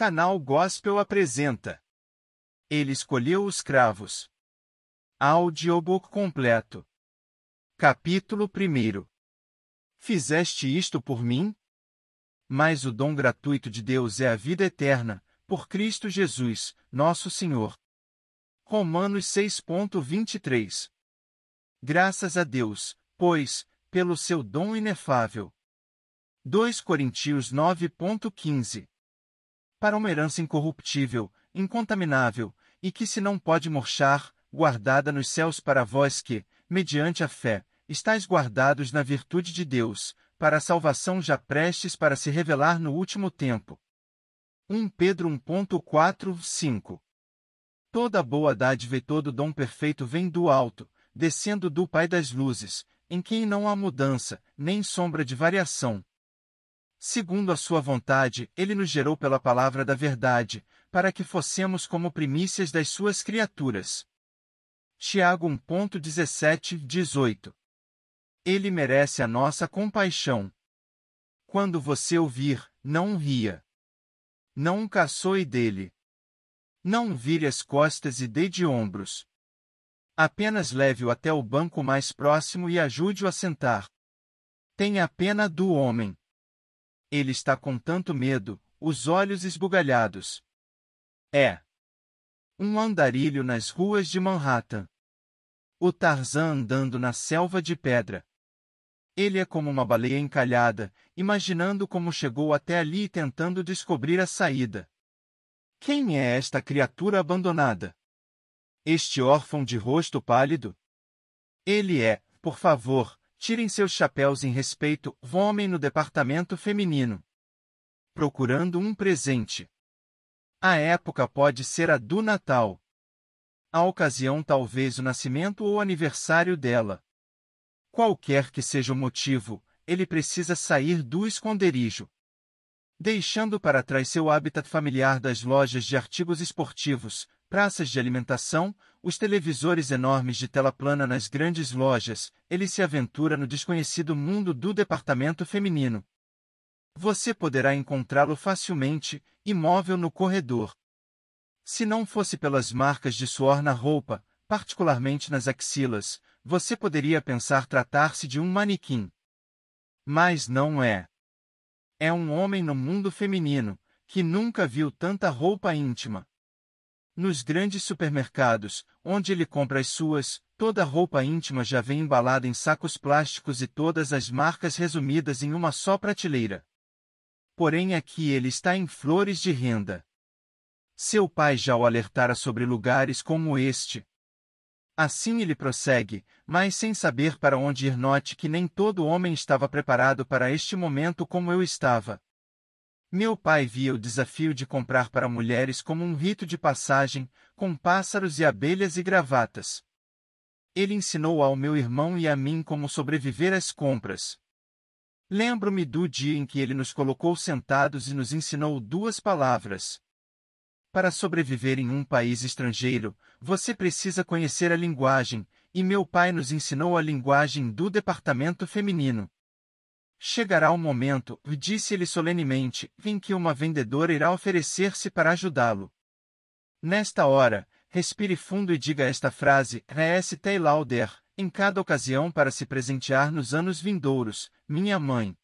Canal Gospel apresenta. Ele escolheu os cravos. Audiobook completo. Capítulo 1 Fizeste isto por mim? Mas o dom gratuito de Deus é a vida eterna, por Cristo Jesus, nosso Senhor. Romanos 6.23 Graças a Deus, pois, pelo seu dom inefável. 2 Coríntios 9.15 para uma herança incorruptível, incontaminável, e que se não pode murchar, guardada nos céus para vós que, mediante a fé, estáis guardados na virtude de Deus, para a salvação já prestes para se revelar no último tempo. 1 Pedro 1.4,5 Toda boa dádiva e todo dom perfeito vem do alto, descendo do Pai das luzes, em quem não há mudança, nem sombra de variação, Segundo a sua vontade, ele nos gerou pela palavra da verdade, para que fossemos como primícias das suas criaturas. Tiago 1.17, 18 Ele merece a nossa compaixão. Quando você ouvir, não ria. Não caçoe dele. Não vire as costas e dê de ombros. Apenas leve-o até o banco mais próximo e ajude-o a sentar. Tenha pena do homem ele está com tanto medo, os olhos esbugalhados. É um andarilho nas ruas de Manhattan. O Tarzan andando na selva de pedra. Ele é como uma baleia encalhada, imaginando como chegou até ali e tentando descobrir a saída. Quem é esta criatura abandonada? Este órfão de rosto pálido? Ele é, por favor, tirem seus chapéus em respeito, homem no departamento feminino. Procurando um presente. A época pode ser a do Natal. A ocasião talvez o nascimento ou aniversário dela. Qualquer que seja o motivo, ele precisa sair do esconderijo. Deixando para trás seu hábitat familiar das lojas de artigos esportivos, praças de alimentação, os televisores enormes de tela plana nas grandes lojas, ele se aventura no desconhecido mundo do departamento feminino. Você poderá encontrá-lo facilmente, imóvel no corredor. Se não fosse pelas marcas de suor na roupa, particularmente nas axilas, você poderia pensar tratar-se de um manequim. Mas não é. É um homem no mundo feminino, que nunca viu tanta roupa íntima, nos grandes supermercados, onde ele compra as suas, toda roupa íntima já vem embalada em sacos plásticos e todas as marcas resumidas em uma só prateleira. Porém aqui ele está em flores de renda. Seu pai já o alertara sobre lugares como este. Assim ele prossegue, mas sem saber para onde ir, note que nem todo homem estava preparado para este momento como eu estava. Meu pai via o desafio de comprar para mulheres como um rito de passagem, com pássaros e abelhas e gravatas. Ele ensinou ao meu irmão e a mim como sobreviver às compras. Lembro-me do dia em que ele nos colocou sentados e nos ensinou duas palavras. Para sobreviver em um país estrangeiro, você precisa conhecer a linguagem, e meu pai nos ensinou a linguagem do departamento feminino. Chegará o momento, disse ele solenemente, em que uma vendedora irá oferecer-se para ajudá-lo. Nesta hora, respire fundo e diga esta frase, reste lauder, em cada ocasião para se presentear nos anos vindouros, minha mãe.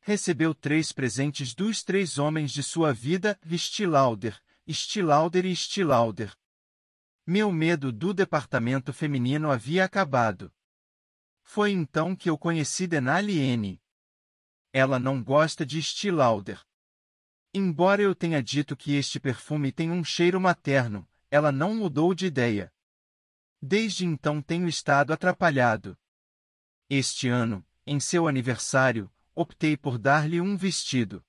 Recebeu três presentes dos três homens de sua vida, Stilauder, Stilauder e Stilauder. Meu medo do departamento feminino havia acabado. Foi então que eu conheci Denali N. Ela não gosta de Stilauder. Embora eu tenha dito que este perfume tem um cheiro materno, ela não mudou de ideia. Desde então tenho estado atrapalhado. Este ano, em seu aniversário, optei por dar-lhe um vestido.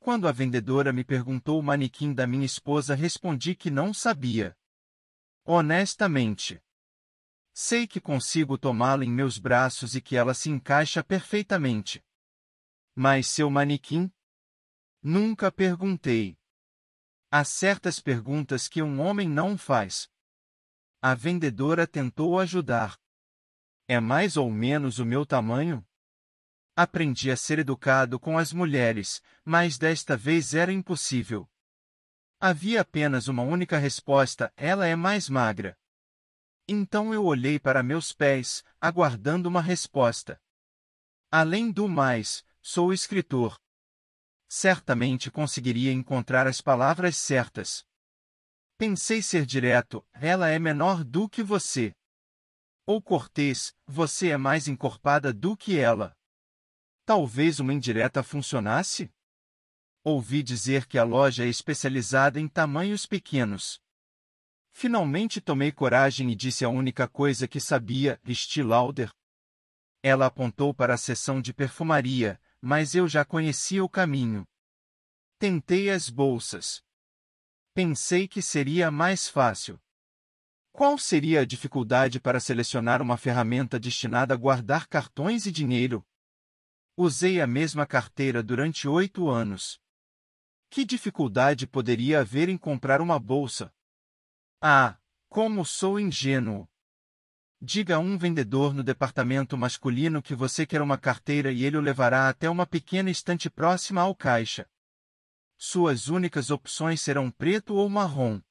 Quando a vendedora me perguntou o manequim da minha esposa, respondi que não sabia. Honestamente. Sei que consigo tomá-la em meus braços e que ela se encaixa perfeitamente. Mas seu manequim? Nunca perguntei. Há certas perguntas que um homem não faz. A vendedora tentou ajudar. É mais ou menos o meu tamanho? Aprendi a ser educado com as mulheres, mas desta vez era impossível. Havia apenas uma única resposta: ela é mais magra. Então eu olhei para meus pés, aguardando uma resposta. Além do mais, Sou escritor. Certamente conseguiria encontrar as palavras certas. Pensei ser direto, ela é menor do que você. Ou cortês, você é mais encorpada do que ela. Talvez uma indireta funcionasse? Ouvi dizer que a loja é especializada em tamanhos pequenos. Finalmente tomei coragem e disse a única coisa que sabia, Still Ela apontou para a seção de perfumaria, mas eu já conhecia o caminho. Tentei as bolsas. Pensei que seria mais fácil. Qual seria a dificuldade para selecionar uma ferramenta destinada a guardar cartões e dinheiro? Usei a mesma carteira durante oito anos. Que dificuldade poderia haver em comprar uma bolsa? Ah, como sou ingênuo! Diga a um vendedor no departamento masculino que você quer uma carteira e ele o levará até uma pequena estante próxima ao caixa. Suas únicas opções serão preto ou marrom.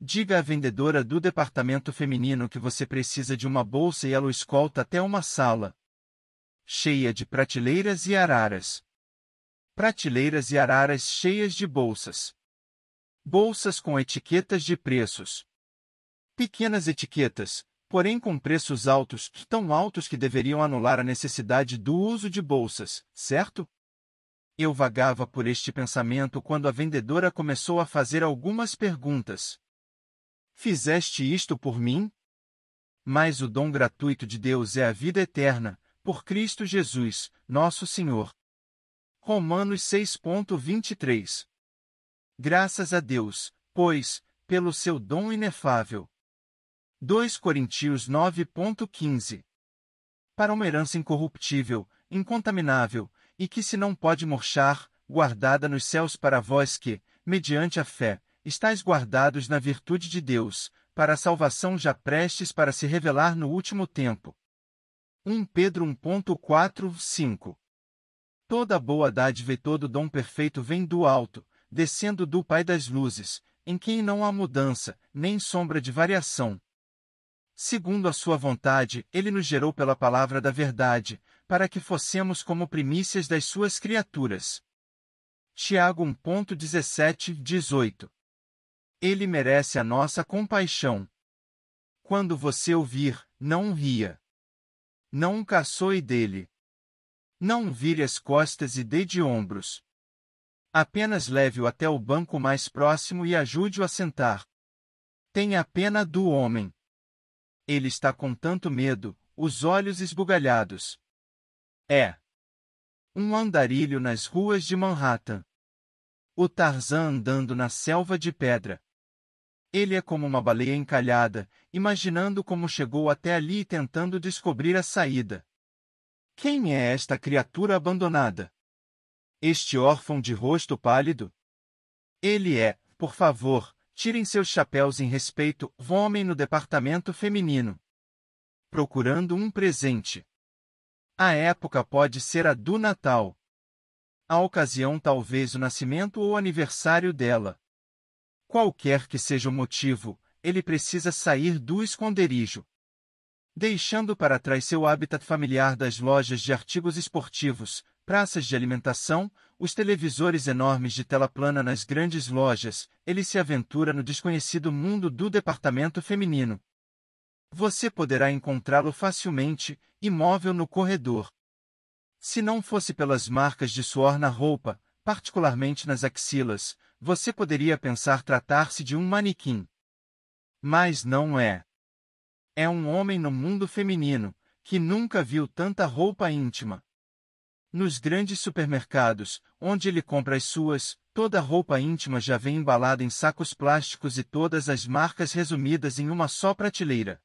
Diga à vendedora do departamento feminino que você precisa de uma bolsa e ela o escolta até uma sala cheia de prateleiras e araras. Prateleiras e araras cheias de bolsas. Bolsas com etiquetas de preços. Pequenas etiquetas, porém com preços altos, tão altos que deveriam anular a necessidade do uso de bolsas, certo? Eu vagava por este pensamento quando a vendedora começou a fazer algumas perguntas. Fizeste isto por mim? Mas o dom gratuito de Deus é a vida eterna, por Cristo Jesus, nosso Senhor. Romanos 6.23 Graças a Deus, pois, pelo seu dom inefável, 2 Coríntios 9.15 Para uma herança incorruptível, incontaminável, e que se não pode murchar, guardada nos céus para vós que, mediante a fé, estáis guardados na virtude de Deus, para a salvação já prestes para se revelar no último tempo. 1 Pedro 1.45 Toda boa dádiva e todo dom perfeito vem do alto, descendo do Pai das luzes, em quem não há mudança, nem sombra de variação, Segundo a sua vontade, ele nos gerou pela palavra da verdade, para que fossemos como primícias das suas criaturas. Tiago 1.17, 18 Ele merece a nossa compaixão. Quando você ouvir, não ria. Não caçoe dele. Não vire as costas e dê de ombros. Apenas leve-o até o banco mais próximo e ajude-o a sentar. Tenha pena do homem ele está com tanto medo, os olhos esbugalhados. É. Um andarilho nas ruas de Manhattan. O Tarzan andando na selva de pedra. Ele é como uma baleia encalhada, imaginando como chegou até ali e tentando descobrir a saída. Quem é esta criatura abandonada? Este órfão de rosto pálido? Ele é, por favor, tirem seus chapéus em respeito, homem no departamento feminino. Procurando um presente. A época pode ser a do Natal. A ocasião talvez o nascimento ou aniversário dela. Qualquer que seja o motivo, ele precisa sair do esconderijo. Deixando para trás seu hábitat familiar das lojas de artigos esportivos, praças de alimentação, os televisores enormes de tela plana nas grandes lojas, ele se aventura no desconhecido mundo do departamento feminino. Você poderá encontrá-lo facilmente, imóvel no corredor. Se não fosse pelas marcas de suor na roupa, particularmente nas axilas, você poderia pensar tratar-se de um manequim. Mas não é. É um homem no mundo feminino, que nunca viu tanta roupa íntima. Nos grandes supermercados, onde ele compra as suas, toda roupa íntima já vem embalada em sacos plásticos e todas as marcas resumidas em uma só prateleira.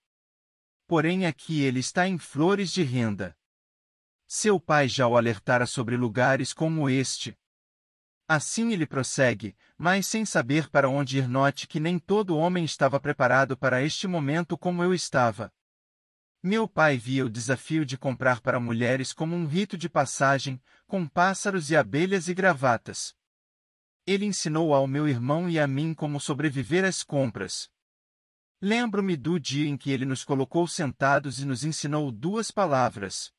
Porém aqui ele está em flores de renda. Seu pai já o alertara sobre lugares como este. Assim ele prossegue, mas sem saber para onde ir note que nem todo homem estava preparado para este momento como eu estava. Meu pai via o desafio de comprar para mulheres como um rito de passagem, com pássaros e abelhas e gravatas. Ele ensinou ao meu irmão e a mim como sobreviver às compras. Lembro-me do dia em que ele nos colocou sentados e nos ensinou duas palavras.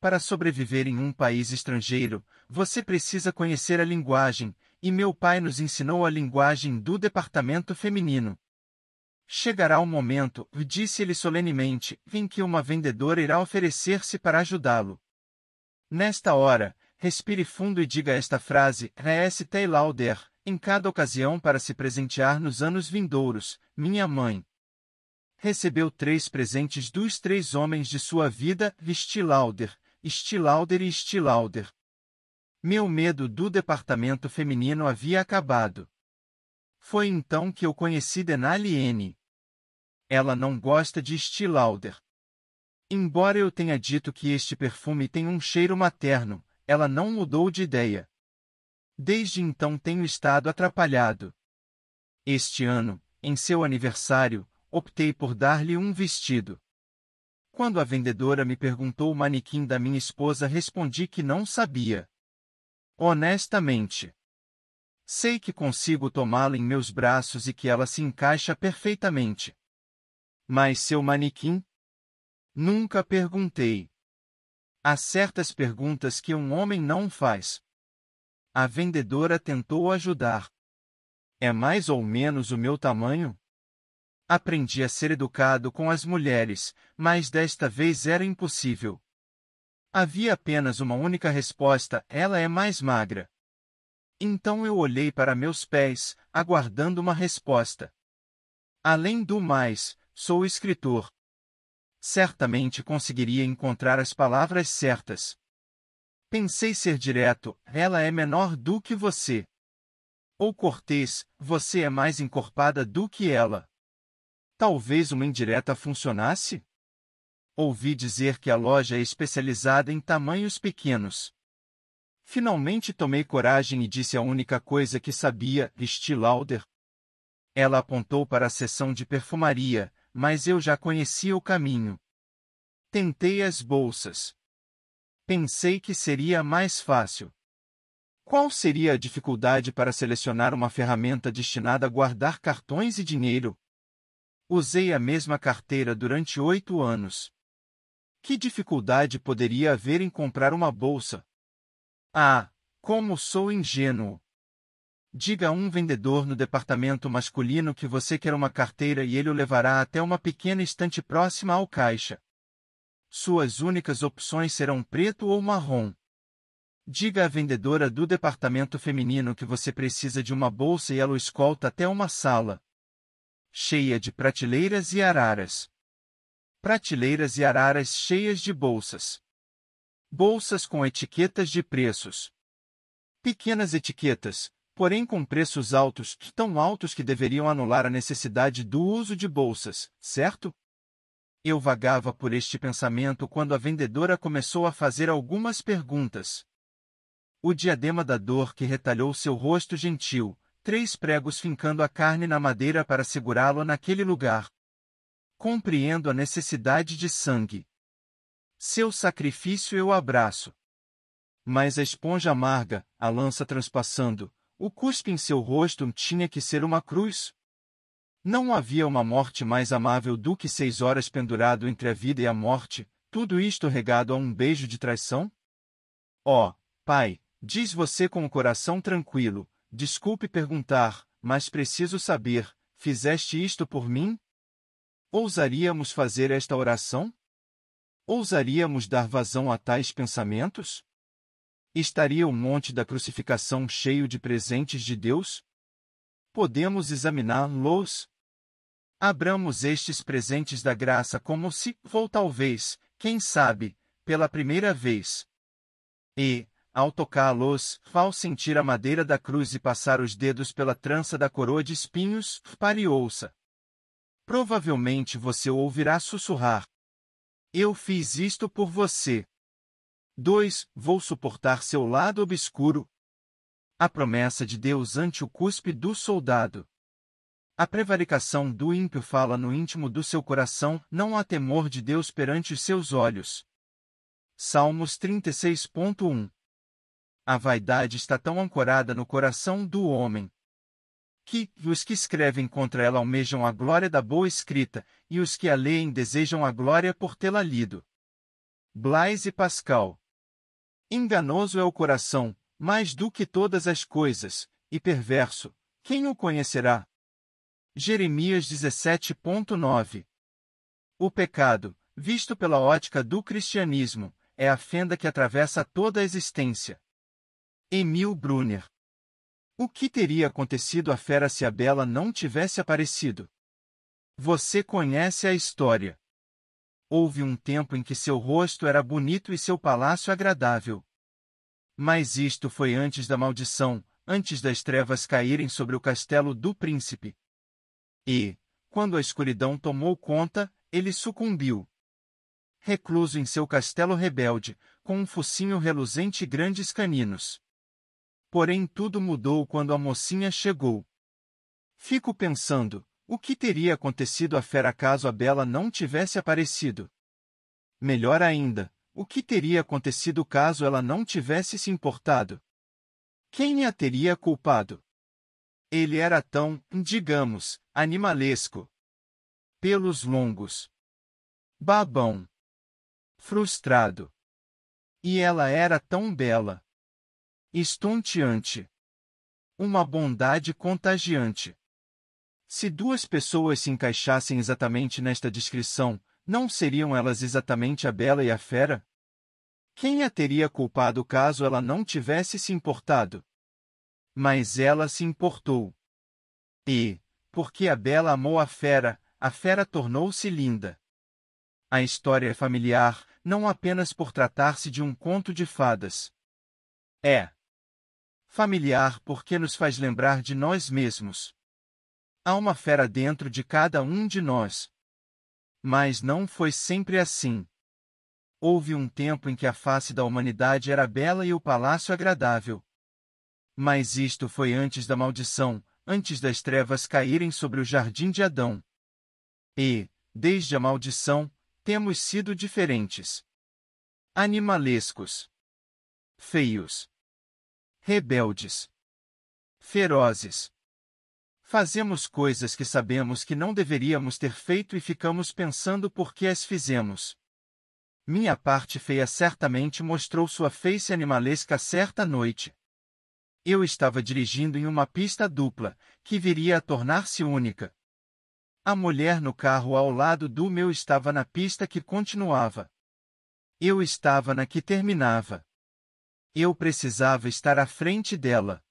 Para sobreviver em um país estrangeiro, você precisa conhecer a linguagem, e meu pai nos ensinou a linguagem do departamento feminino. Chegará o momento, disse ele solenemente, em que uma vendedora irá oferecer-se para ajudá-lo. Nesta hora, respire fundo e diga esta frase, R.S.T. Lauder, em cada ocasião para se presentear nos anos vindouros, minha mãe. Recebeu três presentes dos três homens de sua vida, Stilauder, Stilauder e Stilauder. Meu medo do departamento feminino havia acabado. Foi então que eu conheci Denali N. Ela não gosta de Stilauder. Embora eu tenha dito que este perfume tem um cheiro materno, ela não mudou de ideia. Desde então tenho estado atrapalhado. Este ano, em seu aniversário, optei por dar-lhe um vestido. Quando a vendedora me perguntou o manequim da minha esposa, respondi que não sabia. Honestamente. Sei que consigo tomá-la em meus braços e que ela se encaixa perfeitamente. Mas seu manequim? Nunca perguntei. Há certas perguntas que um homem não faz. A vendedora tentou ajudar. É mais ou menos o meu tamanho? Aprendi a ser educado com as mulheres, mas desta vez era impossível. Havia apenas uma única resposta: ela é mais magra. Então eu olhei para meus pés, aguardando uma resposta. Além do mais, Sou escritor. Certamente conseguiria encontrar as palavras certas. Pensei ser direto, ela é menor do que você. Ou cortês, você é mais encorpada do que ela. Talvez uma indireta funcionasse? Ouvi dizer que a loja é especializada em tamanhos pequenos. Finalmente tomei coragem e disse a única coisa que sabia, Still Ela apontou para a seção de perfumaria, mas eu já conhecia o caminho. Tentei as bolsas. Pensei que seria mais fácil. Qual seria a dificuldade para selecionar uma ferramenta destinada a guardar cartões e dinheiro? Usei a mesma carteira durante oito anos. Que dificuldade poderia haver em comprar uma bolsa? Ah, como sou ingênuo! Diga a um vendedor no departamento masculino que você quer uma carteira e ele o levará até uma pequena estante próxima ao caixa. Suas únicas opções serão preto ou marrom. Diga à vendedora do departamento feminino que você precisa de uma bolsa e ela o escolta até uma sala cheia de prateleiras e araras. Prateleiras e araras cheias de bolsas. Bolsas com etiquetas de preços. Pequenas etiquetas, porém com preços altos, tão altos que deveriam anular a necessidade do uso de bolsas, certo? Eu vagava por este pensamento quando a vendedora começou a fazer algumas perguntas. O diadema da dor que retalhou seu rosto gentil, três pregos fincando a carne na madeira para segurá-lo naquele lugar. Compreendo a necessidade de sangue. Seu sacrifício eu abraço. Mas a esponja amarga, a lança transpassando, o cuspe em seu rosto tinha que ser uma cruz. Não havia uma morte mais amável do que seis horas pendurado entre a vida e a morte, tudo isto regado a um beijo de traição? Ó, oh, pai, diz você com o coração tranquilo, desculpe perguntar, mas preciso saber, fizeste isto por mim? Ousaríamos fazer esta oração? Ousaríamos dar vazão a tais pensamentos? estaria o monte da crucificação cheio de presentes de Deus? Podemos examiná-los? Abramos estes presentes da graça como se, ou talvez, quem sabe, pela primeira vez. E, ao tocá-los, ao sentir a madeira da cruz e passar os dedos pela trança da coroa de espinhos, pare ouça. Provavelmente você ouvirá sussurrar. Eu fiz isto por você. 2. Vou suportar seu lado obscuro. A promessa de Deus ante o cuspe do soldado. A prevaricação do ímpio fala no íntimo do seu coração, não há temor de Deus perante os seus olhos. Salmos 36.1 A vaidade está tão ancorada no coração do homem que os que escrevem contra ela almejam a glória da boa escrita, e os que a leem desejam a glória por tê-la lido. Blaise Pascal Enganoso é o coração, mais do que todas as coisas, e perverso, quem o conhecerá? Jeremias 17.9 O pecado, visto pela ótica do cristianismo, é a fenda que atravessa toda a existência. Emil Brunner O que teria acontecido à fera se a Bela não tivesse aparecido? Você conhece a história. Houve um tempo em que seu rosto era bonito e seu palácio agradável. Mas isto foi antes da maldição, antes das trevas caírem sobre o castelo do príncipe. E, quando a escuridão tomou conta, ele sucumbiu. Recluso em seu castelo rebelde, com um focinho reluzente e grandes caninos. Porém tudo mudou quando a mocinha chegou. Fico pensando, o que teria acontecido à fera caso a Bela não tivesse aparecido? Melhor ainda, o que teria acontecido caso ela não tivesse se importado? Quem a teria culpado? Ele era tão, digamos, animalesco. Pelos longos. Babão. Frustrado. E ela era tão bela. Estonteante. Uma bondade contagiante. Se duas pessoas se encaixassem exatamente nesta descrição, não seriam elas exatamente a Bela e a Fera? Quem a teria culpado caso ela não tivesse se importado? Mas ela se importou. E, porque a Bela amou a Fera, a Fera tornou-se linda. A história é familiar, não apenas por tratar-se de um conto de fadas. É familiar porque nos faz lembrar de nós mesmos. Há uma fera dentro de cada um de nós. Mas não foi sempre assim. Houve um tempo em que a face da humanidade era bela e o palácio agradável. Mas isto foi antes da maldição, antes das trevas caírem sobre o jardim de Adão. E, desde a maldição, temos sido diferentes. Animalescos. Feios. Rebeldes ferozes, Fazemos coisas que sabemos que não deveríamos ter feito e ficamos pensando por que as fizemos. Minha parte feia certamente mostrou sua face animalesca certa noite. Eu estava dirigindo em uma pista dupla, que viria a tornar-se única. A mulher no carro ao lado do meu estava na pista que continuava. Eu estava na que terminava. Eu precisava estar à frente dela.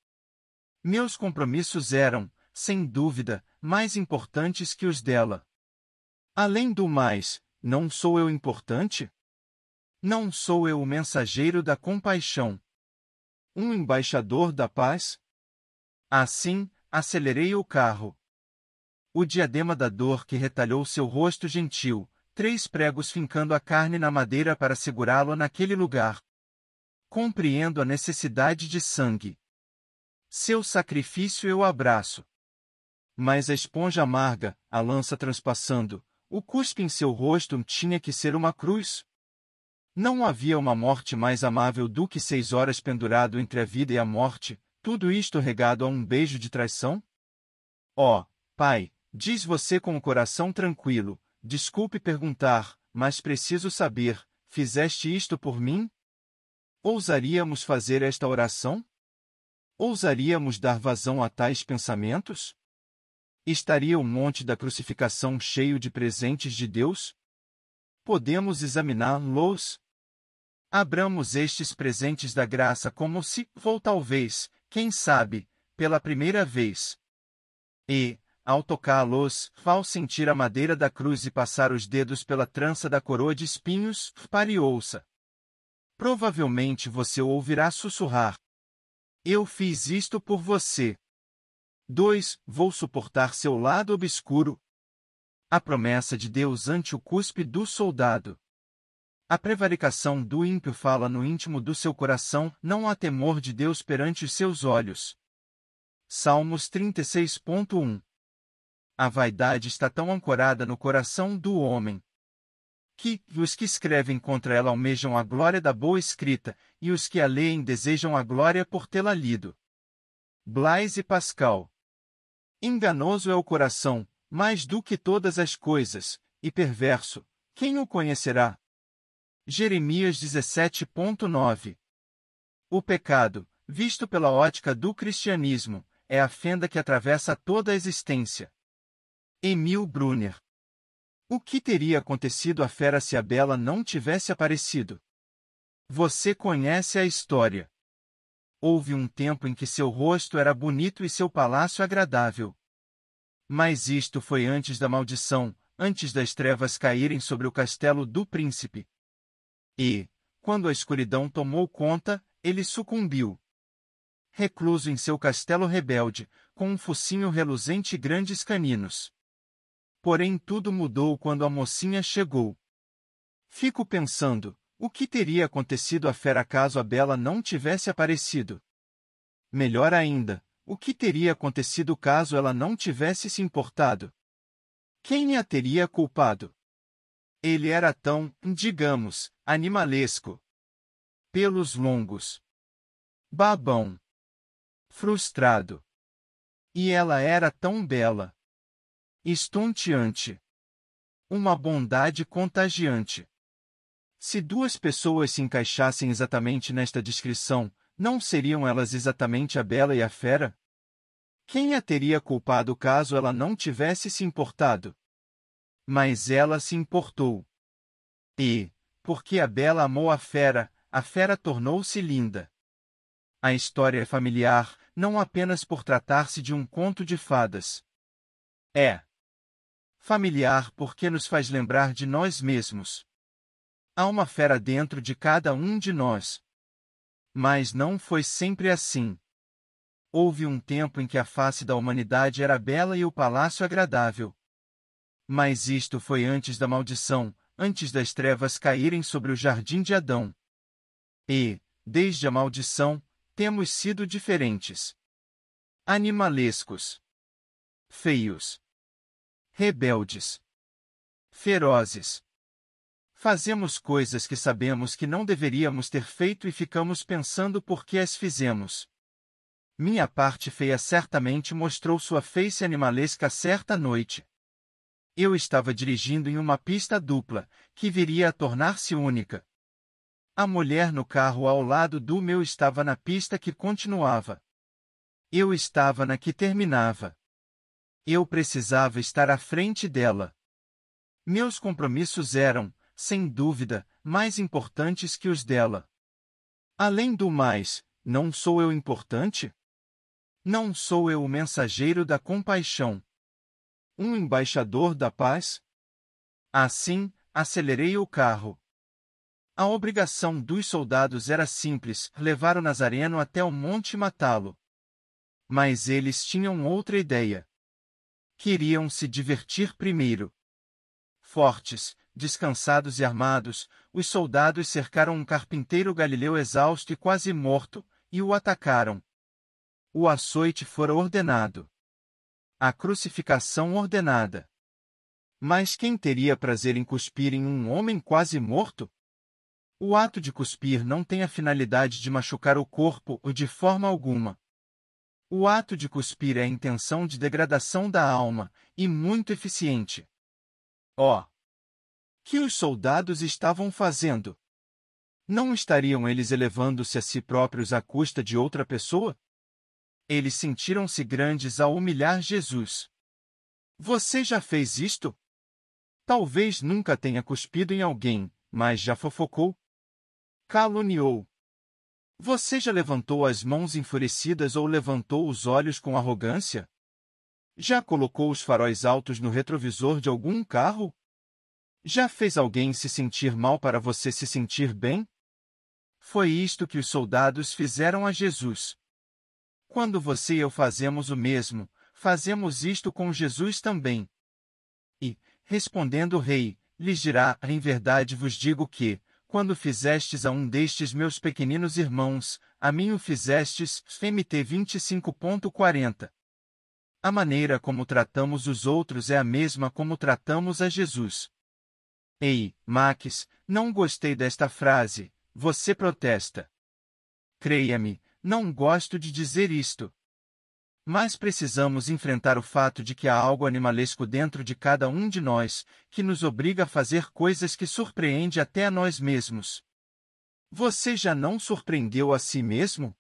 Meus compromissos eram, sem dúvida, mais importantes que os dela. Além do mais, não sou eu importante? Não sou eu o mensageiro da compaixão? Um embaixador da paz? Assim, acelerei o carro. O diadema da dor que retalhou seu rosto gentil, três pregos fincando a carne na madeira para segurá-lo naquele lugar. Compreendo a necessidade de sangue. Seu sacrifício eu abraço mas a esponja amarga, a lança transpassando, o cuspe em seu rosto tinha que ser uma cruz. Não havia uma morte mais amável do que seis horas pendurado entre a vida e a morte, tudo isto regado a um beijo de traição? Oh, pai, diz você com o coração tranquilo, desculpe perguntar, mas preciso saber, fizeste isto por mim? Ousaríamos fazer esta oração? Ousaríamos dar vazão a tais pensamentos? Estaria o monte da crucificação cheio de presentes de Deus? Podemos examiná-los? Abramos estes presentes da graça como se, ou talvez, quem sabe, pela primeira vez. E, ao tocá-los, ao sentir a madeira da cruz e passar os dedos pela trança da coroa de espinhos, pare ouça. Provavelmente você ouvirá sussurrar. Eu fiz isto por você. 2. Vou suportar seu lado obscuro. A promessa de Deus ante o cuspe do soldado. A prevaricação do ímpio fala no íntimo do seu coração, não há temor de Deus perante os seus olhos. Salmos 36.1 A vaidade está tão ancorada no coração do homem que os que escrevem contra ela almejam a glória da boa escrita, e os que a leem desejam a glória por tê-la lido. Blaise Pascal Enganoso é o coração, mais do que todas as coisas, e perverso, quem o conhecerá? Jeremias 17.9 O pecado, visto pela ótica do cristianismo, é a fenda que atravessa toda a existência. Emil Brunner O que teria acontecido à fera se a Bela não tivesse aparecido? Você conhece a história. Houve um tempo em que seu rosto era bonito e seu palácio agradável. Mas isto foi antes da maldição, antes das trevas caírem sobre o castelo do príncipe. E, quando a escuridão tomou conta, ele sucumbiu. Recluso em seu castelo rebelde, com um focinho reluzente e grandes caninos. Porém tudo mudou quando a mocinha chegou. Fico pensando, o que teria acontecido à fera caso a Bela não tivesse aparecido? Melhor ainda, o que teria acontecido caso ela não tivesse se importado? Quem a teria culpado? Ele era tão, digamos, animalesco. Pelos longos. Babão. Frustrado. E ela era tão bela. Estonteante. Uma bondade contagiante se duas pessoas se encaixassem exatamente nesta descrição, não seriam elas exatamente a Bela e a Fera? Quem a teria culpado caso ela não tivesse se importado? Mas ela se importou. E, porque a Bela amou a Fera, a Fera tornou-se linda. A história é familiar, não apenas por tratar-se de um conto de fadas. É familiar porque nos faz lembrar de nós mesmos. Há uma fera dentro de cada um de nós. Mas não foi sempre assim. Houve um tempo em que a face da humanidade era bela e o palácio agradável. Mas isto foi antes da maldição, antes das trevas caírem sobre o jardim de Adão. E, desde a maldição, temos sido diferentes. Animalescos. Feios. Rebeldes. Ferozes. Fazemos coisas que sabemos que não deveríamos ter feito e ficamos pensando por que as fizemos. Minha parte feia certamente mostrou sua face animalesca certa noite. Eu estava dirigindo em uma pista dupla, que viria a tornar-se única. A mulher no carro ao lado do meu estava na pista que continuava. Eu estava na que terminava. Eu precisava estar à frente dela. Meus compromissos eram, sem dúvida, mais importantes que os dela. Além do mais, não sou eu importante? Não sou eu o mensageiro da compaixão? Um embaixador da paz? Assim, acelerei o carro. A obrigação dos soldados era simples: levar o Nazareno até o monte e matá-lo. Mas eles tinham outra ideia. Queriam se divertir primeiro. Fortes, descansados e armados, os soldados cercaram um carpinteiro galileu exausto e quase morto, e o atacaram. O açoite fora ordenado. A crucificação ordenada. Mas quem teria prazer em cuspir em um homem quase morto? O ato de cuspir não tem a finalidade de machucar o corpo ou de forma alguma. O ato de cuspir é a intenção de degradação da alma, e muito eficiente. Ó! Oh, que os soldados estavam fazendo? Não estariam eles elevando-se a si próprios à custa de outra pessoa? Eles sentiram-se grandes ao humilhar Jesus. Você já fez isto? Talvez nunca tenha cuspido em alguém, mas já fofocou? Caluniou. Você já levantou as mãos enfurecidas ou levantou os olhos com arrogância? Já colocou os faróis altos no retrovisor de algum carro? Já fez alguém se sentir mal para você se sentir bem? Foi isto que os soldados fizeram a Jesus. Quando você e eu fazemos o mesmo, fazemos isto com Jesus também. E, respondendo o rei, lhes dirá: Em verdade vos digo que, quando fizestes a um destes meus pequeninos irmãos, a mim o fizestes. MT 25.40 A maneira como tratamos os outros é a mesma como tratamos a Jesus. Ei, Max, não gostei desta frase, você protesta. Creia-me, não gosto de dizer isto. Mas precisamos enfrentar o fato de que há algo animalesco dentro de cada um de nós, que nos obriga a fazer coisas que surpreende até a nós mesmos. Você já não surpreendeu a si mesmo?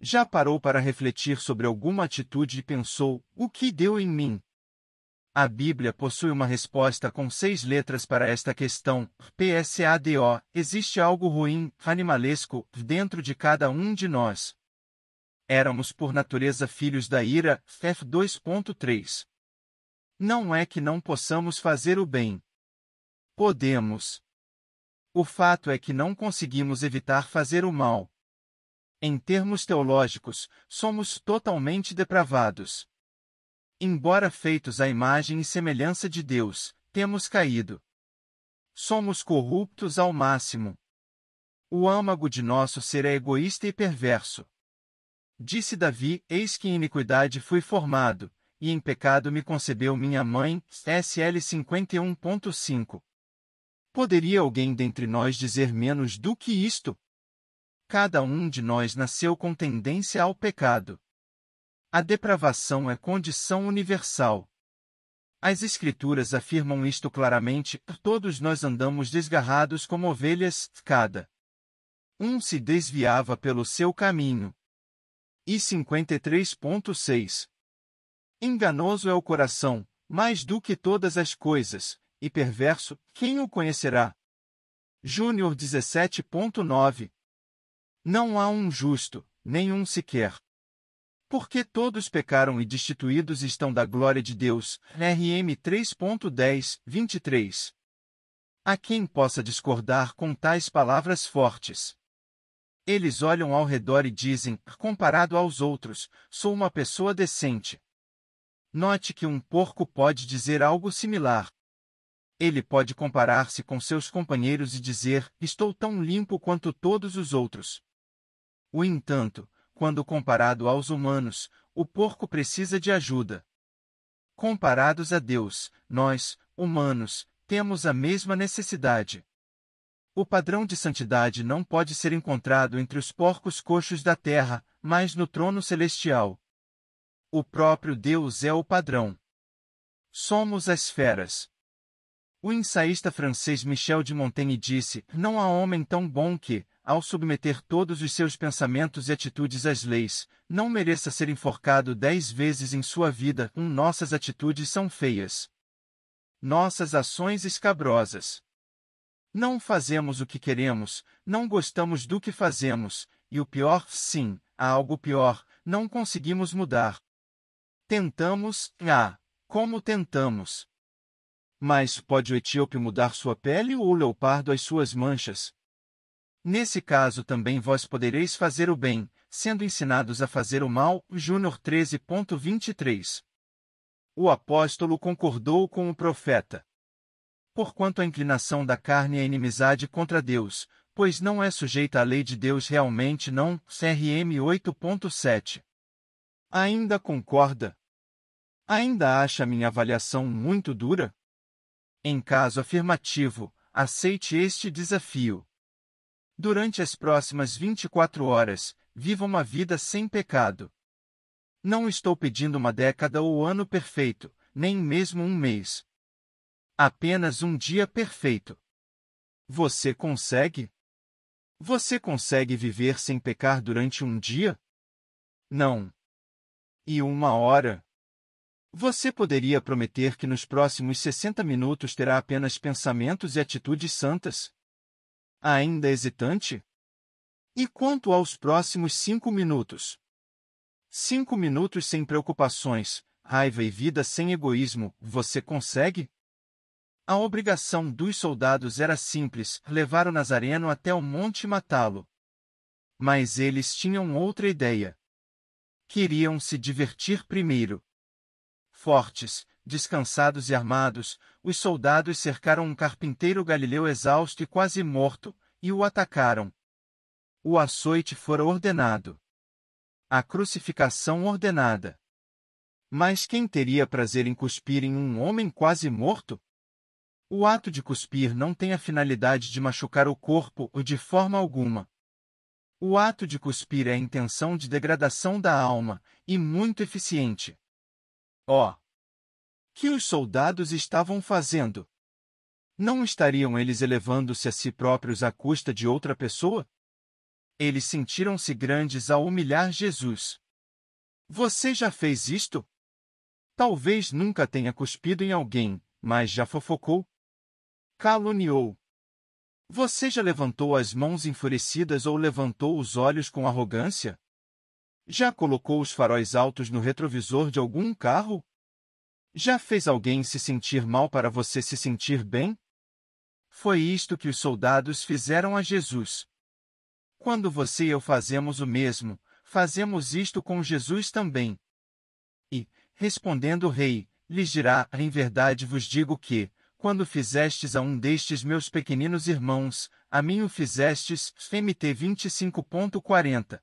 Já parou para refletir sobre alguma atitude e pensou: o que deu em mim? A Bíblia possui uma resposta com seis letras para esta questão. PSADO: existe algo ruim, animalesco, dentro de cada um de nós. Éramos por natureza filhos da ira. F 2.3. Não é que não possamos fazer o bem. Podemos. O fato é que não conseguimos evitar fazer o mal. Em termos teológicos, somos totalmente depravados embora feitos à imagem e semelhança de Deus, temos caído. Somos corruptos ao máximo. O âmago de nosso ser é egoísta e perverso. Disse Davi: Eis que em iniquidade fui formado, e em pecado me concebeu minha mãe. SL 51.5. Poderia alguém dentre nós dizer menos do que isto? Cada um de nós nasceu com tendência ao pecado. A depravação é condição universal. As Escrituras afirmam isto claramente: todos nós andamos desgarrados como ovelhas, cada. Um se desviava pelo seu caminho. E 53.6 Enganoso é o coração, mais do que todas as coisas, e perverso, quem o conhecerá? Júnior 17.9 Não há um justo, nenhum sequer. Porque todos pecaram e destituídos estão da glória de Deus. RM 3.10, 23. A quem possa discordar com tais palavras fortes. Eles olham ao redor e dizem, comparado aos outros, sou uma pessoa decente. Note que um porco pode dizer algo similar. Ele pode comparar-se com seus companheiros e dizer, estou tão limpo quanto todos os outros. O entanto, quando comparado aos humanos, o porco precisa de ajuda. Comparados a Deus, nós, humanos, temos a mesma necessidade. O padrão de santidade não pode ser encontrado entre os porcos coxos da terra, mas no trono celestial. O próprio Deus é o padrão. Somos as feras. O ensaísta francês Michel de Montaigne disse: Não há homem tão bom que, ao submeter todos os seus pensamentos e atitudes às leis, não mereça ser enforcado dez vezes em sua vida. Um, nossas atitudes são feias. Nossas ações escabrosas. Não fazemos o que queremos, não gostamos do que fazemos, e o pior, sim, há algo pior, não conseguimos mudar. Tentamos, ah, como tentamos. Mas pode o etíope mudar sua pele ou o leopardo as suas manchas? Nesse caso também vós podereis fazer o bem, sendo ensinados a fazer o mal. Júnior 13.23 O apóstolo concordou com o profeta. Porquanto a inclinação da carne é inimizade contra Deus, pois não é sujeita à lei de Deus realmente não. CRM 8.7 Ainda concorda? Ainda acha minha avaliação muito dura? Em caso afirmativo, aceite este desafio durante as próximas 24 horas, viva uma vida sem pecado. Não estou pedindo uma década ou ano perfeito, nem mesmo um mês. Apenas um dia perfeito. Você consegue? Você consegue viver sem pecar durante um dia? Não. E uma hora? Você poderia prometer que nos próximos 60 minutos terá apenas pensamentos e atitudes santas? ainda hesitante? E quanto aos próximos cinco minutos? Cinco minutos sem preocupações, raiva e vida sem egoísmo, você consegue? A obrigação dos soldados era simples: levar o Nazareno até o monte e matá-lo. Mas eles tinham outra ideia. Queriam se divertir primeiro. Fortes, descansados e armados, os soldados cercaram um carpinteiro galileu exausto e quase morto, e o atacaram. O açoite fora ordenado. A crucificação ordenada. Mas quem teria prazer em cuspir em um homem quase morto? O ato de cuspir não tem a finalidade de machucar o corpo ou de forma alguma. O ato de cuspir é a intenção de degradação da alma, e muito eficiente. Ó! Oh, que os soldados estavam fazendo? Não estariam eles elevando-se a si próprios à custa de outra pessoa? Eles sentiram-se grandes ao humilhar Jesus. Você já fez isto? Talvez nunca tenha cuspido em alguém, mas já fofocou? Caluniou. Você já levantou as mãos enfurecidas ou levantou os olhos com arrogância? Já colocou os faróis altos no retrovisor de algum carro? Já fez alguém se sentir mal para você se sentir bem? Foi isto que os soldados fizeram a Jesus. Quando você e eu fazemos o mesmo, fazemos isto com Jesus também. E, respondendo o rei, lhes dirá: Em verdade vos digo que, quando fizestes a um destes meus pequeninos irmãos, a mim o fizestes. MT 25.40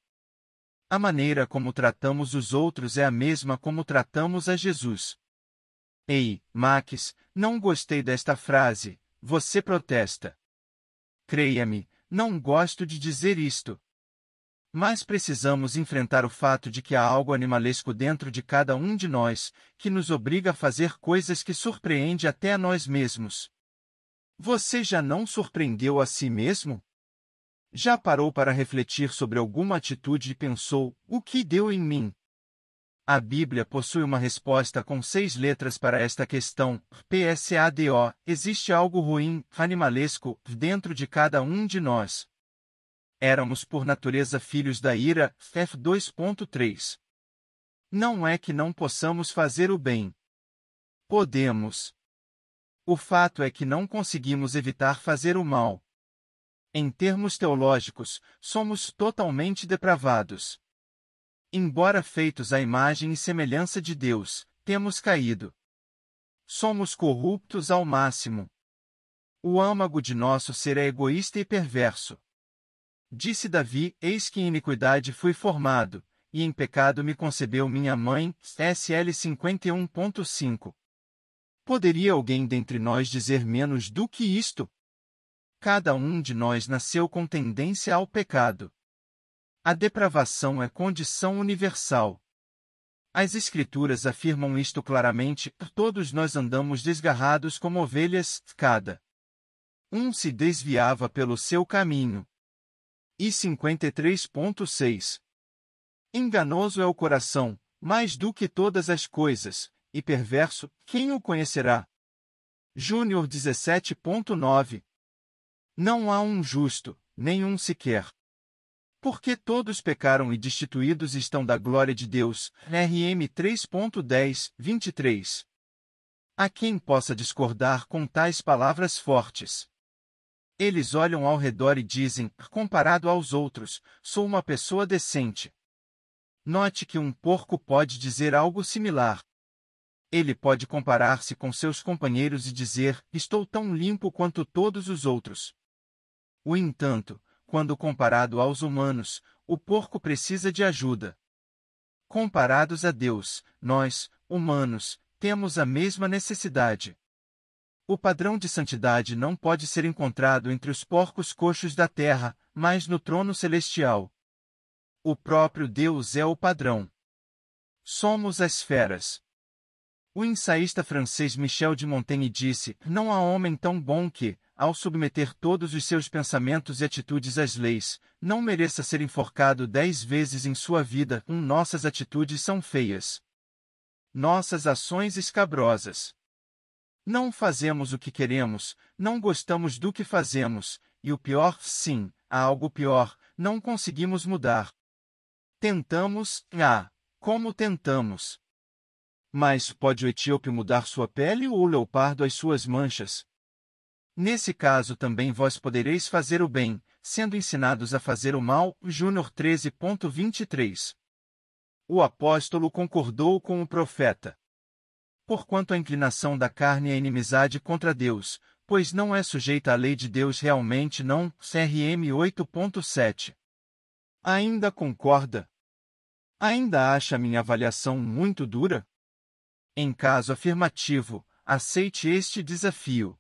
A maneira como tratamos os outros é a mesma como tratamos a Jesus. Ei, Max, não gostei desta frase, você protesta. Creia-me, não gosto de dizer isto. Mas precisamos enfrentar o fato de que há algo animalesco dentro de cada um de nós, que nos obriga a fazer coisas que surpreende até a nós mesmos. Você já não surpreendeu a si mesmo? Já parou para refletir sobre alguma atitude e pensou: o que deu em mim? A Bíblia possui uma resposta com seis letras para esta questão. PSADO: Existe algo ruim, animalesco, dentro de cada um de nós. Éramos por natureza filhos da ira. F 2.3. Não é que não possamos fazer o bem. Podemos. O fato é que não conseguimos evitar fazer o mal. Em termos teológicos, somos totalmente depravados embora feitos à imagem e semelhança de Deus, temos caído. Somos corruptos ao máximo. O âmago de nosso ser é egoísta e perverso. Disse Davi: Eis que em iniquidade fui formado, e em pecado me concebeu minha mãe. SL 51.5. Poderia alguém dentre nós dizer menos do que isto? Cada um de nós nasceu com tendência ao pecado. A depravação é condição universal. As Escrituras afirmam isto claramente: todos nós andamos desgarrados como ovelhas, cada. Um se desviava pelo seu caminho. E 53.6 Enganoso é o coração, mais do que todas as coisas, e perverso, quem o conhecerá? Júnior 17.9 Não há um justo, nenhum sequer. Porque todos pecaram e destituídos estão da glória de Deus. RM 3.10, 23. A quem possa discordar com tais palavras fortes. Eles olham ao redor e dizem, comparado aos outros, sou uma pessoa decente. Note que um porco pode dizer algo similar. Ele pode comparar-se com seus companheiros e dizer, estou tão limpo quanto todos os outros. O entanto, quando comparado aos humanos, o porco precisa de ajuda. Comparados a Deus, nós, humanos, temos a mesma necessidade. O padrão de santidade não pode ser encontrado entre os porcos coxos da terra, mas no trono celestial. O próprio Deus é o padrão. Somos as feras. O ensaísta francês Michel de Montaigne disse: Não há homem tão bom que, ao submeter todos os seus pensamentos e atitudes às leis, não mereça ser enforcado dez vezes em sua vida. Um, nossas atitudes são feias. Nossas ações escabrosas. Não fazemos o que queremos, não gostamos do que fazemos, e o pior, sim, há algo pior, não conseguimos mudar. Tentamos, ah, como tentamos mas pode o etíope mudar sua pele ou o leopardo as suas manchas? Nesse caso também vós podereis fazer o bem, sendo ensinados a fazer o mal. Júnior 13.23 O apóstolo concordou com o profeta. Porquanto a inclinação da carne é inimizade contra Deus, pois não é sujeita à lei de Deus realmente não. CRM 8.7 Ainda concorda? Ainda acha minha avaliação muito dura? Em caso afirmativo, aceite este desafio.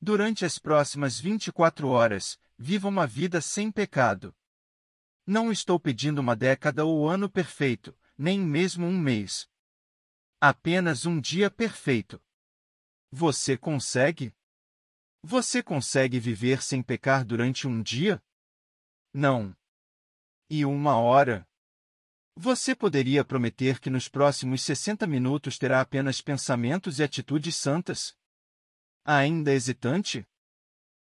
Durante as próximas 24 horas, viva uma vida sem pecado. Não estou pedindo uma década ou ano perfeito, nem mesmo um mês. Apenas um dia perfeito. Você consegue? Você consegue viver sem pecar durante um dia? Não. E uma hora? Você poderia prometer que nos próximos 60 minutos terá apenas pensamentos e atitudes santas? Ainda hesitante?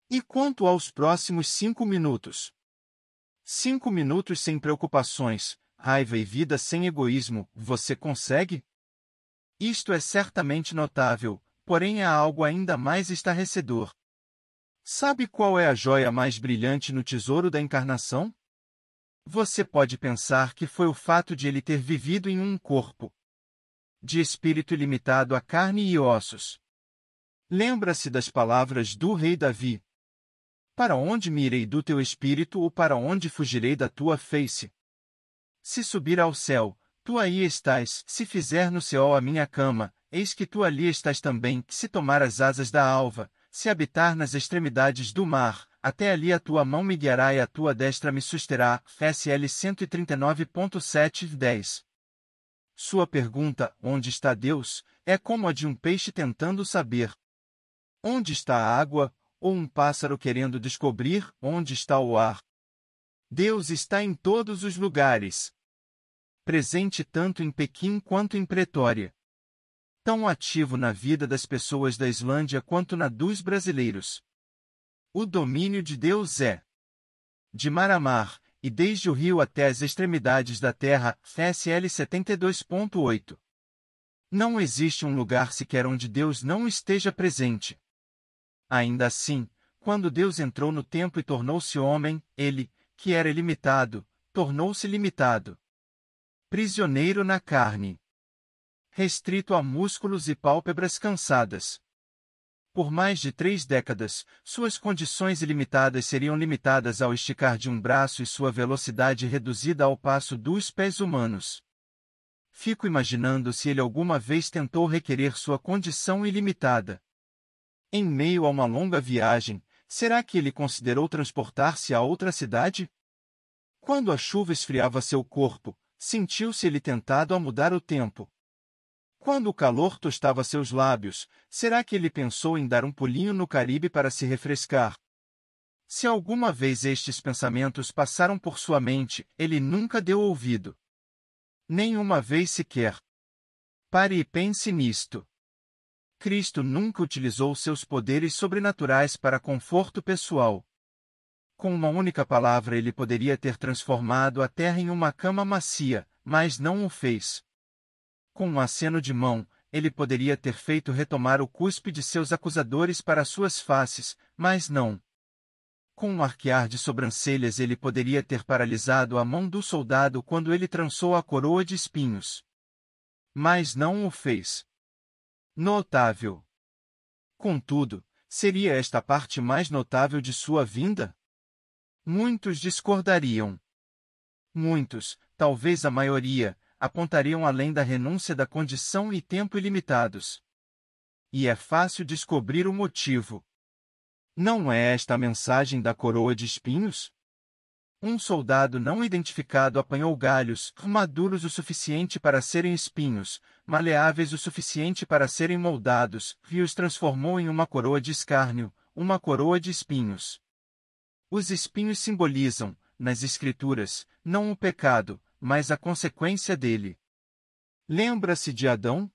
E quanto aos próximos cinco minutos? Cinco minutos sem preocupações, raiva e vida sem egoísmo, você consegue? Isto é certamente notável, porém há algo ainda mais estarrecedor. Sabe qual é a joia mais brilhante no tesouro da encarnação? Você pode pensar que foi o fato de ele ter vivido em um corpo de espírito limitado a carne e ossos. Lembra-se das palavras do rei Davi: Para onde me irei do teu espírito ou para onde fugirei da tua face? Se subir ao céu, tu aí estás, se fizer no céu a minha cama, eis que tu ali estás também, se tomar as asas da alva, se habitar nas extremidades do mar, até ali a tua mão me guiará e a tua destra me susterá. SL 139.710. Sua pergunta, onde está Deus, é como a de um peixe tentando saber onde está a água, ou um pássaro querendo descobrir onde está o ar. Deus está em todos os lugares. Presente tanto em Pequim quanto em Pretória. Tão ativo na vida das pessoas da Islândia quanto na dos brasileiros. O domínio de Deus é de mar a mar, e desde o rio até as extremidades da terra, SL 72.8. Não existe um lugar sequer onde Deus não esteja presente. Ainda assim, quando Deus entrou no tempo e tornou-se homem, ele, que era ilimitado, tornou-se limitado. Prisioneiro na carne. Restrito a músculos e pálpebras cansadas. Por mais de três décadas, suas condições ilimitadas seriam limitadas ao esticar de um braço e sua velocidade reduzida ao passo dos pés humanos. Fico imaginando se ele alguma vez tentou requerer sua condição ilimitada. Em meio a uma longa viagem, será que ele considerou transportar-se a outra cidade? Quando a chuva esfriava seu corpo, sentiu-se ele tentado a mudar o tempo. Quando o calor tostava seus lábios, será que ele pensou em dar um pulinho no Caribe para se refrescar? Se alguma vez estes pensamentos passaram por sua mente, ele nunca deu ouvido. Nenhuma vez sequer. Pare e pense nisto. Cristo nunca utilizou seus poderes sobrenaturais para conforto pessoal. Com uma única palavra ele poderia ter transformado a terra em uma cama macia, mas não o fez. Com um aceno de mão, ele poderia ter feito retomar o cuspe de seus acusadores para suas faces, mas não. Com um arquear de sobrancelhas ele poderia ter paralisado a mão do soldado quando ele trançou a coroa de espinhos. Mas não o fez. Notável. Contudo, seria esta parte mais notável de sua vinda? Muitos discordariam. Muitos, talvez a maioria, apontariam além da renúncia da condição e tempo ilimitados. E é fácil descobrir o motivo. Não é esta a mensagem da coroa de espinhos? Um soldado não identificado apanhou galhos, maduros o suficiente para serem espinhos, maleáveis o suficiente para serem moldados, e os transformou em uma coroa de escárnio, uma coroa de espinhos. Os espinhos simbolizam, nas Escrituras, não o pecado, mas a consequência dele. Lembra-se de Adão?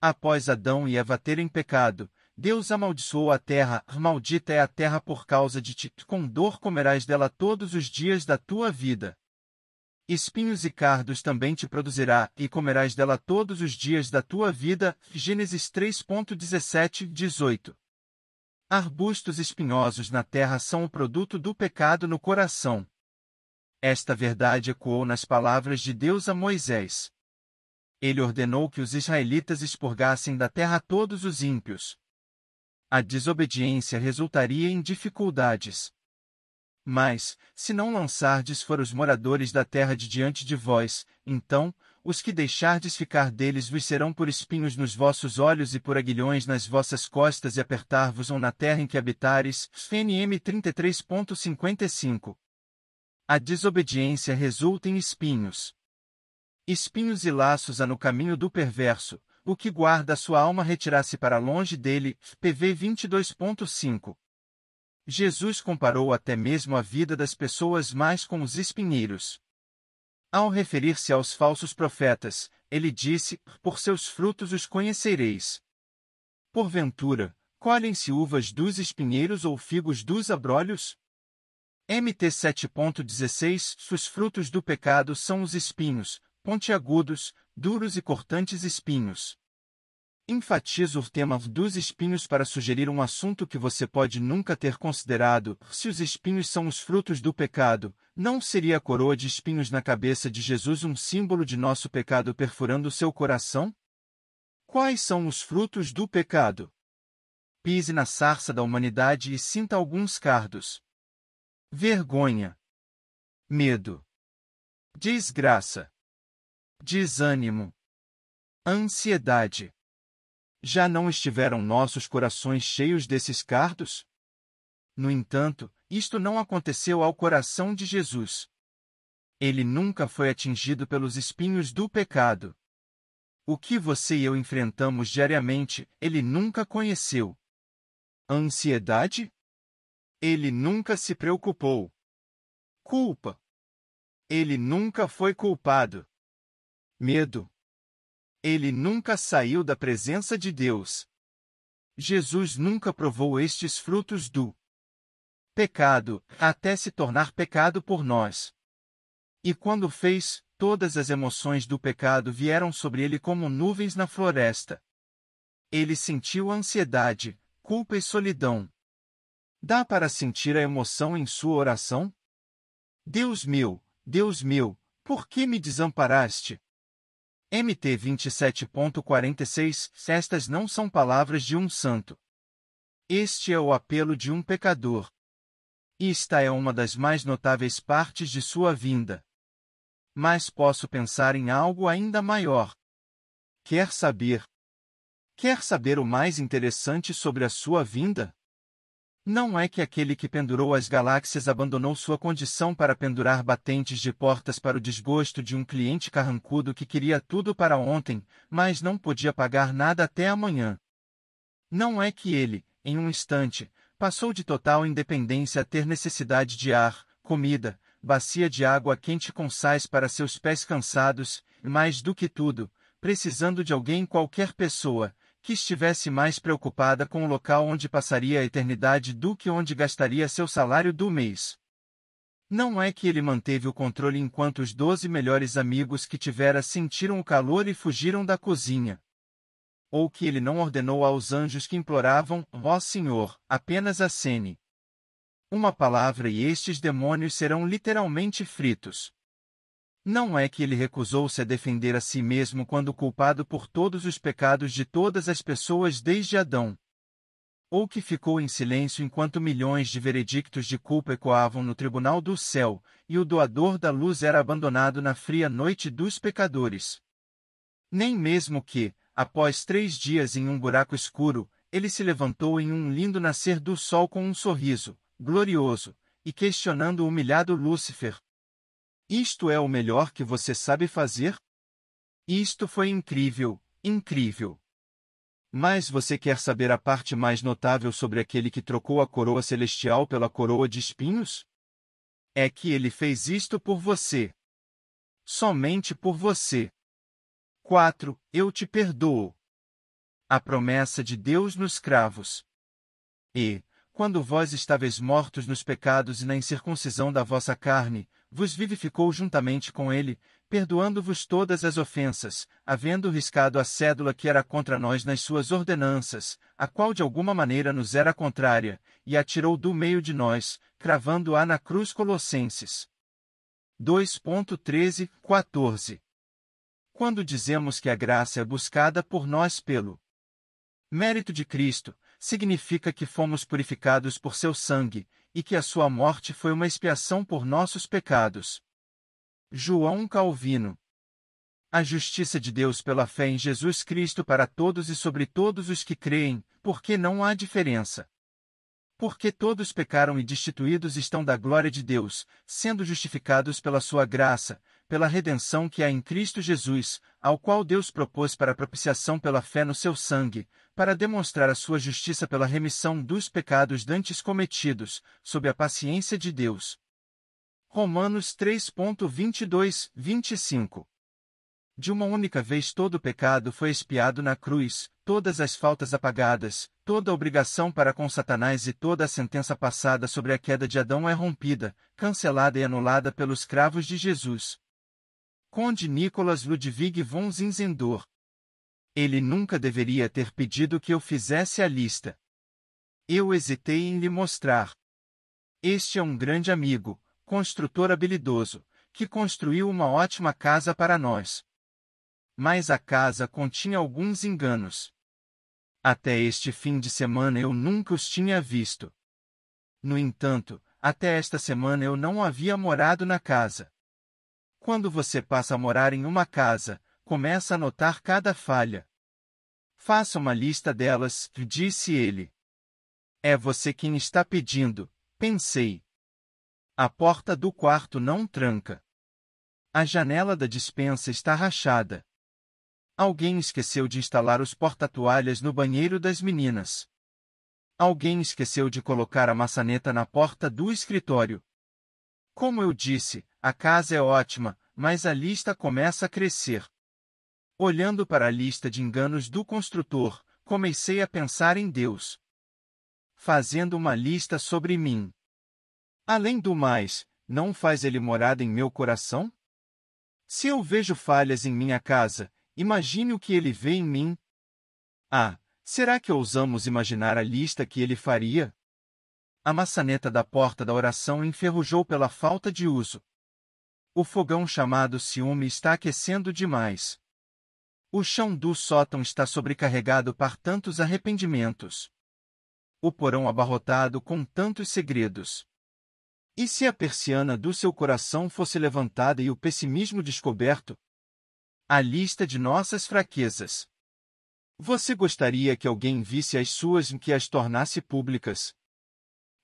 Após Adão e Eva terem pecado, Deus amaldiçoou a terra, maldita é a terra por causa de ti, com dor comerás dela todos os dias da tua vida. Espinhos e cardos também te produzirá, e comerás dela todos os dias da tua vida. Gênesis 3.17, 18 Arbustos espinhosos na terra são o produto do pecado no coração. Esta verdade ecoou nas palavras de Deus a Moisés. Ele ordenou que os israelitas expurgassem da terra todos os ímpios. A desobediência resultaria em dificuldades. Mas, se não lançardes fora os moradores da terra de diante de vós, então, os que deixardes ficar deles vos serão por espinhos nos vossos olhos e por aguilhões nas vossas costas e apertar-vos-ão na terra em que habitares. FNM 33.55 a desobediência resulta em espinhos. Espinhos e laços há no caminho do perverso, o que guarda sua alma retirar-se para longe dele. PV 22.5. Jesus comparou até mesmo a vida das pessoas mais com os espinheiros. Ao referir-se aos falsos profetas, ele disse: Por seus frutos os conhecereis. Porventura, colhem-se uvas dos espinheiros ou figos dos abrolhos? MT 7.16 Os frutos do pecado são os espinhos, pontiagudos, duros e cortantes espinhos. Enfatizo o tema dos espinhos para sugerir um assunto que você pode nunca ter considerado. Se os espinhos são os frutos do pecado, não seria a coroa de espinhos na cabeça de Jesus um símbolo de nosso pecado perfurando seu coração? Quais são os frutos do pecado? Pise na sarça da humanidade e sinta alguns cardos vergonha, medo, desgraça, desânimo, ansiedade. Já não estiveram nossos corações cheios desses cardos? No entanto, isto não aconteceu ao coração de Jesus. Ele nunca foi atingido pelos espinhos do pecado. O que você e eu enfrentamos diariamente, ele nunca conheceu. Ansiedade? Ele nunca se preocupou. Culpa. Ele nunca foi culpado. Medo. Ele nunca saiu da presença de Deus. Jesus nunca provou estes frutos do pecado, até se tornar pecado por nós. E quando fez, todas as emoções do pecado vieram sobre ele como nuvens na floresta. Ele sentiu ansiedade, culpa e solidão, Dá para sentir a emoção em sua oração? Deus meu, Deus meu, por que me desamparaste? MT 27.46 Estas não são palavras de um santo. Este é o apelo de um pecador. Esta é uma das mais notáveis partes de sua vinda. Mas posso pensar em algo ainda maior. Quer saber? Quer saber o mais interessante sobre a sua vinda? Não é que aquele que pendurou as galáxias abandonou sua condição para pendurar batentes de portas para o desgosto de um cliente carrancudo que queria tudo para ontem, mas não podia pagar nada até amanhã. Não é que ele, em um instante, passou de total independência a ter necessidade de ar, comida, bacia de água quente com sais para seus pés cansados, e mais do que tudo, precisando de alguém qualquer pessoa, que estivesse mais preocupada com o local onde passaria a eternidade do que onde gastaria seu salário do mês. Não é que ele manteve o controle enquanto os doze melhores amigos que tivera sentiram o calor e fugiram da cozinha. Ou que ele não ordenou aos anjos que imploravam, ó oh, Senhor, apenas acene. Uma palavra e estes demônios serão literalmente fritos. Não é que ele recusou-se a defender a si mesmo quando culpado por todos os pecados de todas as pessoas desde Adão. Ou que ficou em silêncio enquanto milhões de veredictos de culpa ecoavam no tribunal do céu, e o doador da luz era abandonado na fria noite dos pecadores. Nem mesmo que, após três dias em um buraco escuro, ele se levantou em um lindo nascer do sol com um sorriso, glorioso, e questionando o humilhado Lúcifer, isto é o melhor que você sabe fazer? Isto foi incrível, incrível. Mas você quer saber a parte mais notável sobre aquele que trocou a coroa celestial pela coroa de espinhos? É que ele fez isto por você. Somente por você. 4. Eu te perdoo. A promessa de Deus nos cravos. E, quando vós estáveis mortos nos pecados e na incircuncisão da vossa carne, vos vivificou juntamente com ele, perdoando-vos todas as ofensas, havendo riscado a cédula que era contra nós nas suas ordenanças, a qual de alguma maneira nos era contrária, e a tirou do meio de nós, cravando-a na cruz Colossenses. 2.13, 14 Quando dizemos que a graça é buscada por nós pelo mérito de Cristo, significa que fomos purificados por seu sangue, e que a sua morte foi uma expiação por nossos pecados. João Calvino a justiça de Deus pela fé em Jesus Cristo para todos e sobre todos os que creem, porque não há diferença. Porque todos pecaram e destituídos estão da glória de Deus, sendo justificados pela sua graça, pela redenção que há em Cristo Jesus, ao qual Deus propôs para propiciação pela fé no seu sangue, para demonstrar a sua justiça pela remissão dos pecados dantes cometidos, sob a paciência de Deus. Romanos 3.22, 25 De uma única vez todo pecado foi expiado na cruz, todas as faltas apagadas, toda obrigação para com Satanás e toda a sentença passada sobre a queda de Adão é rompida, cancelada e anulada pelos cravos de Jesus. Conde Nicolas Ludwig von Zinzendorf. Ele nunca deveria ter pedido que eu fizesse a lista. Eu hesitei em lhe mostrar. Este é um grande amigo, construtor habilidoso, que construiu uma ótima casa para nós. Mas a casa continha alguns enganos. Até este fim de semana eu nunca os tinha visto. No entanto, até esta semana eu não havia morado na casa. Quando você passa a morar em uma casa, começa a notar cada falha. Faça uma lista delas, disse ele. É você quem está pedindo, pensei. A porta do quarto não tranca. A janela da dispensa está rachada. Alguém esqueceu de instalar os porta-toalhas no banheiro das meninas. Alguém esqueceu de colocar a maçaneta na porta do escritório. Como eu disse, a casa é ótima, mas a lista começa a crescer. Olhando para a lista de enganos do construtor, comecei a pensar em Deus. Fazendo uma lista sobre mim. Além do mais, não faz ele morada em meu coração? Se eu vejo falhas em minha casa, imagine o que ele vê em mim. Ah, será que ousamos imaginar a lista que ele faria? A maçaneta da porta da oração enferrujou pela falta de uso. O fogão chamado ciúme está aquecendo demais. O chão do sótão está sobrecarregado por tantos arrependimentos. O porão abarrotado com tantos segredos. E se a persiana do seu coração fosse levantada e o pessimismo descoberto? A lista de nossas fraquezas. Você gostaria que alguém visse as suas e que as tornasse públicas?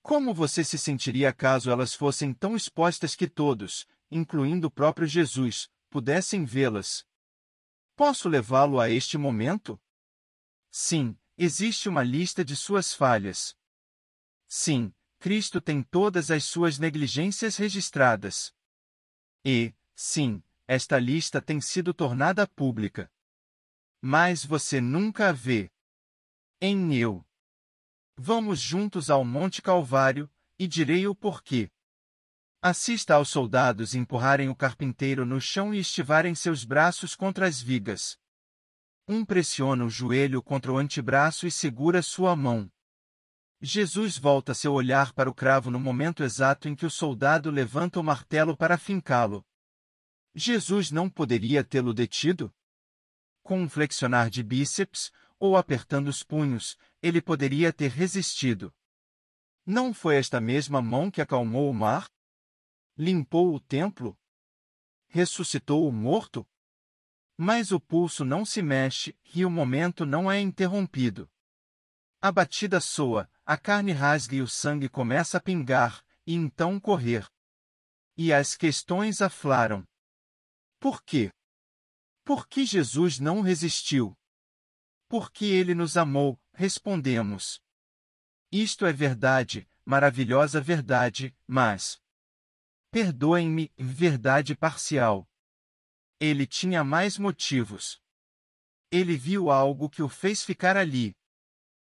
Como você se sentiria caso elas fossem tão expostas que todos, incluindo o próprio Jesus, pudessem vê-las. Posso levá-lo a este momento? Sim, existe uma lista de suas falhas. Sim, Cristo tem todas as suas negligências registradas. E, sim, esta lista tem sido tornada pública. Mas você nunca a vê. Em eu. Vamos juntos ao Monte Calvário, e direi o porquê. Assista aos soldados empurrarem o carpinteiro no chão e estivarem seus braços contra as vigas. Um pressiona o joelho contra o antebraço e segura sua mão. Jesus volta seu olhar para o cravo no momento exato em que o soldado levanta o martelo para fincá-lo. Jesus não poderia tê-lo detido? Com um flexionar de bíceps, ou apertando os punhos, ele poderia ter resistido. Não foi esta mesma mão que acalmou o mar? limpou o templo, ressuscitou o morto? Mas o pulso não se mexe e o momento não é interrompido. A batida soa, a carne rasga e o sangue começa a pingar, e então correr. E as questões aflaram. Por quê? Por que Jesus não resistiu? Porque ele nos amou, respondemos. Isto é verdade, maravilhosa verdade, mas Perdoem-me, verdade parcial. Ele tinha mais motivos. Ele viu algo que o fez ficar ali.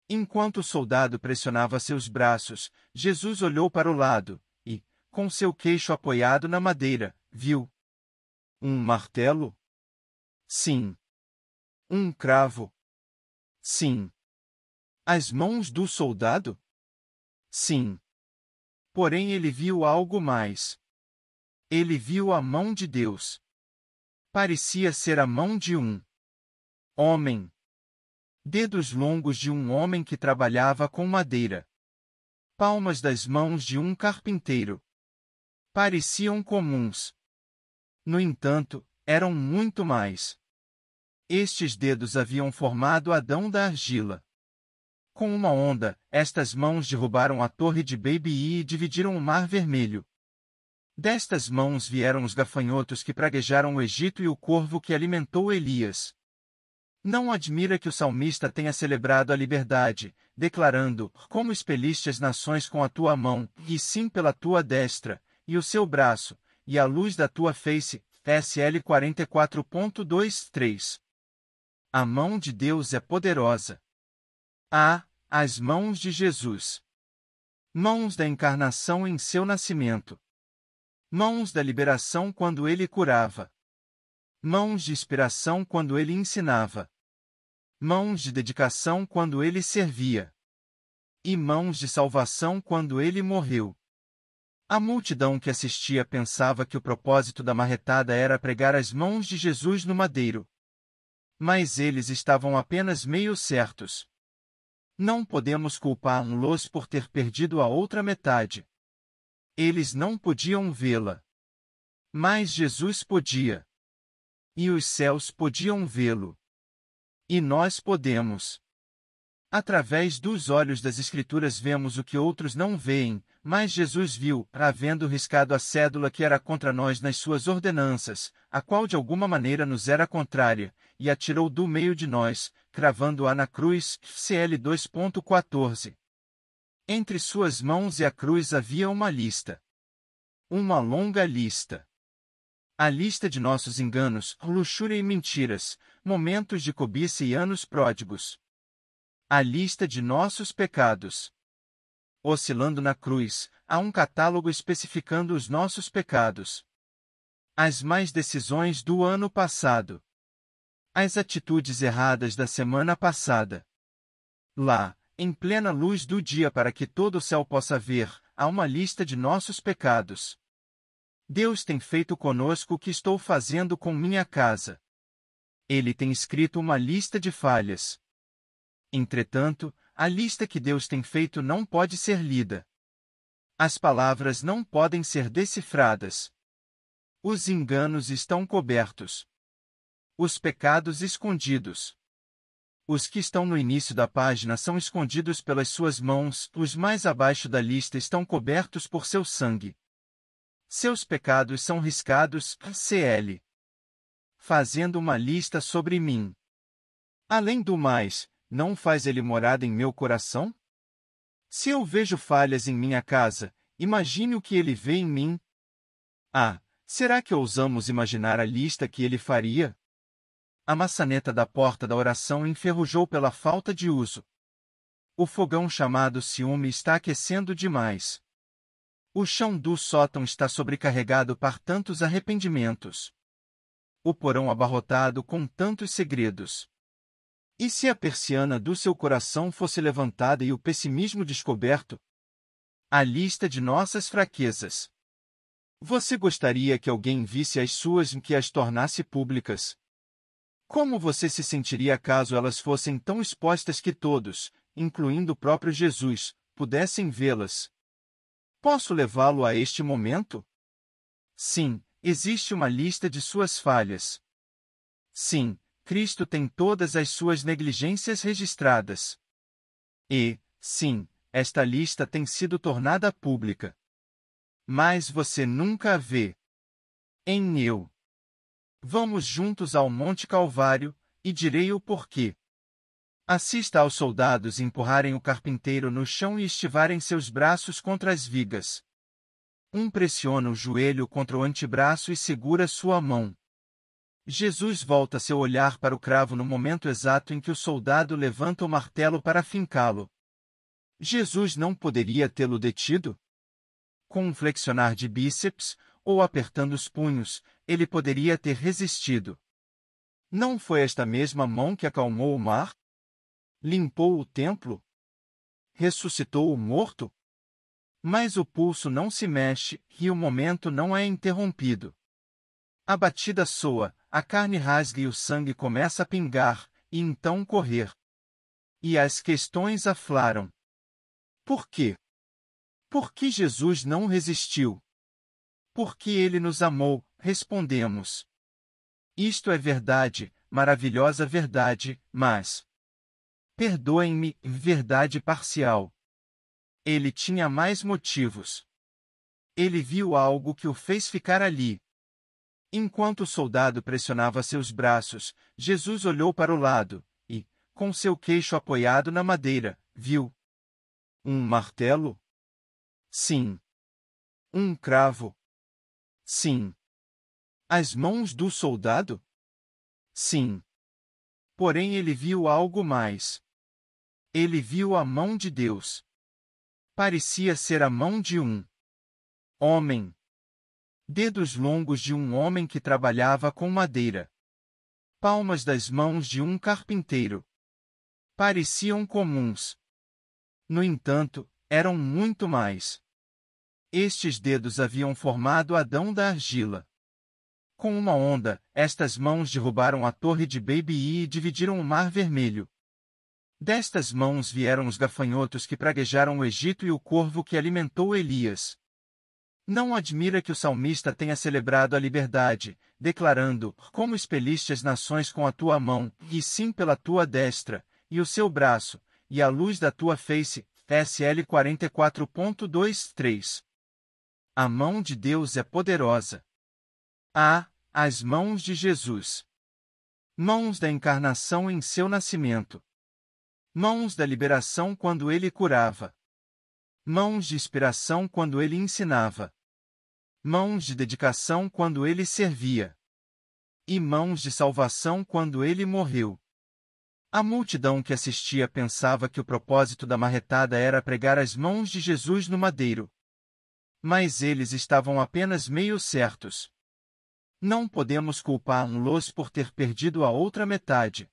Enquanto o soldado pressionava seus braços, Jesus olhou para o lado e, com seu queixo apoiado na madeira, viu. Um martelo? Sim. Um cravo? Sim. As mãos do soldado? Sim. Porém ele viu algo mais ele viu a mão de Deus. Parecia ser a mão de um homem. Dedos longos de um homem que trabalhava com madeira. Palmas das mãos de um carpinteiro. Pareciam comuns. No entanto, eram muito mais. Estes dedos haviam formado Adão da argila. Com uma onda, estas mãos derrubaram a torre de Baby e dividiram o mar vermelho. Destas mãos vieram os gafanhotos que praguejaram o Egito e o corvo que alimentou Elias. Não admira que o salmista tenha celebrado a liberdade, declarando: Como expeliste as nações com a tua mão, e sim pela tua destra, e o seu braço, e a luz da tua face. SL 44.23 A mão de Deus é poderosa. A. As mãos de Jesus. Mãos da encarnação em seu nascimento mãos da liberação quando ele curava, mãos de inspiração quando ele ensinava, mãos de dedicação quando ele servia, e mãos de salvação quando ele morreu. A multidão que assistia pensava que o propósito da marretada era pregar as mãos de Jesus no madeiro. Mas eles estavam apenas meio certos. Não podemos culpar los por ter perdido a outra metade. Eles não podiam vê-la. Mas Jesus podia. E os céus podiam vê-lo. E nós podemos. Através dos olhos das Escrituras vemos o que outros não veem, mas Jesus viu, havendo riscado a cédula que era contra nós nas suas ordenanças, a qual de alguma maneira nos era contrária, e a tirou do meio de nós, cravando-a na cruz, CL 2.14. Entre suas mãos e a cruz havia uma lista. Uma longa lista. A lista de nossos enganos, luxúria e mentiras, momentos de cobiça e anos pródigos. A lista de nossos pecados. Oscilando na cruz, há um catálogo especificando os nossos pecados. As mais decisões do ano passado. As atitudes erradas da semana passada. Lá, em plena luz do dia para que todo o céu possa ver, há uma lista de nossos pecados. Deus tem feito conosco o que estou fazendo com minha casa. Ele tem escrito uma lista de falhas. Entretanto, a lista que Deus tem feito não pode ser lida. As palavras não podem ser decifradas. Os enganos estão cobertos. Os pecados escondidos. Os que estão no início da página são escondidos pelas suas mãos, os mais abaixo da lista estão cobertos por seu sangue. Seus pecados são riscados, CL. Fazendo uma lista sobre mim. Além do mais, não faz ele morada em meu coração? Se eu vejo falhas em minha casa, imagine o que ele vê em mim. Ah, será que ousamos imaginar a lista que ele faria? A maçaneta da porta da oração enferrujou pela falta de uso. O fogão chamado ciúme está aquecendo demais. O chão do sótão está sobrecarregado para tantos arrependimentos. O porão abarrotado com tantos segredos. E se a persiana do seu coração fosse levantada e o pessimismo descoberto? A lista de nossas fraquezas. Você gostaria que alguém visse as suas e que as tornasse públicas? Como você se sentiria caso elas fossem tão expostas que todos, incluindo o próprio Jesus, pudessem vê-las? Posso levá-lo a este momento? Sim, existe uma lista de suas falhas. Sim, Cristo tem todas as suas negligências registradas. E, sim, esta lista tem sido tornada pública. Mas você nunca a vê. Em eu. Vamos juntos ao Monte Calvário, e direi o porquê. Assista aos soldados empurrarem o carpinteiro no chão e estivarem seus braços contra as vigas. Um pressiona o joelho contra o antebraço e segura sua mão. Jesus volta seu olhar para o cravo no momento exato em que o soldado levanta o martelo para fincá-lo. Jesus não poderia tê-lo detido? Com um flexionar de bíceps, ou apertando os punhos, ele poderia ter resistido. Não foi esta mesma mão que acalmou o mar? Limpou o templo? Ressuscitou o morto? Mas o pulso não se mexe e o momento não é interrompido. A batida soa, a carne rasga e o sangue começa a pingar, e então correr. E as questões aflaram. Por quê? Por que Jesus não resistiu? porque ele nos amou, respondemos. Isto é verdade, maravilhosa verdade, mas. Perdoem-me, verdade parcial. Ele tinha mais motivos. Ele viu algo que o fez ficar ali. Enquanto o soldado pressionava seus braços, Jesus olhou para o lado e, com seu queixo apoiado na madeira, viu. Um martelo? Sim. Um cravo? Sim. As mãos do soldado? Sim. Porém ele viu algo mais. Ele viu a mão de Deus. Parecia ser a mão de um homem. Dedos longos de um homem que trabalhava com madeira. Palmas das mãos de um carpinteiro. Pareciam comuns. No entanto, eram muito mais. Estes dedos haviam formado Adão da argila. Com uma onda, estas mãos derrubaram a torre de Baby e dividiram o mar vermelho. Destas mãos vieram os gafanhotos que praguejaram o Egito e o corvo que alimentou Elias. Não admira que o salmista tenha celebrado a liberdade, declarando: Como expeliste as nações com a tua mão, e sim pela tua destra, e o seu braço, e a luz da tua face. SL 44.23 a mão de Deus é poderosa. Ah, as mãos de Jesus. Mãos da encarnação em seu nascimento. Mãos da liberação quando ele curava. Mãos de inspiração quando ele ensinava. Mãos de dedicação quando ele servia. E mãos de salvação quando ele morreu. A multidão que assistia pensava que o propósito da marretada era pregar as mãos de Jesus no madeiro mas eles estavam apenas meio certos. Não podemos um los por ter perdido a outra metade.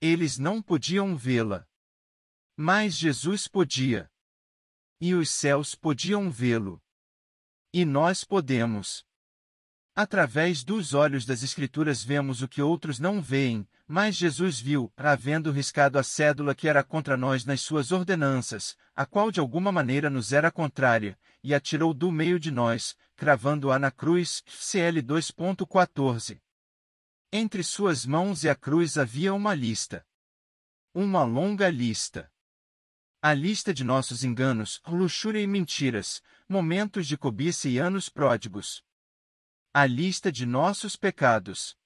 Eles não podiam vê-la. Mas Jesus podia. E os céus podiam vê-lo. E nós podemos. Através dos olhos das Escrituras vemos o que outros não veem, mas Jesus viu, havendo riscado a cédula que era contra nós nas suas ordenanças, a qual de alguma maneira nos era contrária, e a tirou do meio de nós, cravando-a na cruz, CL 2.14. Entre suas mãos e a cruz havia uma lista. Uma longa lista. A lista de nossos enganos, luxúria e mentiras, momentos de cobiça e anos pródigos. A lista de nossos pecados.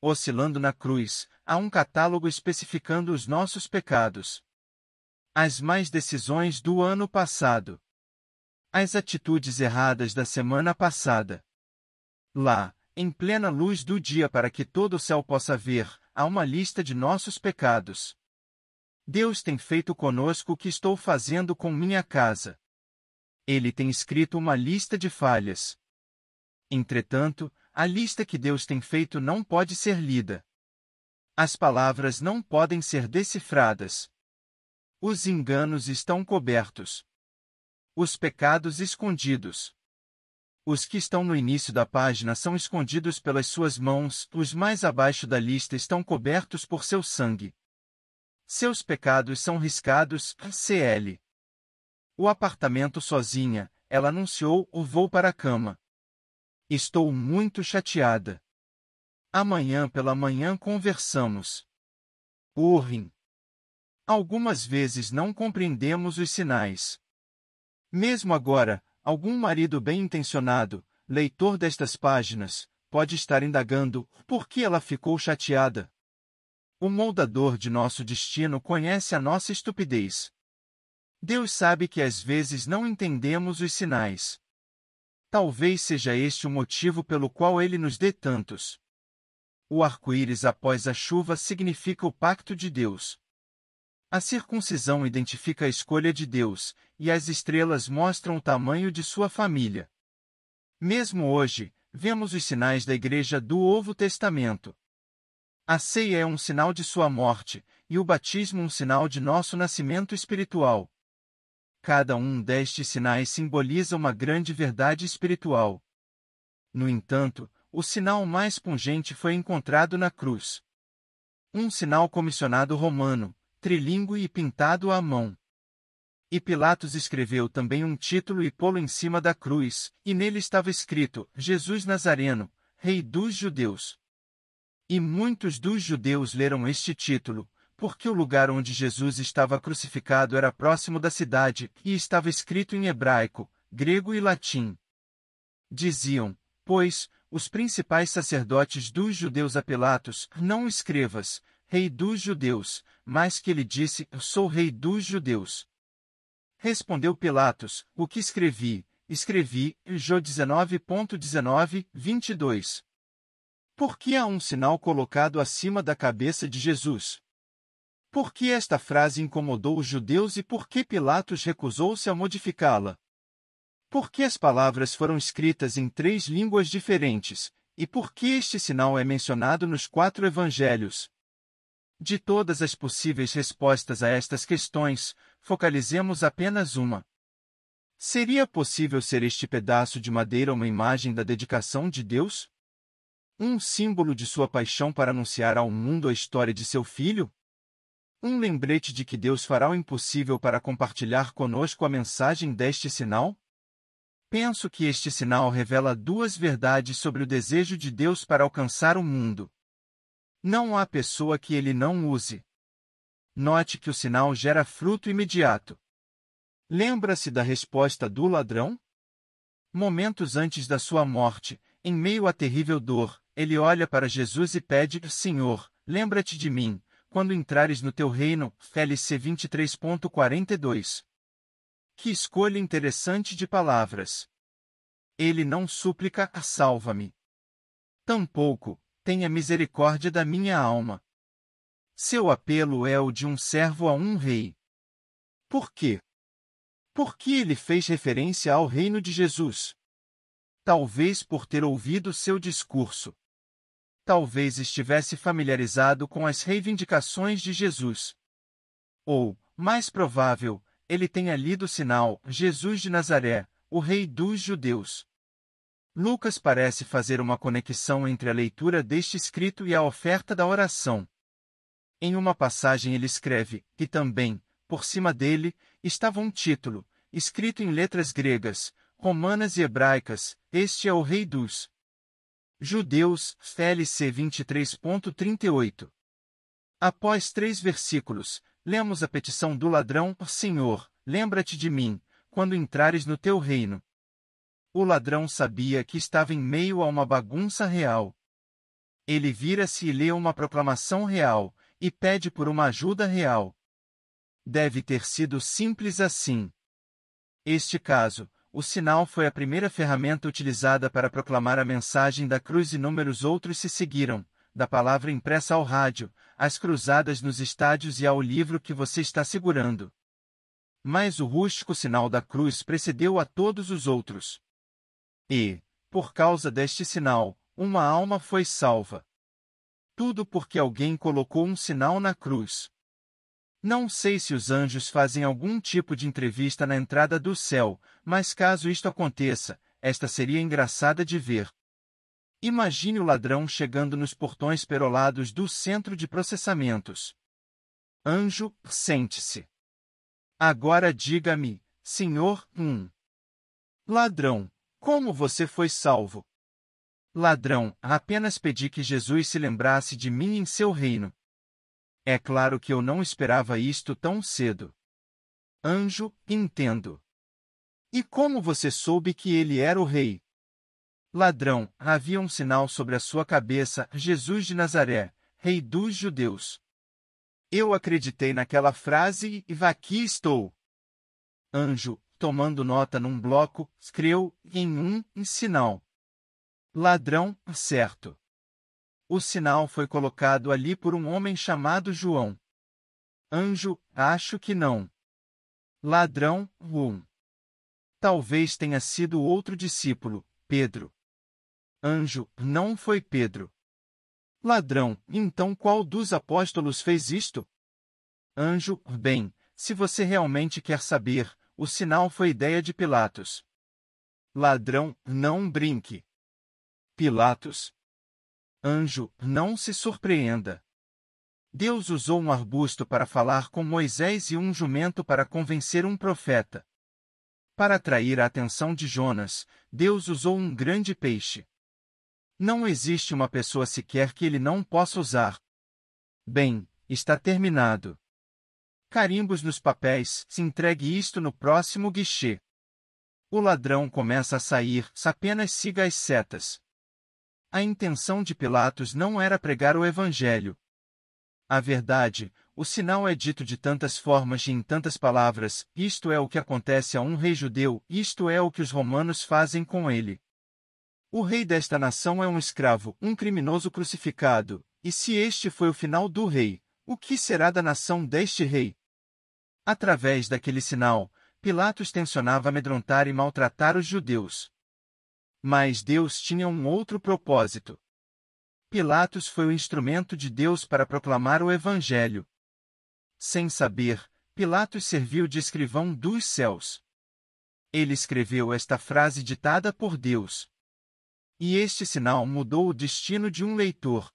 Oscilando na cruz, há um catálogo especificando os nossos pecados. As mais decisões do ano passado as atitudes erradas da semana passada. Lá, em plena luz do dia para que todo o céu possa ver, há uma lista de nossos pecados. Deus tem feito conosco o que estou fazendo com minha casa. Ele tem escrito uma lista de falhas. Entretanto, a lista que Deus tem feito não pode ser lida. As palavras não podem ser decifradas. Os enganos estão cobertos. Os pecados escondidos. Os que estão no início da página são escondidos pelas suas mãos, os mais abaixo da lista estão cobertos por seu sangue. Seus pecados são riscados, CL. O apartamento sozinha, ela anunciou o voo para a cama. Estou muito chateada. Amanhã pela manhã conversamos. Urrin. Algumas vezes não compreendemos os sinais. Mesmo agora, algum marido bem intencionado, leitor destas páginas, pode estar indagando por que ela ficou chateada. O moldador de nosso destino conhece a nossa estupidez. Deus sabe que às vezes não entendemos os sinais. Talvez seja este o motivo pelo qual ele nos dê tantos. O arco-íris após a chuva significa o pacto de Deus. A circuncisão identifica a escolha de Deus, e as estrelas mostram o tamanho de sua família. Mesmo hoje, vemos os sinais da Igreja do Novo Testamento. A ceia é um sinal de sua morte, e o batismo um sinal de nosso nascimento espiritual. Cada um destes sinais simboliza uma grande verdade espiritual. No entanto, o sinal mais pungente foi encontrado na cruz. Um sinal comissionado romano, trilingue e pintado à mão. E Pilatos escreveu também um título e pô-lo em cima da cruz, e nele estava escrito: Jesus Nazareno, Rei dos Judeus. E muitos dos judeus leram este título, porque o lugar onde Jesus estava crucificado era próximo da cidade, e estava escrito em hebraico, grego e latim. Diziam, pois, os principais sacerdotes dos judeus a Pilatos: Não escrevas, Rei dos judeus, mas que ele disse: Eu sou rei dos judeus. Respondeu Pilatos: O que escrevi? Escrevi, Jô 19.19, 22. Por que há um sinal colocado acima da cabeça de Jesus? Por que esta frase incomodou os judeus e por que Pilatos recusou-se a modificá-la? Por que as palavras foram escritas em três línguas diferentes, e por que este sinal é mencionado nos quatro evangelhos? De todas as possíveis respostas a estas questões, focalizemos apenas uma. Seria possível ser este pedaço de madeira uma imagem da dedicação de Deus? Um símbolo de sua paixão para anunciar ao mundo a história de seu filho? Um lembrete de que Deus fará o impossível para compartilhar conosco a mensagem deste sinal? Penso que este sinal revela duas verdades sobre o desejo de Deus para alcançar o mundo. Não há pessoa que ele não use. Note que o sinal gera fruto imediato. Lembra-se da resposta do ladrão? Momentos antes da sua morte, em meio à terrível dor, ele olha para Jesus e pede: Senhor, lembra-te de mim, quando entrares no teu reino. LC 23.42. Que escolha interessante de palavras! Ele não suplica: Salva-me. Tampouco, tenha misericórdia da minha alma. Seu apelo é o de um servo a um rei. Por quê? Porque ele fez referência ao reino de Jesus. Talvez por ter ouvido seu discurso. Talvez estivesse familiarizado com as reivindicações de Jesus. Ou, mais provável, ele tenha lido o sinal Jesus de Nazaré, o Rei dos Judeus. Lucas parece fazer uma conexão entre a leitura deste escrito e a oferta da oração. Em uma passagem ele escreve, e também, por cima dele, estava um título, escrito em letras gregas, romanas e hebraicas, este é o rei dos judeus, LC 23.38. Após três versículos, lemos a petição do ladrão, Senhor, lembra-te de mim, quando entrares no teu reino. O ladrão sabia que estava em meio a uma bagunça real. Ele vira-se e lê uma proclamação real, e pede por uma ajuda real. Deve ter sido simples assim. Este caso, o sinal foi a primeira ferramenta utilizada para proclamar a mensagem da cruz e números outros se seguiram, da palavra impressa ao rádio, às cruzadas nos estádios e ao livro que você está segurando. Mas o rústico sinal da cruz precedeu a todos os outros. E, por causa deste sinal, uma alma foi salva. Tudo porque alguém colocou um sinal na cruz. Não sei se os anjos fazem algum tipo de entrevista na entrada do céu, mas caso isto aconteça, esta seria engraçada de ver. Imagine o ladrão chegando nos portões perolados do centro de processamentos. Anjo, sente-se. Agora diga-me, senhor, um. Ladrão, como você foi salvo? Ladrão, apenas pedi que Jesus se lembrasse de mim em seu reino. É claro que eu não esperava isto tão cedo. Anjo, entendo. E como você soube que ele era o rei? Ladrão, havia um sinal sobre a sua cabeça, Jesus de Nazaré, rei dos judeus. Eu acreditei naquela frase e aqui estou. Anjo, tomando nota num bloco, escreveu em um, em sinal. Ladrão, certo. O sinal foi colocado ali por um homem chamado João. Anjo, acho que não. Ladrão, um. Talvez tenha sido outro discípulo, Pedro. Anjo, não foi Pedro. Ladrão, então qual dos apóstolos fez isto? Anjo, bem, se você realmente quer saber, o sinal foi ideia de Pilatos. Ladrão, não brinque. Pilatos. Anjo, não se surpreenda. Deus usou um arbusto para falar com Moisés e um jumento para convencer um profeta. Para atrair a atenção de Jonas, Deus usou um grande peixe. Não existe uma pessoa sequer que ele não possa usar. Bem, está terminado carimbos nos papéis, se entregue isto no próximo guichê. O ladrão começa a sair, apenas siga as setas. A intenção de Pilatos não era pregar o evangelho. A verdade, o sinal é dito de tantas formas e em tantas palavras, isto é o que acontece a um rei judeu, isto é o que os romanos fazem com ele. O rei desta nação é um escravo, um criminoso crucificado, e se este foi o final do rei, o que será da nação deste rei? Através daquele sinal, Pilatos tensionava amedrontar e maltratar os judeus. Mas Deus tinha um outro propósito. Pilatos foi o instrumento de Deus para proclamar o Evangelho. Sem saber, Pilatos serviu de escrivão dos céus. Ele escreveu esta frase ditada por Deus. E este sinal mudou o destino de um leitor.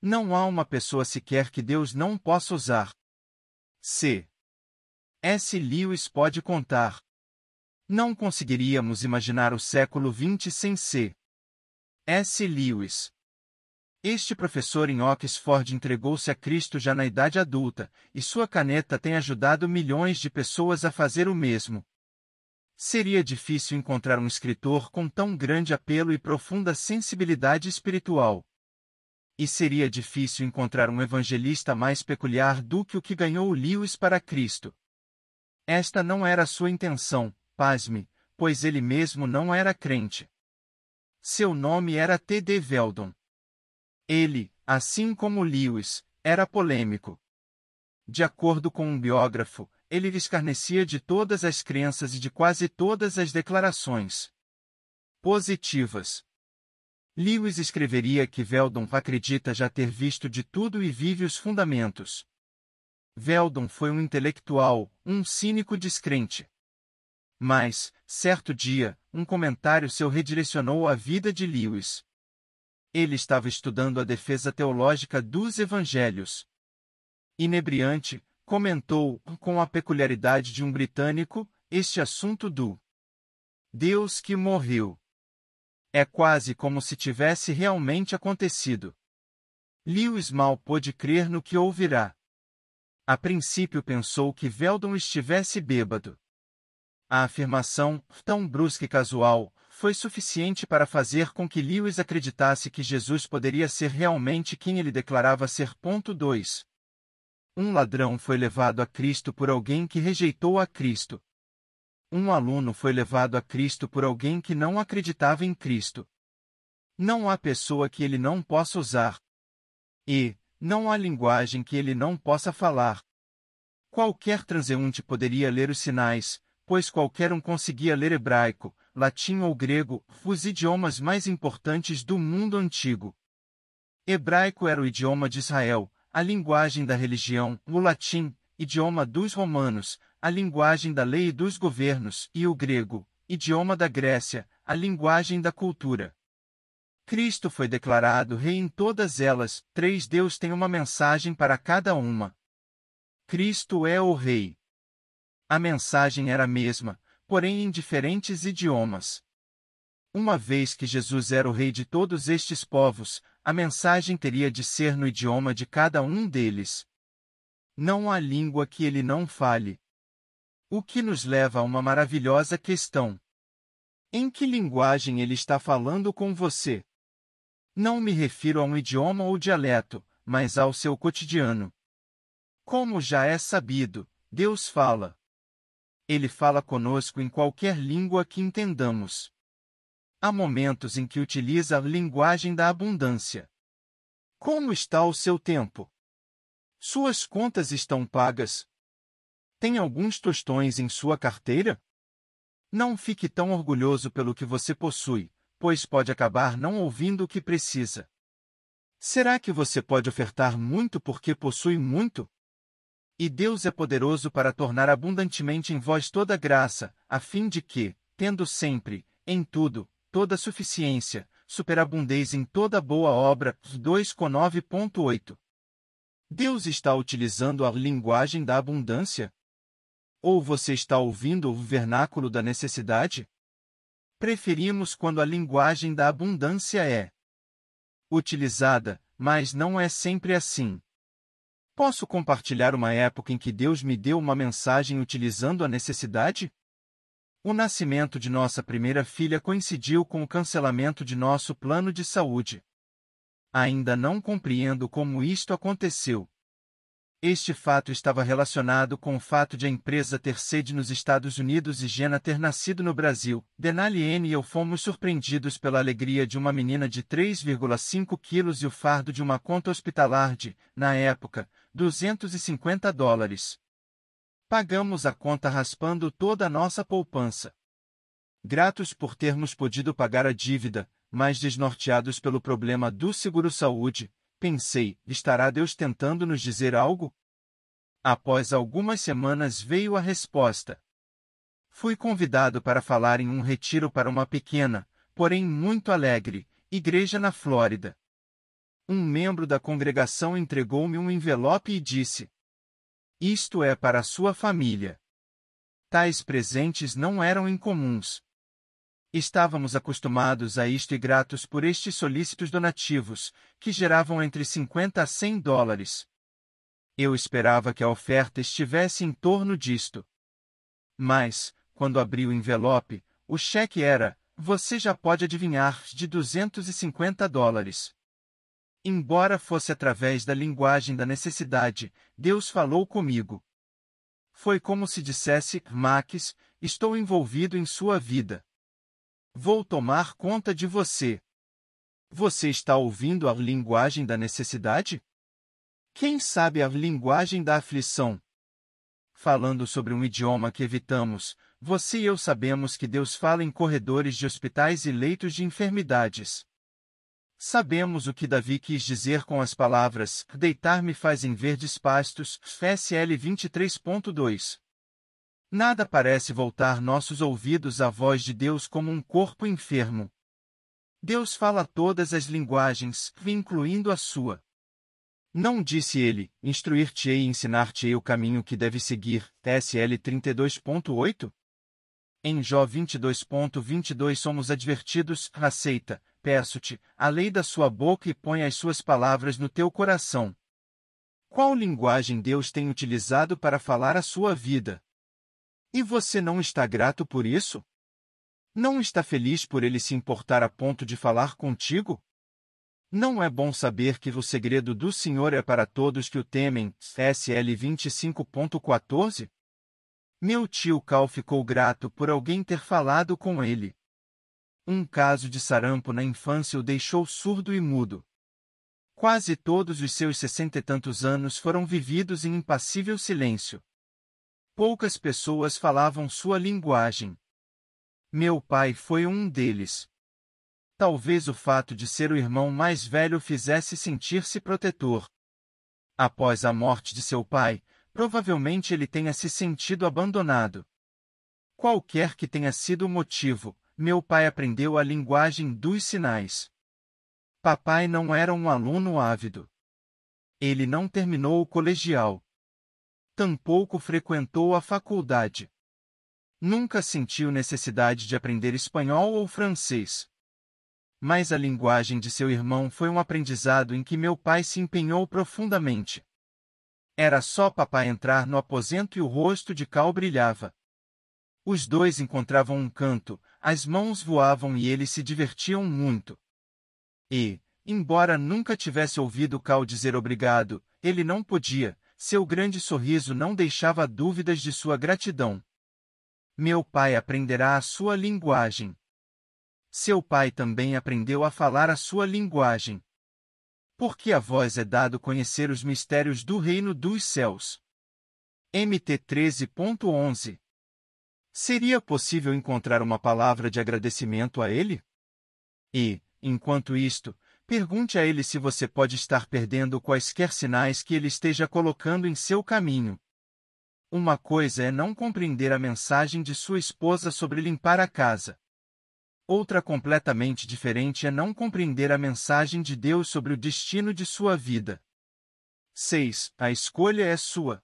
Não há uma pessoa sequer que Deus não possa usar. C. S. Lewis pode contar. Não conseguiríamos imaginar o século XX sem C. S. Lewis. Este professor em Oxford entregou-se a Cristo já na idade adulta, e sua caneta tem ajudado milhões de pessoas a fazer o mesmo. Seria difícil encontrar um escritor com tão grande apelo e profunda sensibilidade espiritual. E seria difícil encontrar um evangelista mais peculiar do que o que ganhou Lewis para Cristo. Esta não era sua intenção, pasme, pois ele mesmo não era crente. Seu nome era T.D. Veldon. Ele, assim como Lewis, era polêmico. De acordo com um biógrafo, ele escarnecia de todas as crenças e de quase todas as declarações positivas. Lewis escreveria que Veldon acredita já ter visto de tudo e vive os fundamentos Veldon foi um intelectual, um cínico descrente. Mas, certo dia, um comentário seu redirecionou a vida de Lewis. Ele estava estudando a defesa teológica dos evangelhos. Inebriante, comentou, com a peculiaridade de um britânico, este assunto do Deus que morreu. É quase como se tivesse realmente acontecido. Lewis mal pôde crer no que ouvirá. A princípio pensou que Veldon estivesse bêbado. A afirmação, tão brusca e casual, foi suficiente para fazer com que Lewis acreditasse que Jesus poderia ser realmente quem ele declarava ser. Ponto 2. Um ladrão foi levado a Cristo por alguém que rejeitou a Cristo. Um aluno foi levado a Cristo por alguém que não acreditava em Cristo. Não há pessoa que ele não possa usar. E, não há linguagem que ele não possa falar. Qualquer transeunte poderia ler os sinais, pois qualquer um conseguia ler hebraico, latim ou grego, os idiomas mais importantes do mundo antigo. Hebraico era o idioma de Israel, a linguagem da religião, o latim, idioma dos romanos, a linguagem da lei e dos governos, e o grego, idioma da Grécia, a linguagem da cultura. Cristo foi declarado rei em todas elas, três Deus tem uma mensagem para cada uma. Cristo é o rei. A mensagem era a mesma, porém em diferentes idiomas. Uma vez que Jesus era o rei de todos estes povos, a mensagem teria de ser no idioma de cada um deles. Não há língua que ele não fale. O que nos leva a uma maravilhosa questão. Em que linguagem ele está falando com você? Não me refiro a um idioma ou dialeto, mas ao seu cotidiano. Como já é sabido, Deus fala. Ele fala conosco em qualquer língua que entendamos. Há momentos em que utiliza a linguagem da abundância. Como está o seu tempo? Suas contas estão pagas? Tem alguns tostões em sua carteira? Não fique tão orgulhoso pelo que você possui, pois pode acabar não ouvindo o que precisa. Será que você pode ofertar muito porque possui muito? E Deus é poderoso para tornar abundantemente em vós toda graça, a fim de que, tendo sempre, em tudo, toda suficiência, superabundeis em toda boa obra. 2,9.8 Deus está utilizando a linguagem da abundância? Ou você está ouvindo o vernáculo da necessidade? preferimos quando a linguagem da abundância é utilizada, mas não é sempre assim. Posso compartilhar uma época em que Deus me deu uma mensagem utilizando a necessidade? O nascimento de nossa primeira filha coincidiu com o cancelamento de nosso plano de saúde. Ainda não compreendo como isto aconteceu, este fato estava relacionado com o fato de a empresa ter sede nos Estados Unidos e Jena ter nascido no Brasil. Denali N e eu fomos surpreendidos pela alegria de uma menina de 3,5 quilos e o fardo de uma conta hospitalar de, na época, 250 dólares. Pagamos a conta raspando toda a nossa poupança. Gratos por termos podido pagar a dívida, mas desnorteados pelo problema do seguro-saúde, Pensei, estará Deus tentando nos dizer algo? Após algumas semanas veio a resposta. Fui convidado para falar em um retiro para uma pequena, porém muito alegre, igreja na Flórida. Um membro da congregação entregou-me um envelope e disse: Isto é para sua família. Tais presentes não eram incomuns, Estávamos acostumados a isto e gratos por estes solícitos donativos, que geravam entre 50 a 100 dólares. Eu esperava que a oferta estivesse em torno disto. Mas, quando abri o envelope, o cheque era, você já pode adivinhar, de 250 dólares. Embora fosse através da linguagem da necessidade, Deus falou comigo. Foi como se dissesse, Max, estou envolvido em sua vida. Vou tomar conta de você. Você está ouvindo a linguagem da necessidade? Quem sabe a linguagem da aflição? Falando sobre um idioma que evitamos, você e eu sabemos que Deus fala em corredores de hospitais e leitos de enfermidades. Sabemos o que Davi quis dizer com as palavras: Deitar-me faz em verdes pastos, FSL 23.2. Nada parece voltar nossos ouvidos à voz de Deus como um corpo enfermo. Deus fala todas as linguagens, incluindo a sua. Não disse ele, instruir-te-ei e ensinar-te-ei o caminho que deve seguir, TSL 32.8? Em Jó 22.22 somos advertidos, aceita, peço-te, a lei da sua boca e põe as suas palavras no teu coração. Qual linguagem Deus tem utilizado para falar a sua vida? E você não está grato por isso? Não está feliz por ele se importar a ponto de falar contigo? Não é bom saber que o segredo do Senhor é para todos que o temem. SL 25.14 Meu tio Cal ficou grato por alguém ter falado com ele. Um caso de sarampo na infância o deixou surdo e mudo. Quase todos os seus sessenta e tantos anos foram vividos em impassível silêncio. Poucas pessoas falavam sua linguagem. Meu pai foi um deles. Talvez o fato de ser o irmão mais velho fizesse sentir-se protetor. Após a morte de seu pai, provavelmente ele tenha se sentido abandonado. Qualquer que tenha sido o motivo, meu pai aprendeu a linguagem dos sinais. Papai não era um aluno ávido. Ele não terminou o colegial. Tampouco frequentou a faculdade. Nunca sentiu necessidade de aprender espanhol ou francês. Mas a linguagem de seu irmão foi um aprendizado em que meu pai se empenhou profundamente. Era só papai entrar no aposento e o rosto de Cal brilhava. Os dois encontravam um canto, as mãos voavam e eles se divertiam muito. E, embora nunca tivesse ouvido Cal dizer obrigado, ele não podia, seu grande sorriso não deixava dúvidas de sua gratidão. Meu pai aprenderá a sua linguagem. Seu pai também aprendeu a falar a sua linguagem. Porque a vós é dado conhecer os mistérios do reino dos céus. MT 13.11 Seria possível encontrar uma palavra de agradecimento a ele? E, enquanto isto, Pergunte a ele se você pode estar perdendo quaisquer sinais que ele esteja colocando em seu caminho. Uma coisa é não compreender a mensagem de sua esposa sobre limpar a casa. Outra completamente diferente é não compreender a mensagem de Deus sobre o destino de sua vida. 6. A escolha é sua.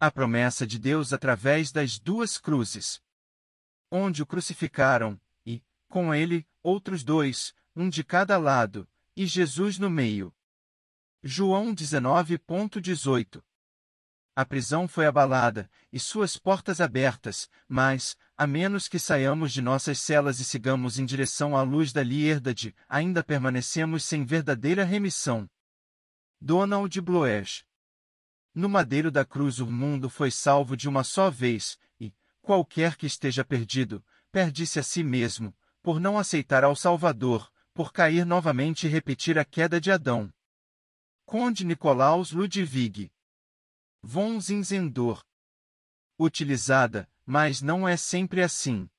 A promessa de Deus através das duas cruzes. Onde o crucificaram, e, com ele, outros dois, um de cada lado, e Jesus no meio. João 19.18 A prisão foi abalada, e suas portas abertas, mas, a menos que saiamos de nossas celas e sigamos em direção à luz da liberdade, ainda permanecemos sem verdadeira remissão. Donald Bloech No madeiro da cruz o mundo foi salvo de uma só vez, e, qualquer que esteja perdido, perde-se a si mesmo, por não aceitar ao Salvador, por cair novamente e repetir a queda de Adão. Conde Nicolaus Ludwig von Zinzendor. Utilizada, mas não é sempre assim.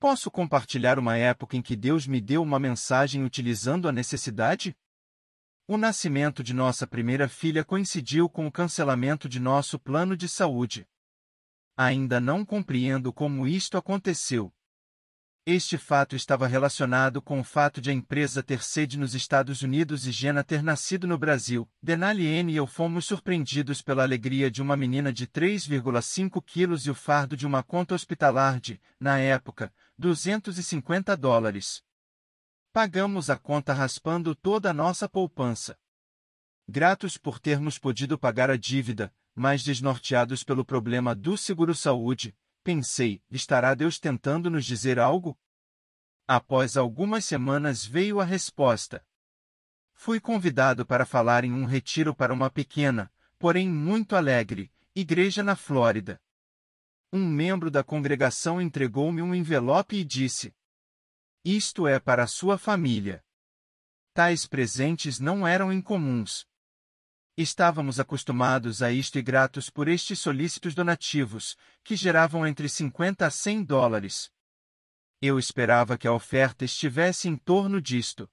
Posso compartilhar uma época em que Deus me deu uma mensagem utilizando a necessidade? O nascimento de nossa primeira filha coincidiu com o cancelamento de nosso plano de saúde. Ainda não compreendo como isto aconteceu. Este fato estava relacionado com o fato de a empresa ter sede nos Estados Unidos e Jena ter nascido no Brasil. Denali N e eu fomos surpreendidos pela alegria de uma menina de 3,5 quilos e o fardo de uma conta hospitalar de, na época, 250 dólares. Pagamos a conta raspando toda a nossa poupança. Gratos por termos podido pagar a dívida, mas desnorteados pelo problema do seguro-saúde, Pensei, estará Deus tentando nos dizer algo? Após algumas semanas veio a resposta. Fui convidado para falar em um retiro para uma pequena, porém muito alegre, igreja na Flórida. Um membro da congregação entregou-me um envelope e disse: Isto é para sua família. Tais presentes não eram incomuns, Estávamos acostumados a isto e gratos por estes solícitos donativos, que geravam entre 50 a 100 dólares. Eu esperava que a oferta estivesse em torno disto.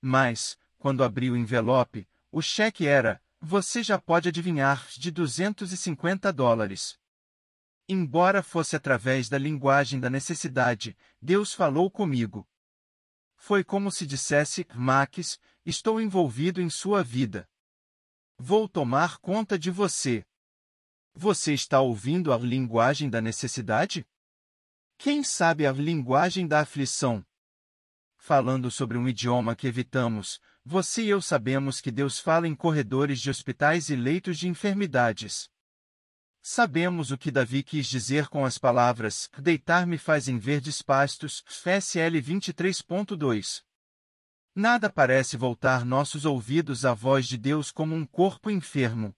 Mas, quando abri o envelope, o cheque era, você já pode adivinhar, de 250 dólares. Embora fosse através da linguagem da necessidade, Deus falou comigo. Foi como se dissesse, Max, estou envolvido em sua vida. Vou tomar conta de você. Você está ouvindo a linguagem da necessidade? Quem sabe a linguagem da aflição? Falando sobre um idioma que evitamos, você e eu sabemos que Deus fala em corredores de hospitais e leitos de enfermidades. Sabemos o que Davi quis dizer com as palavras: Deitar-me faz em verdes pastos, FSL 23.2. Nada parece voltar nossos ouvidos à voz de Deus como um corpo enfermo.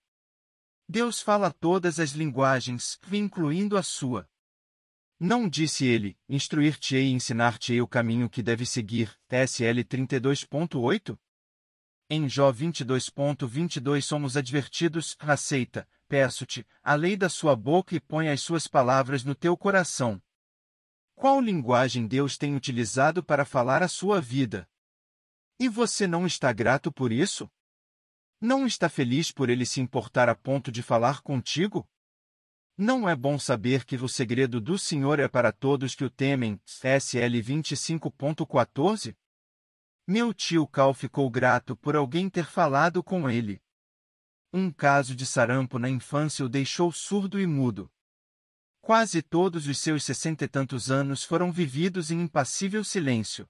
Deus fala todas as linguagens, incluindo a sua. Não disse ele, instruir-te-ei e ensinar-te-ei o caminho que deve seguir, SL 32.8? Em Jó 22.22 somos advertidos, aceita, peço-te, a lei da sua boca e põe as suas palavras no teu coração. Qual linguagem Deus tem utilizado para falar a sua vida? E você não está grato por isso? Não está feliz por ele se importar a ponto de falar contigo? Não é bom saber que o segredo do Senhor é para todos que o temem. SL 25.14 Meu tio Cal ficou grato por alguém ter falado com ele. Um caso de sarampo na infância o deixou surdo e mudo. Quase todos os seus sessenta e tantos anos foram vividos em impassível silêncio.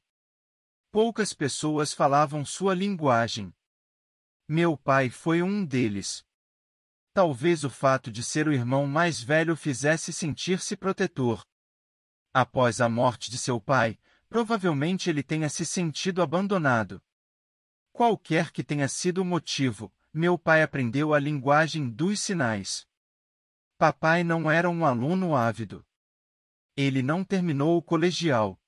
Poucas pessoas falavam sua linguagem. Meu pai foi um deles. Talvez o fato de ser o irmão mais velho fizesse sentir-se protetor. Após a morte de seu pai, provavelmente ele tenha se sentido abandonado. Qualquer que tenha sido o motivo, meu pai aprendeu a linguagem dos sinais. Papai não era um aluno ávido. Ele não terminou o colegial.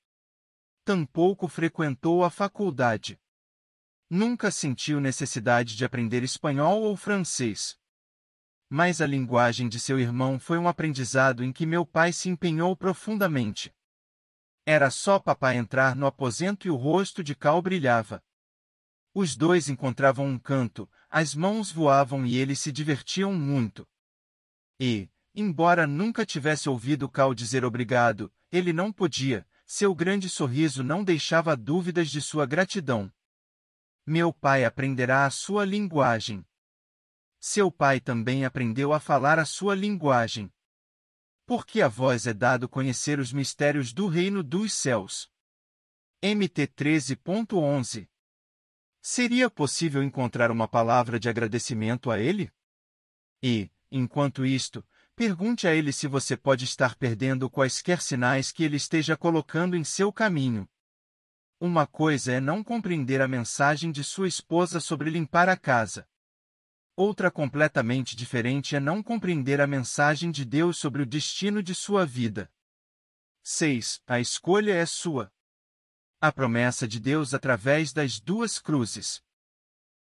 Tampouco frequentou a faculdade. Nunca sentiu necessidade de aprender espanhol ou francês. Mas a linguagem de seu irmão foi um aprendizado em que meu pai se empenhou profundamente. Era só papai entrar no aposento e o rosto de Cal brilhava. Os dois encontravam um canto, as mãos voavam e eles se divertiam muito. E, embora nunca tivesse ouvido Cal dizer obrigado, ele não podia, seu grande sorriso não deixava dúvidas de sua gratidão. Meu pai aprenderá a sua linguagem. Seu pai também aprendeu a falar a sua linguagem. Porque a vós é dado conhecer os mistérios do reino dos céus. MT 13.11 Seria possível encontrar uma palavra de agradecimento a ele? E, enquanto isto, Pergunte a ele se você pode estar perdendo quaisquer sinais que ele esteja colocando em seu caminho. Uma coisa é não compreender a mensagem de sua esposa sobre limpar a casa. Outra completamente diferente é não compreender a mensagem de Deus sobre o destino de sua vida. 6. A escolha é sua. A promessa de Deus através das duas cruzes.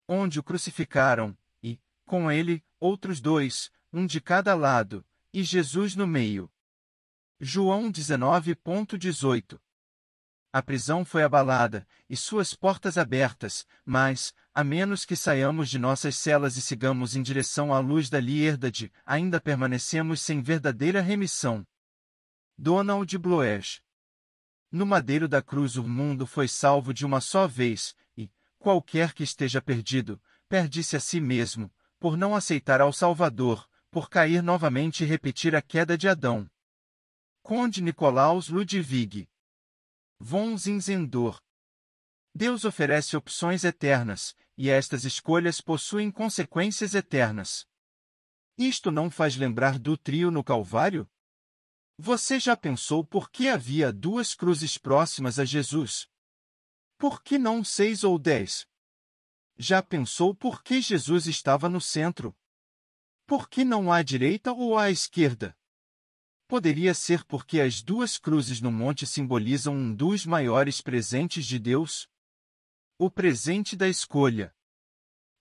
Onde o crucificaram, e, com ele, outros dois, um de cada lado, e Jesus no meio. João 19.18 A prisão foi abalada, e suas portas abertas, mas, a menos que saiamos de nossas celas e sigamos em direção à luz da liberdade, ainda permanecemos sem verdadeira remissão. Donald Bloech No madeiro da cruz o mundo foi salvo de uma só vez, e, qualquer que esteja perdido, perde-se a si mesmo, por não aceitar ao Salvador, por cair novamente e repetir a queda de Adão. Conde Nicolaus Ludwig von Zinzendor. Deus oferece opções eternas, e estas escolhas possuem consequências eternas. Isto não faz lembrar do trio no Calvário? Você já pensou por que havia duas cruzes próximas a Jesus? Por que não seis ou dez? Já pensou por que Jesus estava no centro? Por que não há direita ou há esquerda? Poderia ser porque as duas cruzes no monte simbolizam um dos maiores presentes de Deus? O presente da escolha.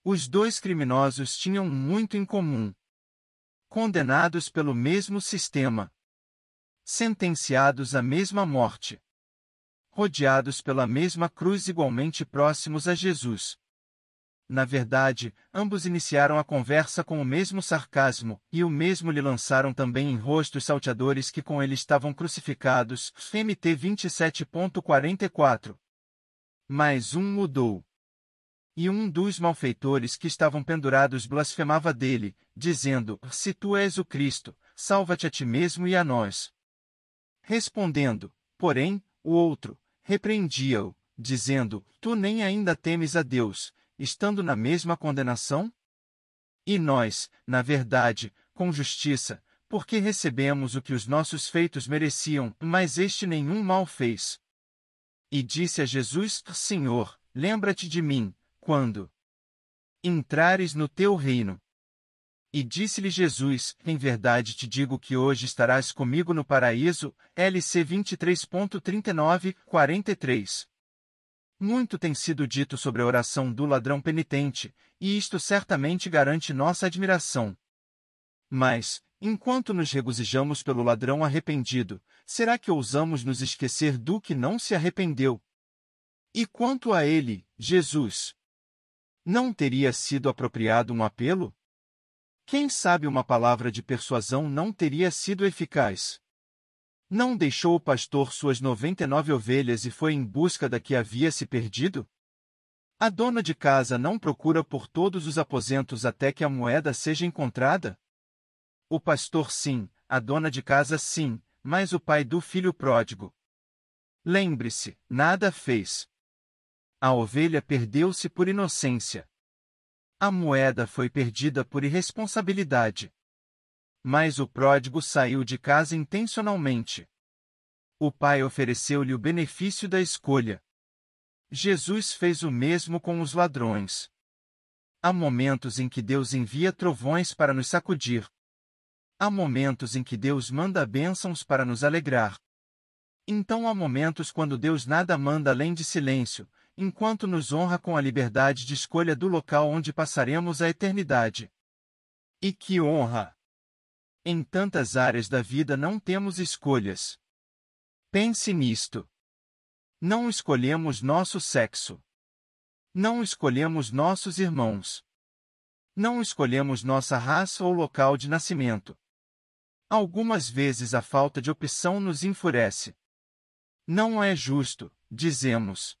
Os dois criminosos tinham muito em comum. Condenados pelo mesmo sistema. Sentenciados à mesma morte rodeados pela mesma cruz igualmente próximos a Jesus. Na verdade, ambos iniciaram a conversa com o mesmo sarcasmo, e o mesmo lhe lançaram também em rosto os salteadores que com ele estavam crucificados. MT 27.44 Mas um mudou. E um dos malfeitores que estavam pendurados blasfemava dele, dizendo, Se tu és o Cristo, salva-te a ti mesmo e a nós. Respondendo, porém, o outro, repreendia-o, dizendo, Tu nem ainda temes a Deus, estando na mesma condenação? E nós, na verdade, com justiça, porque recebemos o que os nossos feitos mereciam, mas este nenhum mal fez. E disse a Jesus: Senhor, lembra-te de mim, quando entrares no teu reino. E disse-lhe Jesus: Em verdade te digo que hoje estarás comigo no paraíso. LC 23.39, 43. Muito tem sido dito sobre a oração do ladrão penitente, e isto certamente garante nossa admiração. Mas, enquanto nos regozijamos pelo ladrão arrependido, será que ousamos nos esquecer do que não se arrependeu? E quanto a ele, Jesus? Não teria sido apropriado um apelo? Quem sabe uma palavra de persuasão não teria sido eficaz? Não deixou o pastor suas noventa e nove ovelhas e foi em busca da que havia se perdido? A dona de casa não procura por todos os aposentos até que a moeda seja encontrada? O pastor sim, a dona de casa sim, mas o pai do filho pródigo. Lembre-se, nada fez. A ovelha perdeu-se por inocência. A moeda foi perdida por irresponsabilidade mas o pródigo saiu de casa intencionalmente. O pai ofereceu-lhe o benefício da escolha. Jesus fez o mesmo com os ladrões. Há momentos em que Deus envia trovões para nos sacudir. Há momentos em que Deus manda bênçãos para nos alegrar. Então há momentos quando Deus nada manda além de silêncio, enquanto nos honra com a liberdade de escolha do local onde passaremos a eternidade. E que honra! Em tantas áreas da vida não temos escolhas. Pense nisto. Não escolhemos nosso sexo. Não escolhemos nossos irmãos. Não escolhemos nossa raça ou local de nascimento. Algumas vezes a falta de opção nos enfurece. Não é justo, dizemos.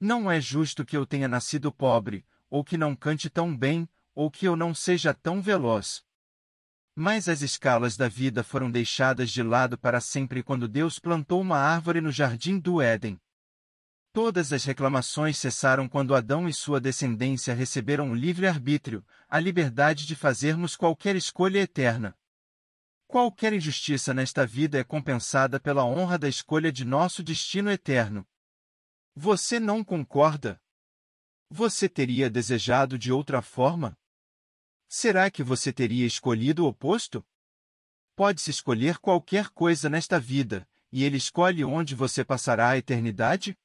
Não é justo que eu tenha nascido pobre, ou que não cante tão bem, ou que eu não seja tão veloz. Mas as escalas da vida foram deixadas de lado para sempre quando Deus plantou uma árvore no jardim do Éden. Todas as reclamações cessaram quando Adão e sua descendência receberam o livre-arbítrio, a liberdade de fazermos qualquer escolha eterna. Qualquer injustiça nesta vida é compensada pela honra da escolha de nosso destino eterno. Você não concorda? Você teria desejado de outra forma? Será que você teria escolhido o oposto? Pode-se escolher qualquer coisa nesta vida, e ele escolhe onde você passará a eternidade?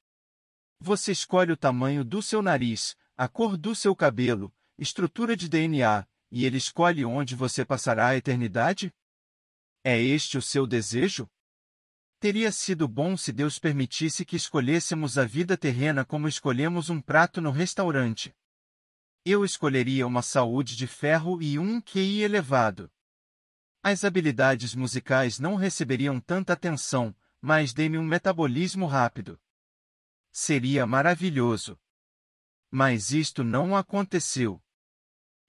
Você escolhe o tamanho do seu nariz, a cor do seu cabelo, estrutura de DNA, e ele escolhe onde você passará a eternidade? É este o seu desejo? Teria sido bom se Deus permitisse que escolhêssemos a vida terrena como escolhemos um prato no restaurante, eu escolheria uma saúde de ferro e um QI elevado. As habilidades musicais não receberiam tanta atenção, mas dê-me um metabolismo rápido. Seria maravilhoso. Mas isto não aconteceu.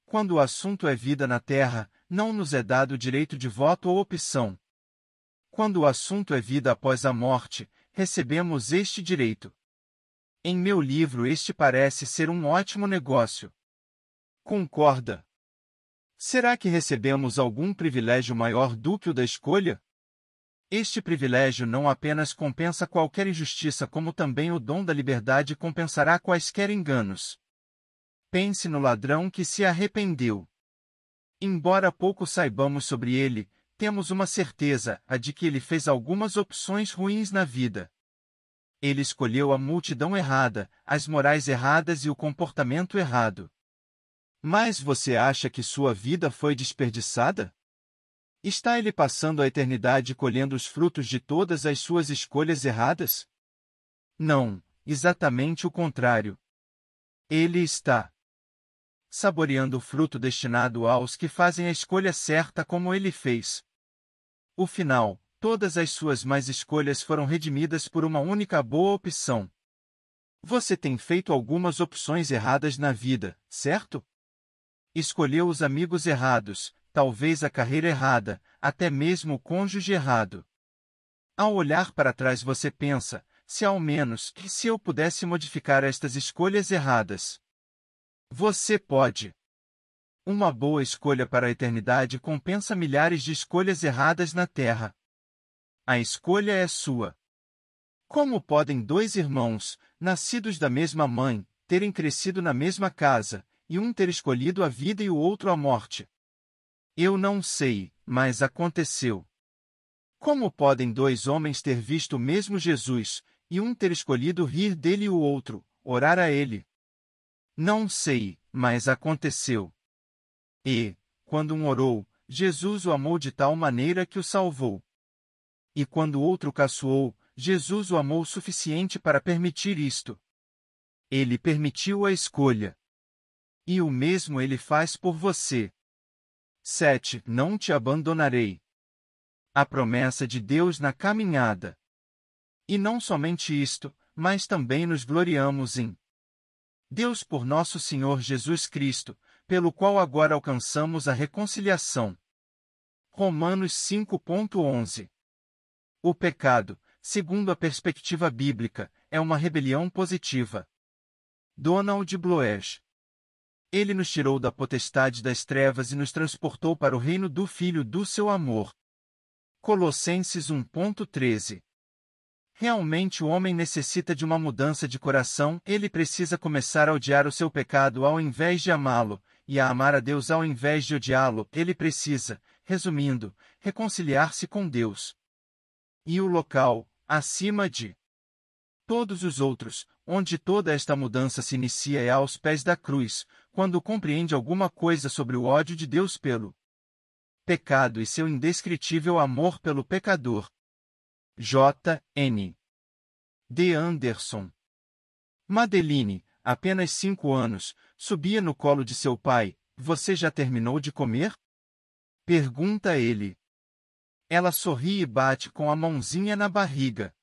Quando o assunto é vida na Terra, não nos é dado direito de voto ou opção. Quando o assunto é vida após a morte, recebemos este direito. Em meu livro, este parece ser um ótimo negócio. Concorda? Será que recebemos algum privilégio maior do que o da escolha? Este privilégio não apenas compensa qualquer injustiça, como também o dom da liberdade compensará quaisquer enganos. Pense no ladrão que se arrependeu. Embora pouco saibamos sobre ele, temos uma certeza, a de que ele fez algumas opções ruins na vida. Ele escolheu a multidão errada, as morais erradas e o comportamento errado. Mas você acha que sua vida foi desperdiçada? Está ele passando a eternidade colhendo os frutos de todas as suas escolhas erradas? Não, exatamente o contrário. Ele está saboreando o fruto destinado aos que fazem a escolha certa como ele fez. O final, todas as suas mais escolhas foram redimidas por uma única boa opção. Você tem feito algumas opções erradas na vida, certo? Escolheu os amigos errados, talvez a carreira errada, até mesmo o cônjuge errado. Ao olhar para trás você pensa, se ao menos, se eu pudesse modificar estas escolhas erradas? Você pode. Uma boa escolha para a eternidade compensa milhares de escolhas erradas na Terra. A escolha é sua. Como podem dois irmãos, nascidos da mesma mãe, terem crescido na mesma casa, e um ter escolhido a vida e o outro a morte. Eu não sei, mas aconteceu. Como podem dois homens ter visto o mesmo Jesus, e um ter escolhido rir dele e o outro, orar a ele? Não sei, mas aconteceu. E, quando um orou, Jesus o amou de tal maneira que o salvou. E quando o outro caçoou, Jesus o amou o suficiente para permitir isto. Ele permitiu a escolha. E o mesmo ele faz por você. 7. Não te abandonarei. A promessa de Deus na caminhada. E não somente isto, mas também nos gloriamos em Deus por nosso Senhor Jesus Cristo, pelo qual agora alcançamos a reconciliação. Romanos 5.11 O pecado, segundo a perspectiva bíblica, é uma rebelião positiva. Donald Bloesch ele nos tirou da potestade das trevas e nos transportou para o reino do Filho do seu amor. Colossenses 1.13 Realmente o homem necessita de uma mudança de coração, ele precisa começar a odiar o seu pecado ao invés de amá-lo, e a amar a Deus ao invés de odiá-lo, ele precisa, resumindo, reconciliar-se com Deus. E o local, acima de todos os outros, onde toda esta mudança se inicia é aos pés da cruz, quando compreende alguma coisa sobre o ódio de Deus pelo pecado e seu indescritível amor pelo pecador. J. N. D. Anderson. Madeline, apenas cinco anos, subia no colo de seu pai. Você já terminou de comer? Pergunta ele. Ela sorri e bate com a mãozinha na barriga.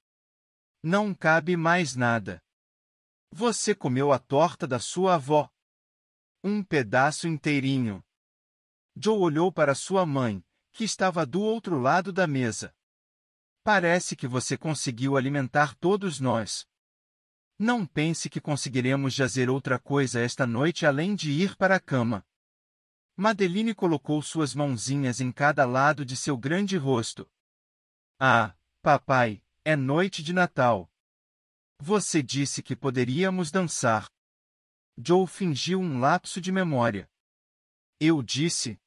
Não cabe mais nada. Você comeu a torta da sua avó. Um pedaço inteirinho. Joe olhou para sua mãe, que estava do outro lado da mesa. Parece que você conseguiu alimentar todos nós. Não pense que conseguiremos fazer outra coisa esta noite além de ir para a cama. Madeline colocou suas mãozinhas em cada lado de seu grande rosto. Ah, papai, é noite de Natal. Você disse que poderíamos dançar. Joe fingiu um lapso de memória. Eu disse.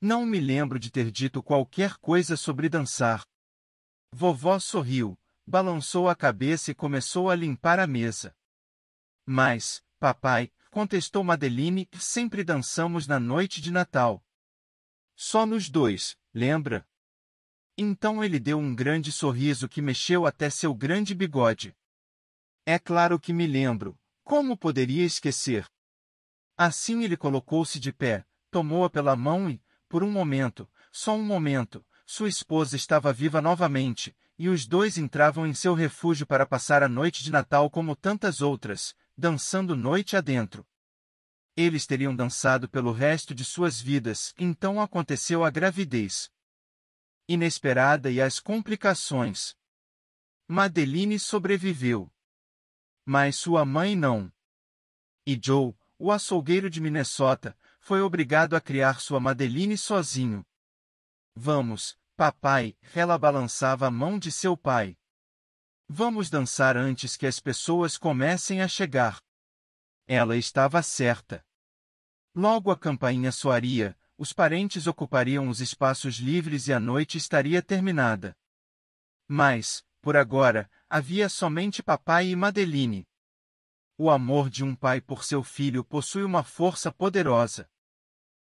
Não me lembro de ter dito qualquer coisa sobre dançar. Vovó sorriu, balançou a cabeça e começou a limpar a mesa. Mas, papai, contestou Madeline, sempre dançamos na noite de Natal. Só nos dois, lembra? Então ele deu um grande sorriso que mexeu até seu grande bigode. É claro que me lembro. Como poderia esquecer? Assim ele colocou-se de pé, tomou-a pela mão e, por um momento, só um momento, sua esposa estava viva novamente, e os dois entravam em seu refúgio para passar a noite de Natal como tantas outras, dançando noite adentro. Eles teriam dançado pelo resto de suas vidas, então aconteceu a gravidez. Inesperada e as complicações. Madeline sobreviveu mas sua mãe não. E Joe, o açougueiro de Minnesota, foi obrigado a criar sua Madeline sozinho. Vamos, papai, ela balançava a mão de seu pai. Vamos dançar antes que as pessoas comecem a chegar. Ela estava certa. Logo a campainha soaria, os parentes ocupariam os espaços livres e a noite estaria terminada. Mas, por agora, havia somente papai e Madeline. O amor de um pai por seu filho possui uma força poderosa.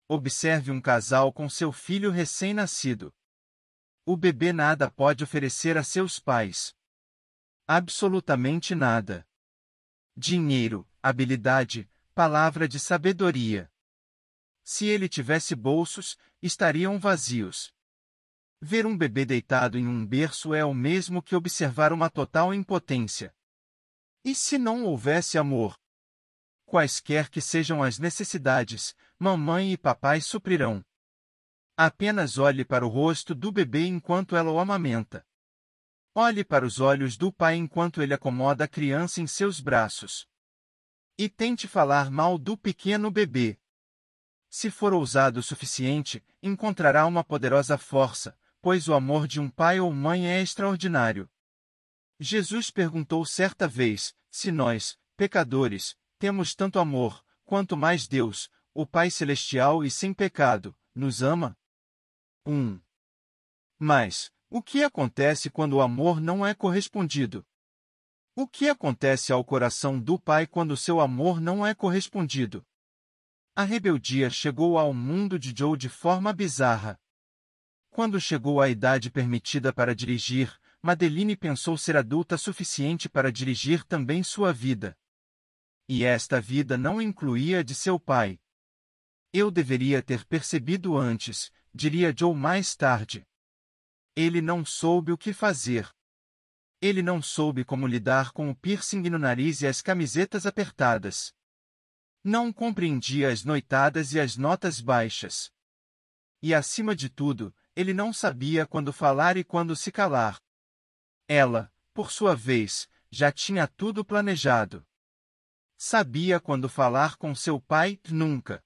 Observe um casal com seu filho recém-nascido. O bebê nada pode oferecer a seus pais. Absolutamente nada. Dinheiro, habilidade, palavra de sabedoria. Se ele tivesse bolsos, estariam vazios. Ver um bebê deitado em um berço é o mesmo que observar uma total impotência. E se não houvesse amor? Quaisquer que sejam as necessidades, mamãe e papai suprirão. Apenas olhe para o rosto do bebê enquanto ela o amamenta. Olhe para os olhos do pai enquanto ele acomoda a criança em seus braços. E tente falar mal do pequeno bebê. Se for ousado o suficiente, encontrará uma poderosa força, pois o amor de um pai ou mãe é extraordinário. Jesus perguntou certa vez: se nós, pecadores, temos tanto amor, quanto mais Deus, o Pai Celestial e sem pecado, nos ama? 1. Um. Mas, o que acontece quando o amor não é correspondido? O que acontece ao coração do Pai quando seu amor não é correspondido? A rebeldia chegou ao mundo de Joe de forma bizarra. Quando chegou à idade permitida para dirigir, Madeline pensou ser adulta suficiente para dirigir também sua vida. E esta vida não incluía a de seu pai. Eu deveria ter percebido antes, diria Joe mais tarde. Ele não soube o que fazer. Ele não soube como lidar com o piercing no nariz e as camisetas apertadas. Não compreendia as noitadas e as notas baixas. E acima de tudo, ele não sabia quando falar e quando se calar. Ela, por sua vez, já tinha tudo planejado. Sabia quando falar com seu pai, nunca.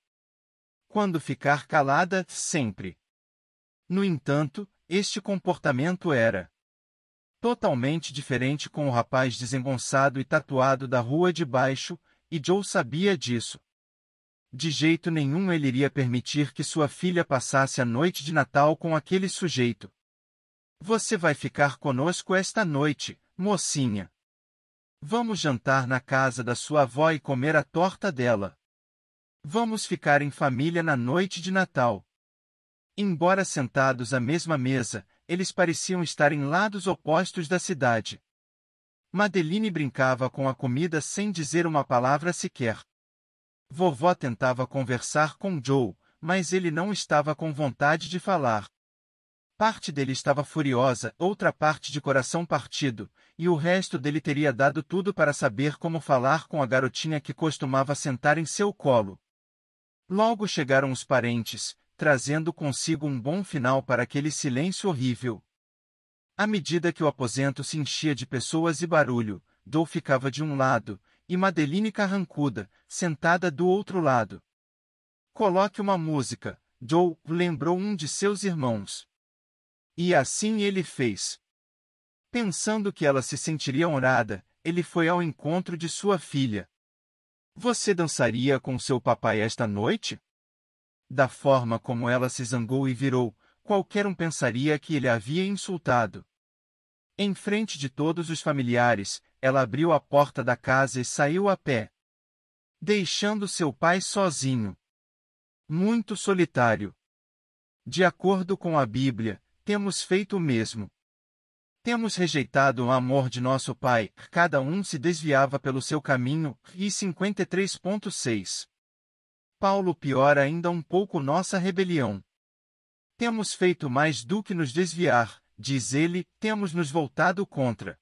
Quando ficar calada, sempre. No entanto, este comportamento era totalmente diferente com o rapaz desengonçado e tatuado da rua de baixo, e Joe sabia disso de jeito nenhum ele iria permitir que sua filha passasse a noite de Natal com aquele sujeito. Você vai ficar conosco esta noite, mocinha. Vamos jantar na casa da sua avó e comer a torta dela. Vamos ficar em família na noite de Natal. Embora sentados à mesma mesa, eles pareciam estar em lados opostos da cidade. Madeline brincava com a comida sem dizer uma palavra sequer. Vovó tentava conversar com Joe, mas ele não estava com vontade de falar. Parte dele estava furiosa, outra parte de coração partido, e o resto dele teria dado tudo para saber como falar com a garotinha que costumava sentar em seu colo. Logo chegaram os parentes, trazendo consigo um bom final para aquele silêncio horrível. À medida que o aposento se enchia de pessoas e barulho, Dou ficava de um lado, e Madeline Carrancuda, sentada do outro lado. Coloque uma música, Joe lembrou um de seus irmãos. E assim ele fez. Pensando que ela se sentiria honrada, ele foi ao encontro de sua filha. Você dançaria com seu papai esta noite? Da forma como ela se zangou e virou, qualquer um pensaria que ele havia insultado. Em frente de todos os familiares, ela abriu a porta da casa e saiu a pé, deixando seu pai sozinho. Muito solitário. De acordo com a Bíblia, temos feito o mesmo. Temos rejeitado o amor de nosso Pai, cada um se desviava pelo seu caminho, e 53.6. Paulo piora ainda um pouco nossa rebelião. Temos feito mais do que nos desviar, diz ele, temos nos voltado contra.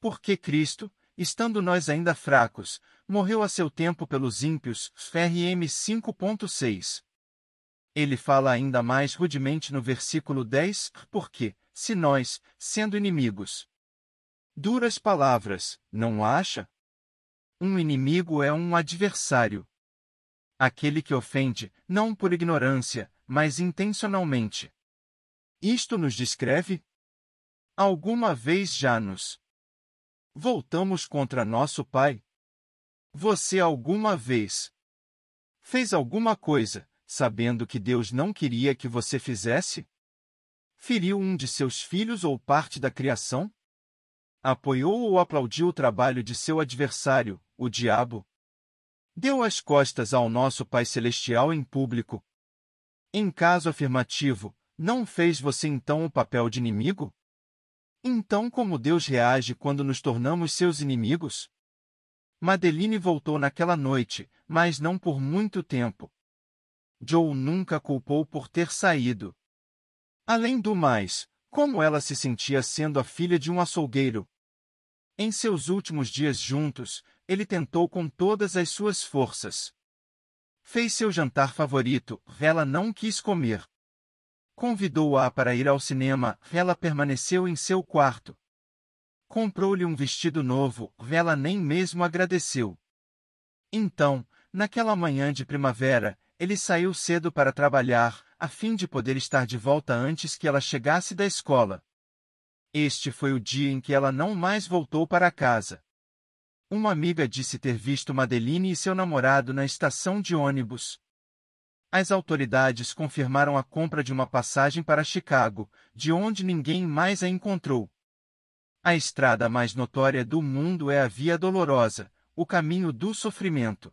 Porque Cristo, estando nós ainda fracos, morreu a seu tempo pelos ímpios, FRM 5.6. Ele fala ainda mais rudemente no versículo 10, porque, se nós, sendo inimigos, duras palavras, não acha? Um inimigo é um adversário. Aquele que ofende, não por ignorância, mas intencionalmente. Isto nos descreve? Alguma vez já nos voltamos contra nosso pai? Você alguma vez fez alguma coisa, sabendo que Deus não queria que você fizesse? Feriu um de seus filhos ou parte da criação? Apoiou ou aplaudiu o trabalho de seu adversário, o diabo? Deu as costas ao nosso Pai Celestial em público? Em caso afirmativo, não fez você então o papel de inimigo? Então, como Deus reage quando nos tornamos seus inimigos? Madeline voltou naquela noite, mas não por muito tempo. Joe nunca culpou por ter saído. Além do mais, como ela se sentia sendo a filha de um açougueiro. Em seus últimos dias juntos, ele tentou com todas as suas forças. Fez seu jantar favorito, ela não quis comer. Convidou-a para ir ao cinema, ela permaneceu em seu quarto. Comprou-lhe um vestido novo, Vela nem mesmo agradeceu. Então, naquela manhã de primavera, ele saiu cedo para trabalhar, a fim de poder estar de volta antes que ela chegasse da escola. Este foi o dia em que ela não mais voltou para casa. Uma amiga disse ter visto Madeline e seu namorado na estação de ônibus, as autoridades confirmaram a compra de uma passagem para Chicago, de onde ninguém mais a encontrou. A estrada mais notória do mundo é a Via Dolorosa, o caminho do sofrimento.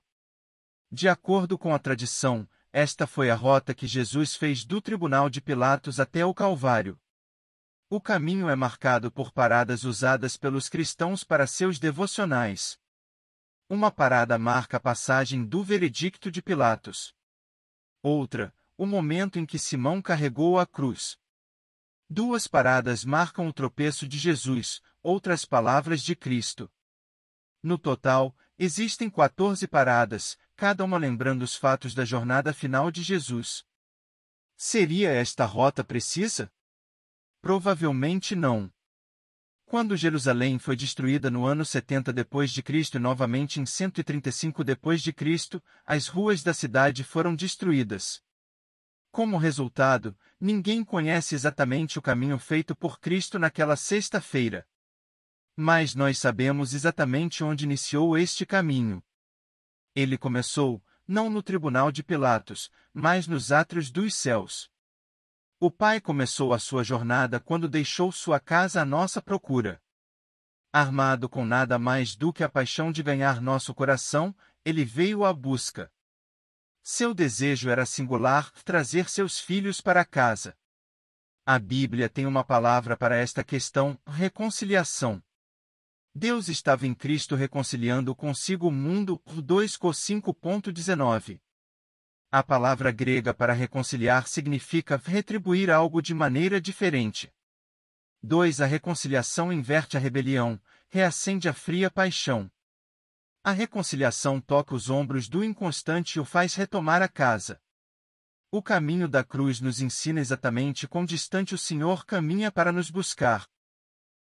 De acordo com a tradição, esta foi a rota que Jesus fez do tribunal de Pilatos até o Calvário. O caminho é marcado por paradas usadas pelos cristãos para seus devocionais. Uma parada marca a passagem do veredicto de Pilatos. Outra, o momento em que Simão carregou a cruz. Duas paradas marcam o tropeço de Jesus, outras palavras de Cristo. No total, existem 14 paradas, cada uma lembrando os fatos da jornada final de Jesus. Seria esta rota precisa? Provavelmente não. Quando Jerusalém foi destruída no ano 70 depois de Cristo e novamente em 135 depois de Cristo, as ruas da cidade foram destruídas. Como resultado, ninguém conhece exatamente o caminho feito por Cristo naquela sexta-feira. Mas nós sabemos exatamente onde iniciou este caminho. Ele começou, não no tribunal de Pilatos, mas nos átrios dos céus. O pai começou a sua jornada quando deixou sua casa à nossa procura. Armado com nada mais do que a paixão de ganhar nosso coração, ele veio à busca. Seu desejo era singular trazer seus filhos para casa. A Bíblia tem uma palavra para esta questão: reconciliação. Deus estava em Cristo reconciliando consigo o mundo, 2 Cor 5.19. A palavra grega para reconciliar significa retribuir algo de maneira diferente. 2. A reconciliação inverte a rebelião, reacende a fria paixão. A reconciliação toca os ombros do inconstante e o faz retomar a casa. O caminho da cruz nos ensina exatamente quão distante o Senhor caminha para nos buscar.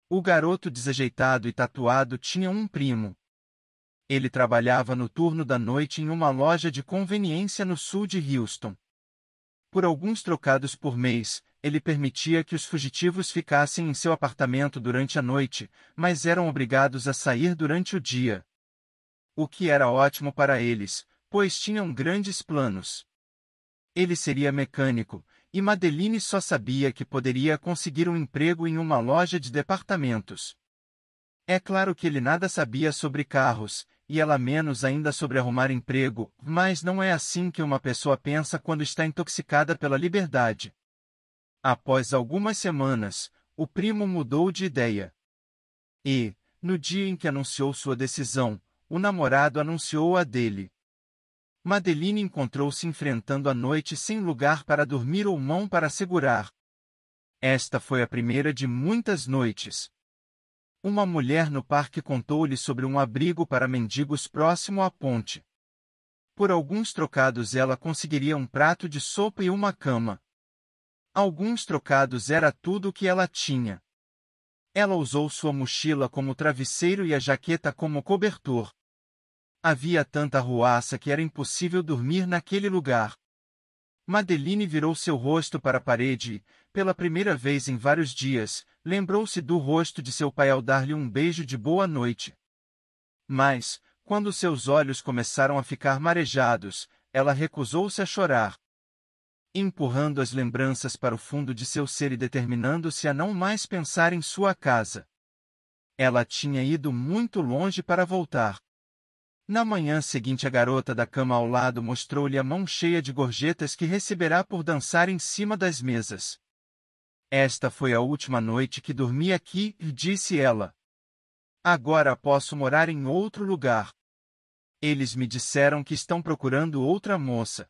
O garoto desajeitado e tatuado tinha um primo, ele trabalhava no turno da noite em uma loja de conveniência no sul de Houston. Por alguns trocados por mês, ele permitia que os fugitivos ficassem em seu apartamento durante a noite, mas eram obrigados a sair durante o dia. O que era ótimo para eles, pois tinham grandes planos. Ele seria mecânico, e Madeline só sabia que poderia conseguir um emprego em uma loja de departamentos. É claro que ele nada sabia sobre carros, e ela menos ainda sobre arrumar emprego, mas não é assim que uma pessoa pensa quando está intoxicada pela liberdade. Após algumas semanas, o primo mudou de ideia. E, no dia em que anunciou sua decisão, o namorado anunciou a dele. Madeline encontrou-se enfrentando a noite sem lugar para dormir ou mão para segurar. Esta foi a primeira de muitas noites, uma mulher no parque contou-lhe sobre um abrigo para mendigos próximo à ponte. Por alguns trocados ela conseguiria um prato de sopa e uma cama. Alguns trocados era tudo o que ela tinha. Ela usou sua mochila como travesseiro e a jaqueta como cobertor. Havia tanta ruaça que era impossível dormir naquele lugar. Madeline virou seu rosto para a parede, e, pela primeira vez em vários dias, lembrou-se do rosto de seu pai ao dar-lhe um beijo de boa noite. Mas, quando seus olhos começaram a ficar marejados, ela recusou-se a chorar. Empurrando as lembranças para o fundo de seu ser e determinando-se a não mais pensar em sua casa. Ela tinha ido muito longe para voltar. Na manhã seguinte, a garota da cama ao lado mostrou-lhe a mão cheia de gorjetas que receberá por dançar em cima das mesas. Esta foi a última noite que dormi aqui, disse ela. Agora posso morar em outro lugar. Eles me disseram que estão procurando outra moça.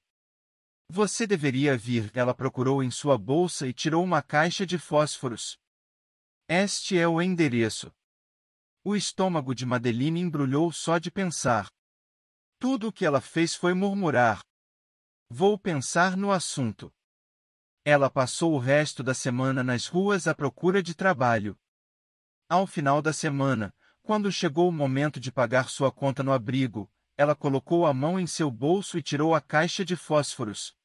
Você deveria vir, ela procurou em sua bolsa e tirou uma caixa de fósforos. Este é o endereço. O estômago de Madeline embrulhou só de pensar. Tudo o que ela fez foi murmurar. Vou pensar no assunto. Ela passou o resto da semana nas ruas à procura de trabalho. Ao final da semana, quando chegou o momento de pagar sua conta no abrigo, ela colocou a mão em seu bolso e tirou a caixa de fósforos.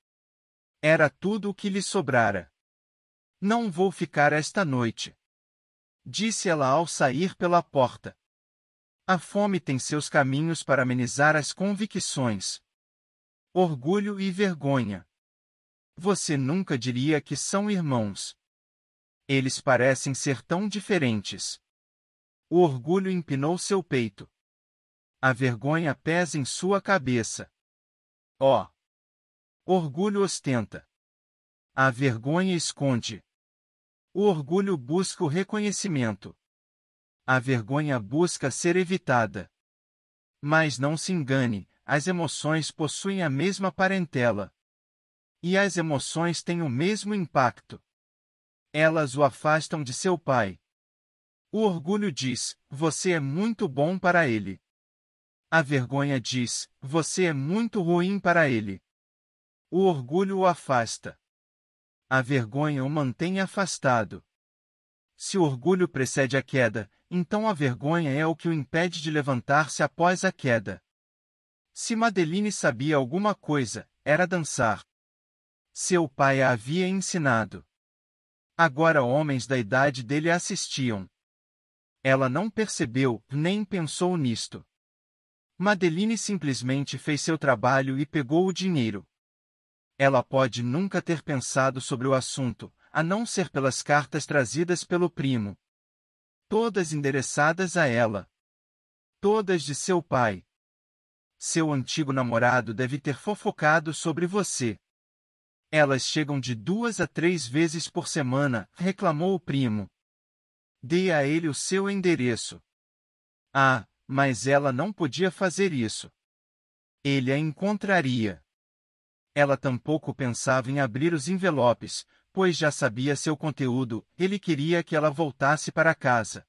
Era tudo o que lhe sobrara. Não vou ficar esta noite. Disse ela ao sair pela porta. A fome tem seus caminhos para amenizar as convicções. Orgulho e vergonha você nunca diria que são irmãos. Eles parecem ser tão diferentes. O orgulho empinou seu peito. A vergonha pesa em sua cabeça. Ó! Oh. Orgulho ostenta. A vergonha esconde. O orgulho busca o reconhecimento. A vergonha busca ser evitada. Mas não se engane, as emoções possuem a mesma parentela e as emoções têm o mesmo impacto. Elas o afastam de seu pai. O orgulho diz: você é muito bom para ele. A vergonha diz: você é muito ruim para ele. O orgulho o afasta. A vergonha o mantém afastado. Se o orgulho precede a queda, então a vergonha é o que o impede de levantar-se após a queda. Se Madeline sabia alguma coisa, era dançar. Seu pai a havia ensinado. Agora homens da idade dele assistiam. Ela não percebeu, nem pensou nisto. Madeline simplesmente fez seu trabalho e pegou o dinheiro. Ela pode nunca ter pensado sobre o assunto, a não ser pelas cartas trazidas pelo primo. Todas endereçadas a ela. Todas de seu pai. Seu antigo namorado deve ter fofocado sobre você. Elas chegam de duas a três vezes por semana, reclamou o primo. Dei a ele o seu endereço. Ah, mas ela não podia fazer isso. Ele a encontraria. Ela tampouco pensava em abrir os envelopes, pois já sabia seu conteúdo, ele queria que ela voltasse para casa.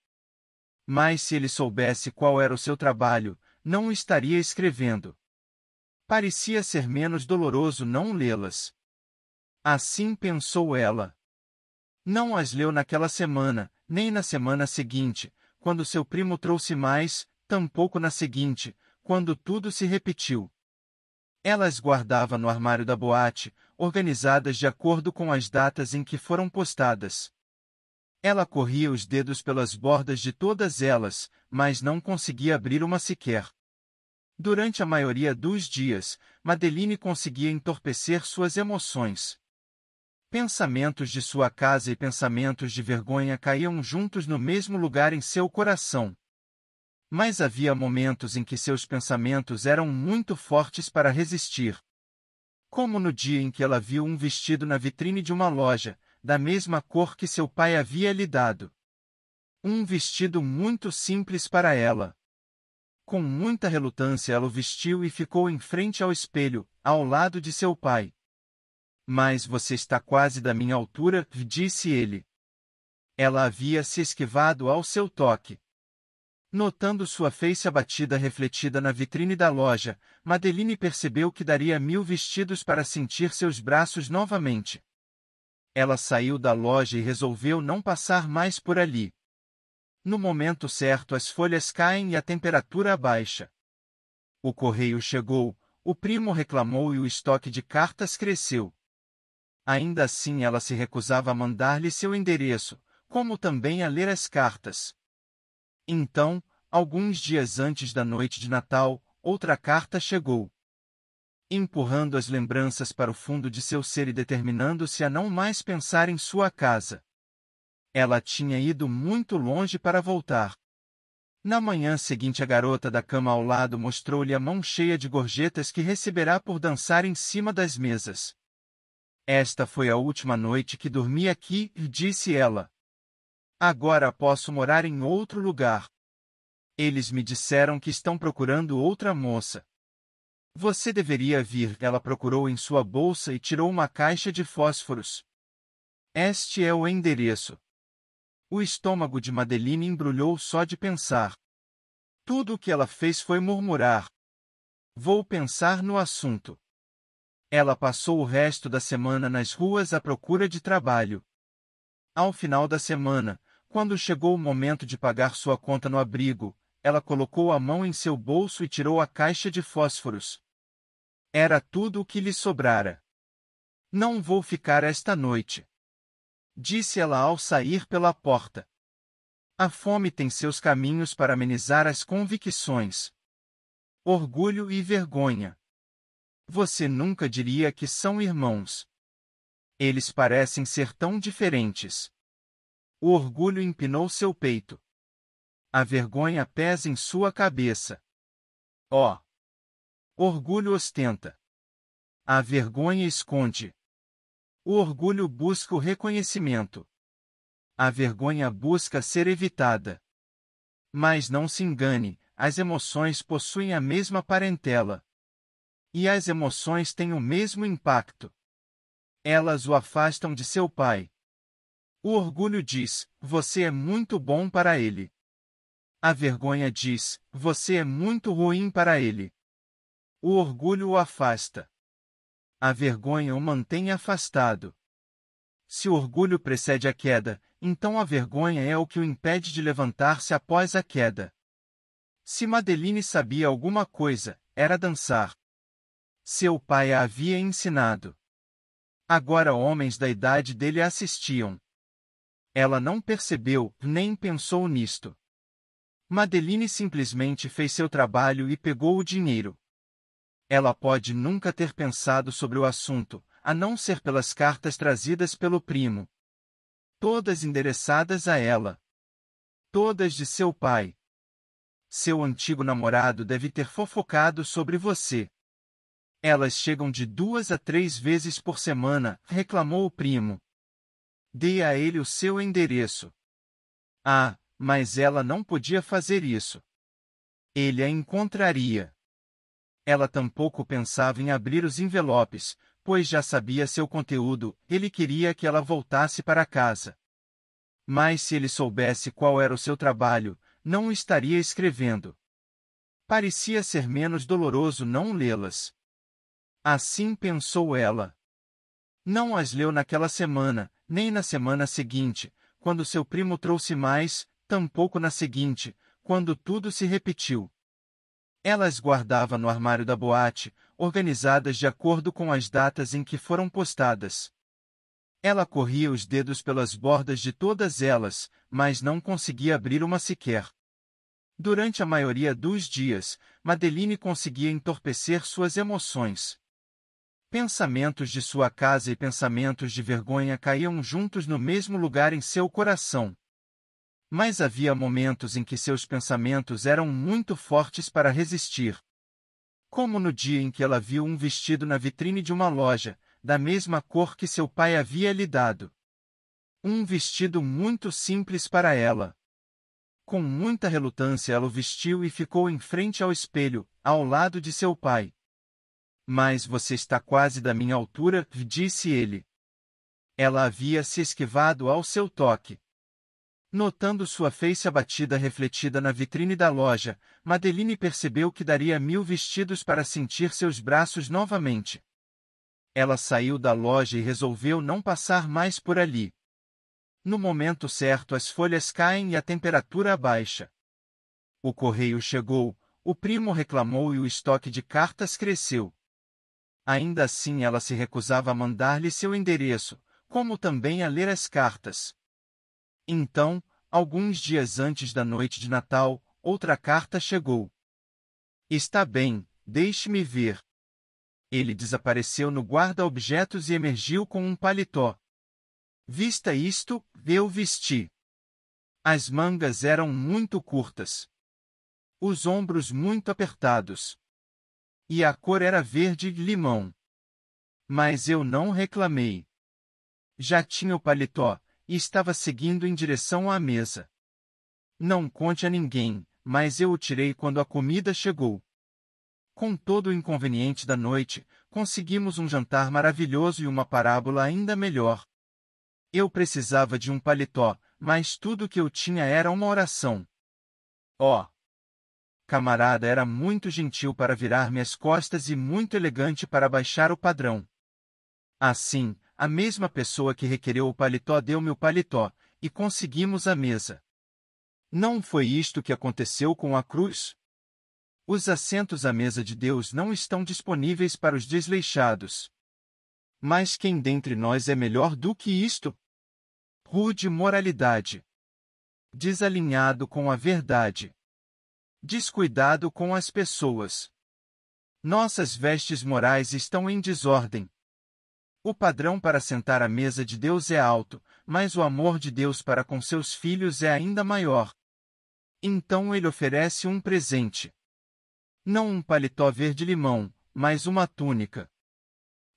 Mas se ele soubesse qual era o seu trabalho, não estaria escrevendo. Parecia ser menos doloroso não lê-las. Assim pensou ela. Não as leu naquela semana, nem na semana seguinte, quando seu primo trouxe mais, tampouco na seguinte, quando tudo se repetiu. Ela as guardava no armário da boate, organizadas de acordo com as datas em que foram postadas. Ela corria os dedos pelas bordas de todas elas, mas não conseguia abrir uma sequer. Durante a maioria dos dias, Madeline conseguia entorpecer suas emoções. Pensamentos de sua casa e pensamentos de vergonha caíam juntos no mesmo lugar em seu coração. Mas havia momentos em que seus pensamentos eram muito fortes para resistir. Como no dia em que ela viu um vestido na vitrine de uma loja, da mesma cor que seu pai havia lhe dado. Um vestido muito simples para ela. Com muita relutância ela o vestiu e ficou em frente ao espelho, ao lado de seu pai. Mas você está quase da minha altura, disse ele. Ela havia se esquivado ao seu toque. Notando sua face abatida refletida na vitrine da loja, Madeline percebeu que daria mil vestidos para sentir seus braços novamente. Ela saiu da loja e resolveu não passar mais por ali. No momento certo, as folhas caem e a temperatura abaixa. O correio chegou, o primo reclamou e o estoque de cartas cresceu. Ainda assim ela se recusava a mandar-lhe seu endereço, como também a ler as cartas. Então, alguns dias antes da noite de Natal, outra carta chegou. Empurrando as lembranças para o fundo de seu ser e determinando-se a não mais pensar em sua casa. Ela tinha ido muito longe para voltar. Na manhã seguinte, a garota da cama ao lado mostrou-lhe a mão cheia de gorjetas que receberá por dançar em cima das mesas. Esta foi a última noite que dormi aqui, disse ela. Agora posso morar em outro lugar. Eles me disseram que estão procurando outra moça. Você deveria vir. Ela procurou em sua bolsa e tirou uma caixa de fósforos. Este é o endereço. O estômago de Madeline embrulhou só de pensar. Tudo o que ela fez foi murmurar. Vou pensar no assunto. Ela passou o resto da semana nas ruas à procura de trabalho. Ao final da semana, quando chegou o momento de pagar sua conta no abrigo, ela colocou a mão em seu bolso e tirou a caixa de fósforos. Era tudo o que lhe sobrara. Não vou ficar esta noite. Disse ela ao sair pela porta. A fome tem seus caminhos para amenizar as convicções. Orgulho e vergonha você nunca diria que são irmãos. Eles parecem ser tão diferentes. O orgulho empinou seu peito. A vergonha pesa em sua cabeça. Ó! Oh. Orgulho ostenta. A vergonha esconde. O orgulho busca o reconhecimento. A vergonha busca ser evitada. Mas não se engane, as emoções possuem a mesma parentela e as emoções têm o mesmo impacto. Elas o afastam de seu pai. O orgulho diz: você é muito bom para ele. A vergonha diz: você é muito ruim para ele. O orgulho o afasta. A vergonha o mantém afastado. Se o orgulho precede a queda, então a vergonha é o que o impede de levantar-se após a queda. Se Madeline sabia alguma coisa, era dançar. Seu pai a havia ensinado. Agora homens da idade dele assistiam. Ela não percebeu, nem pensou nisto. Madeline simplesmente fez seu trabalho e pegou o dinheiro. Ela pode nunca ter pensado sobre o assunto, a não ser pelas cartas trazidas pelo primo. Todas endereçadas a ela. Todas de seu pai. Seu antigo namorado deve ter fofocado sobre você. Elas chegam de duas a três vezes por semana, reclamou o primo. Dei a ele o seu endereço. Ah, mas ela não podia fazer isso. Ele a encontraria. Ela tampouco pensava em abrir os envelopes, pois já sabia seu conteúdo, ele queria que ela voltasse para casa. Mas se ele soubesse qual era o seu trabalho, não estaria escrevendo. Parecia ser menos doloroso não lê-las. Assim pensou ela. Não as leu naquela semana, nem na semana seguinte, quando seu primo trouxe mais, tampouco na seguinte, quando tudo se repetiu. Ela as guardava no armário da boate, organizadas de acordo com as datas em que foram postadas. Ela corria os dedos pelas bordas de todas elas, mas não conseguia abrir uma sequer. Durante a maioria dos dias, Madeline conseguia entorpecer suas emoções. Pensamentos de sua casa e pensamentos de vergonha caíam juntos no mesmo lugar em seu coração. Mas havia momentos em que seus pensamentos eram muito fortes para resistir. Como no dia em que ela viu um vestido na vitrine de uma loja, da mesma cor que seu pai havia lhe dado. Um vestido muito simples para ela. Com muita relutância ela o vestiu e ficou em frente ao espelho, ao lado de seu pai. Mas você está quase da minha altura, disse ele. Ela havia se esquivado ao seu toque. Notando sua face abatida refletida na vitrine da loja, Madeline percebeu que daria mil vestidos para sentir seus braços novamente. Ela saiu da loja e resolveu não passar mais por ali. No momento certo, as folhas caem e a temperatura abaixa. O correio chegou, o primo reclamou e o estoque de cartas cresceu. Ainda assim ela se recusava a mandar-lhe seu endereço, como também a ler as cartas. Então, alguns dias antes da noite de Natal, outra carta chegou. Está bem, deixe-me ver. Ele desapareceu no guarda-objetos e emergiu com um paletó. Vista isto, eu vesti. As mangas eram muito curtas. Os ombros muito apertados e a cor era verde-limão. Mas eu não reclamei. Já tinha o paletó, e estava seguindo em direção à mesa. Não conte a ninguém, mas eu o tirei quando a comida chegou. Com todo o inconveniente da noite, conseguimos um jantar maravilhoso e uma parábola ainda melhor. Eu precisava de um paletó, mas tudo que eu tinha era uma oração. Ó! Oh, Camarada era muito gentil para virar-me as costas e muito elegante para baixar o padrão. Assim, a mesma pessoa que requereu o paletó deu-me o paletó, e conseguimos a mesa. Não foi isto que aconteceu com a cruz? Os assentos à mesa de Deus não estão disponíveis para os desleixados. Mas quem dentre nós é melhor do que isto? Rude moralidade. Desalinhado com a verdade. Descuidado com as pessoas. Nossas vestes morais estão em desordem. O padrão para sentar à mesa de Deus é alto, mas o amor de Deus para com seus filhos é ainda maior. Então ele oferece um presente. Não um paletó verde-limão, mas uma túnica.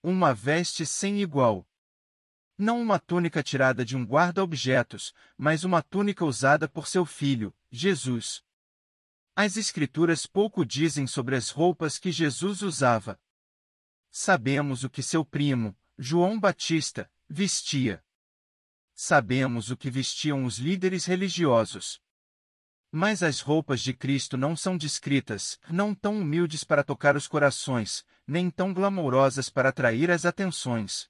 Uma veste sem igual. Não uma túnica tirada de um guarda-objetos, mas uma túnica usada por seu filho, Jesus. As Escrituras pouco dizem sobre as roupas que Jesus usava. Sabemos o que seu primo, João Batista, vestia. Sabemos o que vestiam os líderes religiosos. Mas as roupas de Cristo não são descritas, não tão humildes para tocar os corações, nem tão glamourosas para atrair as atenções.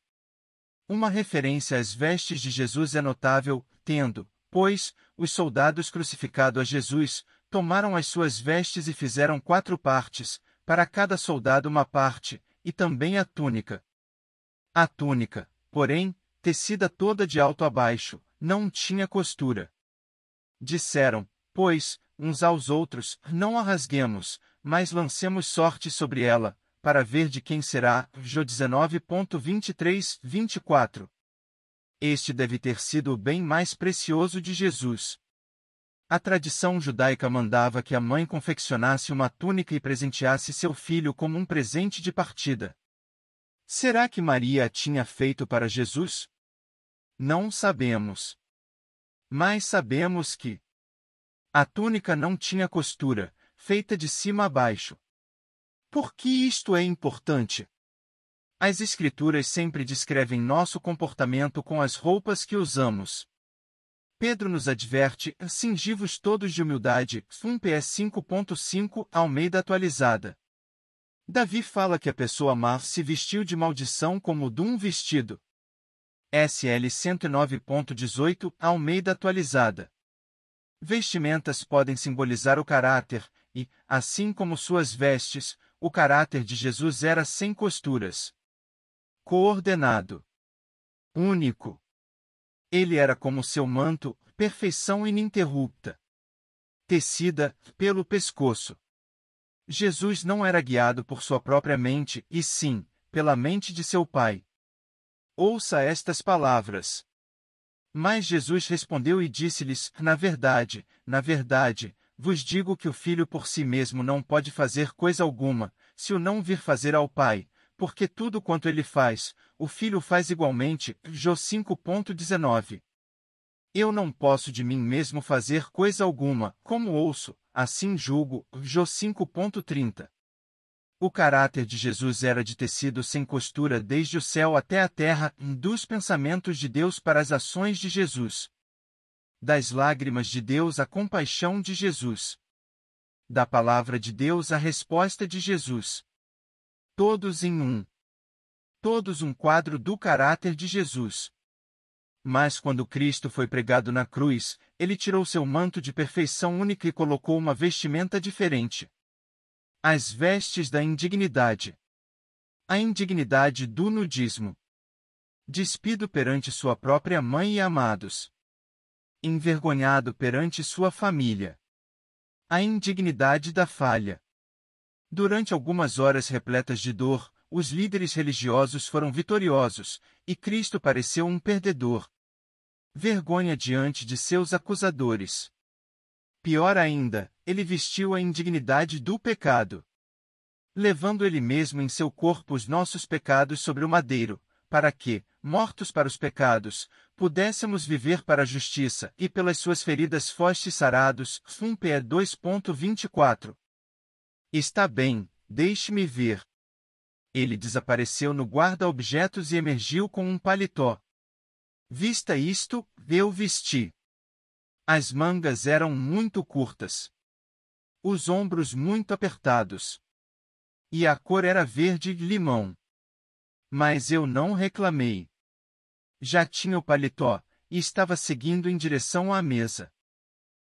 Uma referência às vestes de Jesus é notável, tendo, pois, os soldados crucificado a Jesus, tomaram as suas vestes e fizeram quatro partes, para cada soldado uma parte, e também a túnica. A túnica, porém, tecida toda de alto a baixo, não tinha costura. Disseram, pois, uns aos outros, não a rasguemos, mas lancemos sorte sobre ela, para ver de quem será. Jô 19.23, 24. Este deve ter sido o bem mais precioso de Jesus, a tradição judaica mandava que a mãe confeccionasse uma túnica e presenteasse seu filho como um presente de partida. Será que Maria a tinha feito para Jesus? Não sabemos. Mas sabemos que a túnica não tinha costura, feita de cima a baixo. Por que isto é importante? As Escrituras sempre descrevem nosso comportamento com as roupas que usamos. Pedro nos adverte, cingivos todos de humildade, 1 PS 5.5, Almeida atualizada. Davi fala que a pessoa má se vestiu de maldição como de um vestido. SL 109.18, Almeida atualizada. Vestimentas podem simbolizar o caráter, e, assim como suas vestes, o caráter de Jesus era sem costuras. Coordenado. Único. Ele era como seu manto, perfeição ininterrupta. Tecida, pelo pescoço. Jesus não era guiado por sua própria mente, e sim, pela mente de seu Pai. Ouça estas palavras. Mas Jesus respondeu e disse-lhes: Na verdade, na verdade, vos digo que o filho por si mesmo não pode fazer coisa alguma, se o não vir fazer ao Pai, porque tudo quanto ele faz, o filho faz igualmente. Jó 5.19. Eu não posso de mim mesmo fazer coisa alguma, como ouço, assim julgo. Jó 5.30. O caráter de Jesus era de tecido sem costura desde o céu até a terra, dos pensamentos de Deus para as ações de Jesus. Das lágrimas de Deus à compaixão de Jesus. Da palavra de Deus à resposta de Jesus. Todos em um. Todos um quadro do caráter de Jesus. Mas quando Cristo foi pregado na cruz, ele tirou seu manto de perfeição única e colocou uma vestimenta diferente. As vestes da indignidade. A indignidade do nudismo. Despido perante sua própria mãe e amados. Envergonhado perante sua família. A indignidade da falha. Durante algumas horas repletas de dor, os líderes religiosos foram vitoriosos, e Cristo pareceu um perdedor. Vergonha diante de seus acusadores. Pior ainda, ele vestiu a indignidade do pecado. Levando ele mesmo em seu corpo os nossos pecados sobre o madeiro, para que, mortos para os pecados, pudéssemos viver para a justiça, e pelas suas feridas foste sarados. 1 PE 2.24 Está bem, deixe-me ver. Ele desapareceu no guarda-objetos e emergiu com um paletó. Vista isto, eu vesti. As mangas eram muito curtas. Os ombros muito apertados. E a cor era verde-limão. Mas eu não reclamei. Já tinha o paletó, e estava seguindo em direção à mesa.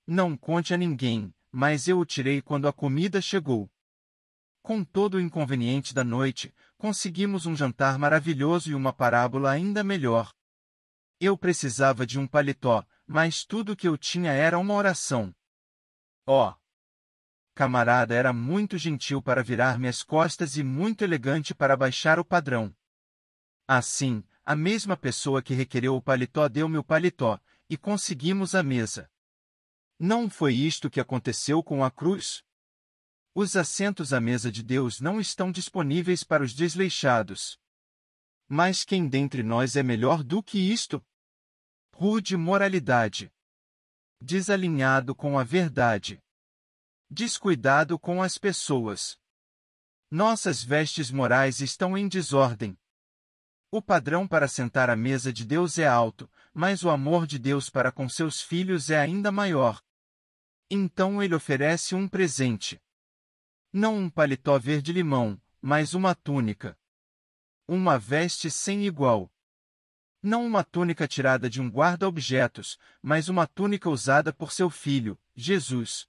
Não conte a ninguém, mas eu o tirei quando a comida chegou. Com todo o inconveniente da noite, conseguimos um jantar maravilhoso e uma parábola ainda melhor. Eu precisava de um paletó, mas tudo que eu tinha era uma oração. Ó! Oh. Camarada era muito gentil para virar minhas costas e muito elegante para baixar o padrão. Assim, a mesma pessoa que requereu o paletó deu-me o paletó, e conseguimos a mesa. Não foi isto que aconteceu com a cruz? Os assentos à mesa de Deus não estão disponíveis para os desleixados. Mas quem dentre nós é melhor do que isto? Rude moralidade. Desalinhado com a verdade. Descuidado com as pessoas. Nossas vestes morais estão em desordem. O padrão para sentar à mesa de Deus é alto, mas o amor de Deus para com seus filhos é ainda maior. Então ele oferece um presente. Não um paletó verde-limão, mas uma túnica. Uma veste sem igual. Não uma túnica tirada de um guarda-objetos, mas uma túnica usada por seu filho, Jesus.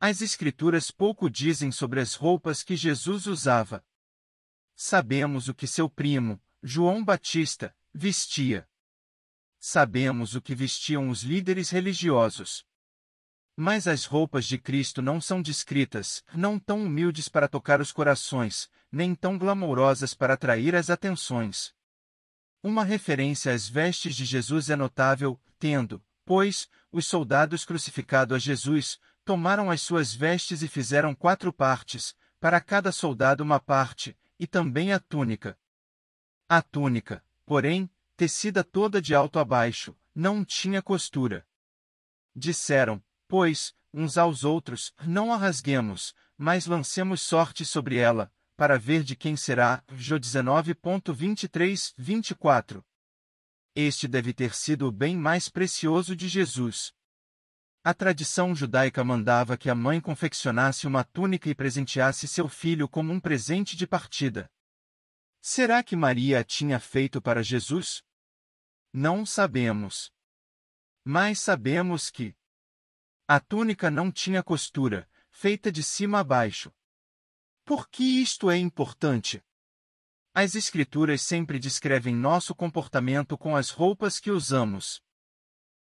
As Escrituras pouco dizem sobre as roupas que Jesus usava. Sabemos o que seu primo, João Batista, vestia. Sabemos o que vestiam os líderes religiosos. Mas as roupas de Cristo não são discretas, não tão humildes para tocar os corações, nem tão glamourosas para atrair as atenções. Uma referência às vestes de Jesus é notável, tendo, pois, os soldados crucificado a Jesus, tomaram as suas vestes e fizeram quatro partes, para cada soldado uma parte, e também a túnica. A túnica, porém, tecida toda de alto a baixo, não tinha costura. Disseram, pois, uns aos outros, não a rasguemos, mas lancemos sorte sobre ela, para ver de quem será. Jô 19.23, 24. Este deve ter sido o bem mais precioso de Jesus. A tradição judaica mandava que a mãe confeccionasse uma túnica e presenteasse seu filho como um presente de partida. Será que Maria a tinha feito para Jesus? Não sabemos. Mas sabemos que, a túnica não tinha costura, feita de cima a baixo. Por que isto é importante? As Escrituras sempre descrevem nosso comportamento com as roupas que usamos.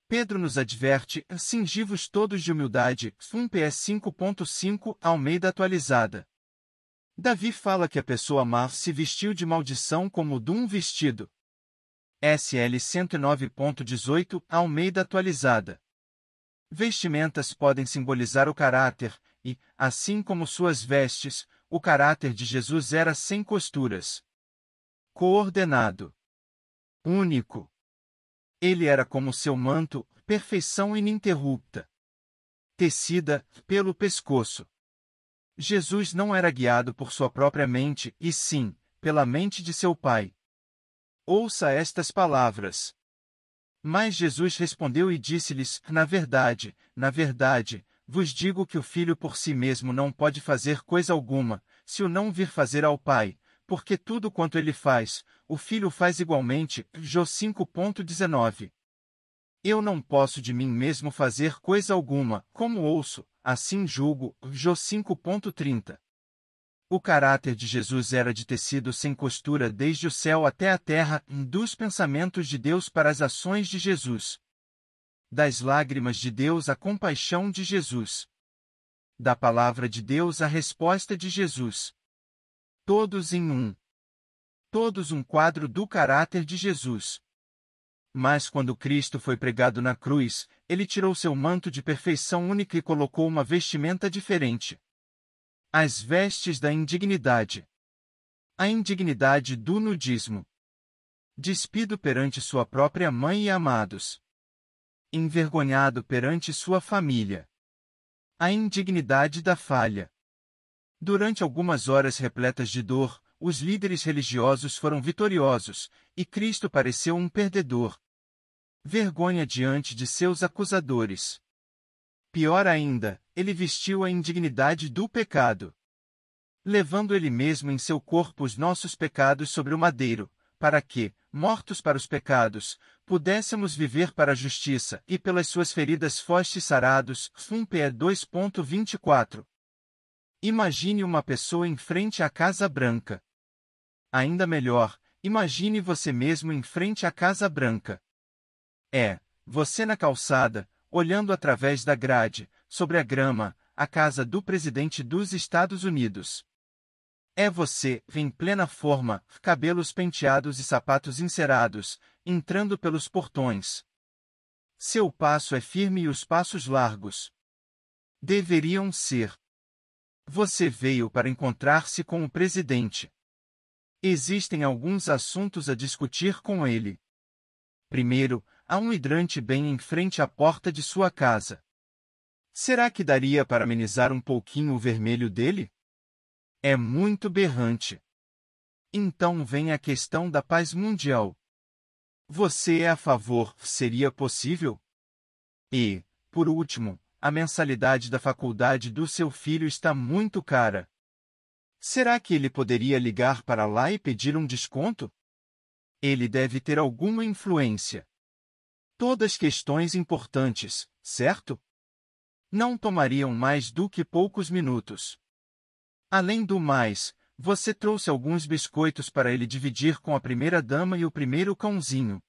Pedro nos adverte, cingivos todos de humildade, 1 PS 5.5, Almeida atualizada. Davi fala que a pessoa má se vestiu de maldição como de um vestido. SL 109.18, Almeida atualizada. Vestimentas podem simbolizar o caráter, e, assim como suas vestes, o caráter de Jesus era sem costuras. Coordenado. Único. Ele era como seu manto, perfeição ininterrupta. Tecida, pelo pescoço. Jesus não era guiado por sua própria mente, e sim, pela mente de seu Pai. Ouça estas palavras. Mas Jesus respondeu e disse-lhes: Na verdade, na verdade, vos digo que o filho por si mesmo não pode fazer coisa alguma, se o não vir fazer ao Pai, porque tudo quanto ele faz, o filho faz igualmente. Jó 5.19. Eu não posso de mim mesmo fazer coisa alguma, como ouço, assim julgo. Jó 5.30. O caráter de Jesus era de tecido sem costura desde o céu até a terra, dos pensamentos de Deus para as ações de Jesus. Das lágrimas de Deus à compaixão de Jesus. Da palavra de Deus à resposta de Jesus. Todos em um. Todos um quadro do caráter de Jesus. Mas quando Cristo foi pregado na cruz, ele tirou seu manto de perfeição única e colocou uma vestimenta diferente as vestes da indignidade. A indignidade do nudismo. Despido perante sua própria mãe e amados. Envergonhado perante sua família. A indignidade da falha. Durante algumas horas repletas de dor, os líderes religiosos foram vitoriosos, e Cristo pareceu um perdedor. Vergonha diante de seus acusadores. Pior ainda, ele vestiu a indignidade do pecado. Levando ele mesmo em seu corpo os nossos pecados sobre o madeiro, para que, mortos para os pecados, pudéssemos viver para a justiça, e pelas suas feridas foste sarados. Fumpe 2.24. Imagine uma pessoa em frente à Casa Branca. Ainda melhor, imagine você mesmo em frente à Casa Branca. É, você na calçada, olhando através da grade, sobre a grama, a casa do presidente dos Estados Unidos. É você, em plena forma, cabelos penteados e sapatos encerados, entrando pelos portões. Seu passo é firme e os passos largos. Deveriam ser. Você veio para encontrar-se com o presidente. Existem alguns assuntos a discutir com ele. Primeiro, há um hidrante bem em frente à porta de sua casa. Será que daria para amenizar um pouquinho o vermelho dele? É muito berrante. Então vem a questão da paz mundial. Você é a favor, seria possível? E, por último, a mensalidade da faculdade do seu filho está muito cara. Será que ele poderia ligar para lá e pedir um desconto? Ele deve ter alguma influência. Todas questões importantes, certo? Não tomariam mais do que poucos minutos. Além do mais, você trouxe alguns biscoitos para ele dividir com a primeira-dama e o primeiro cãozinho.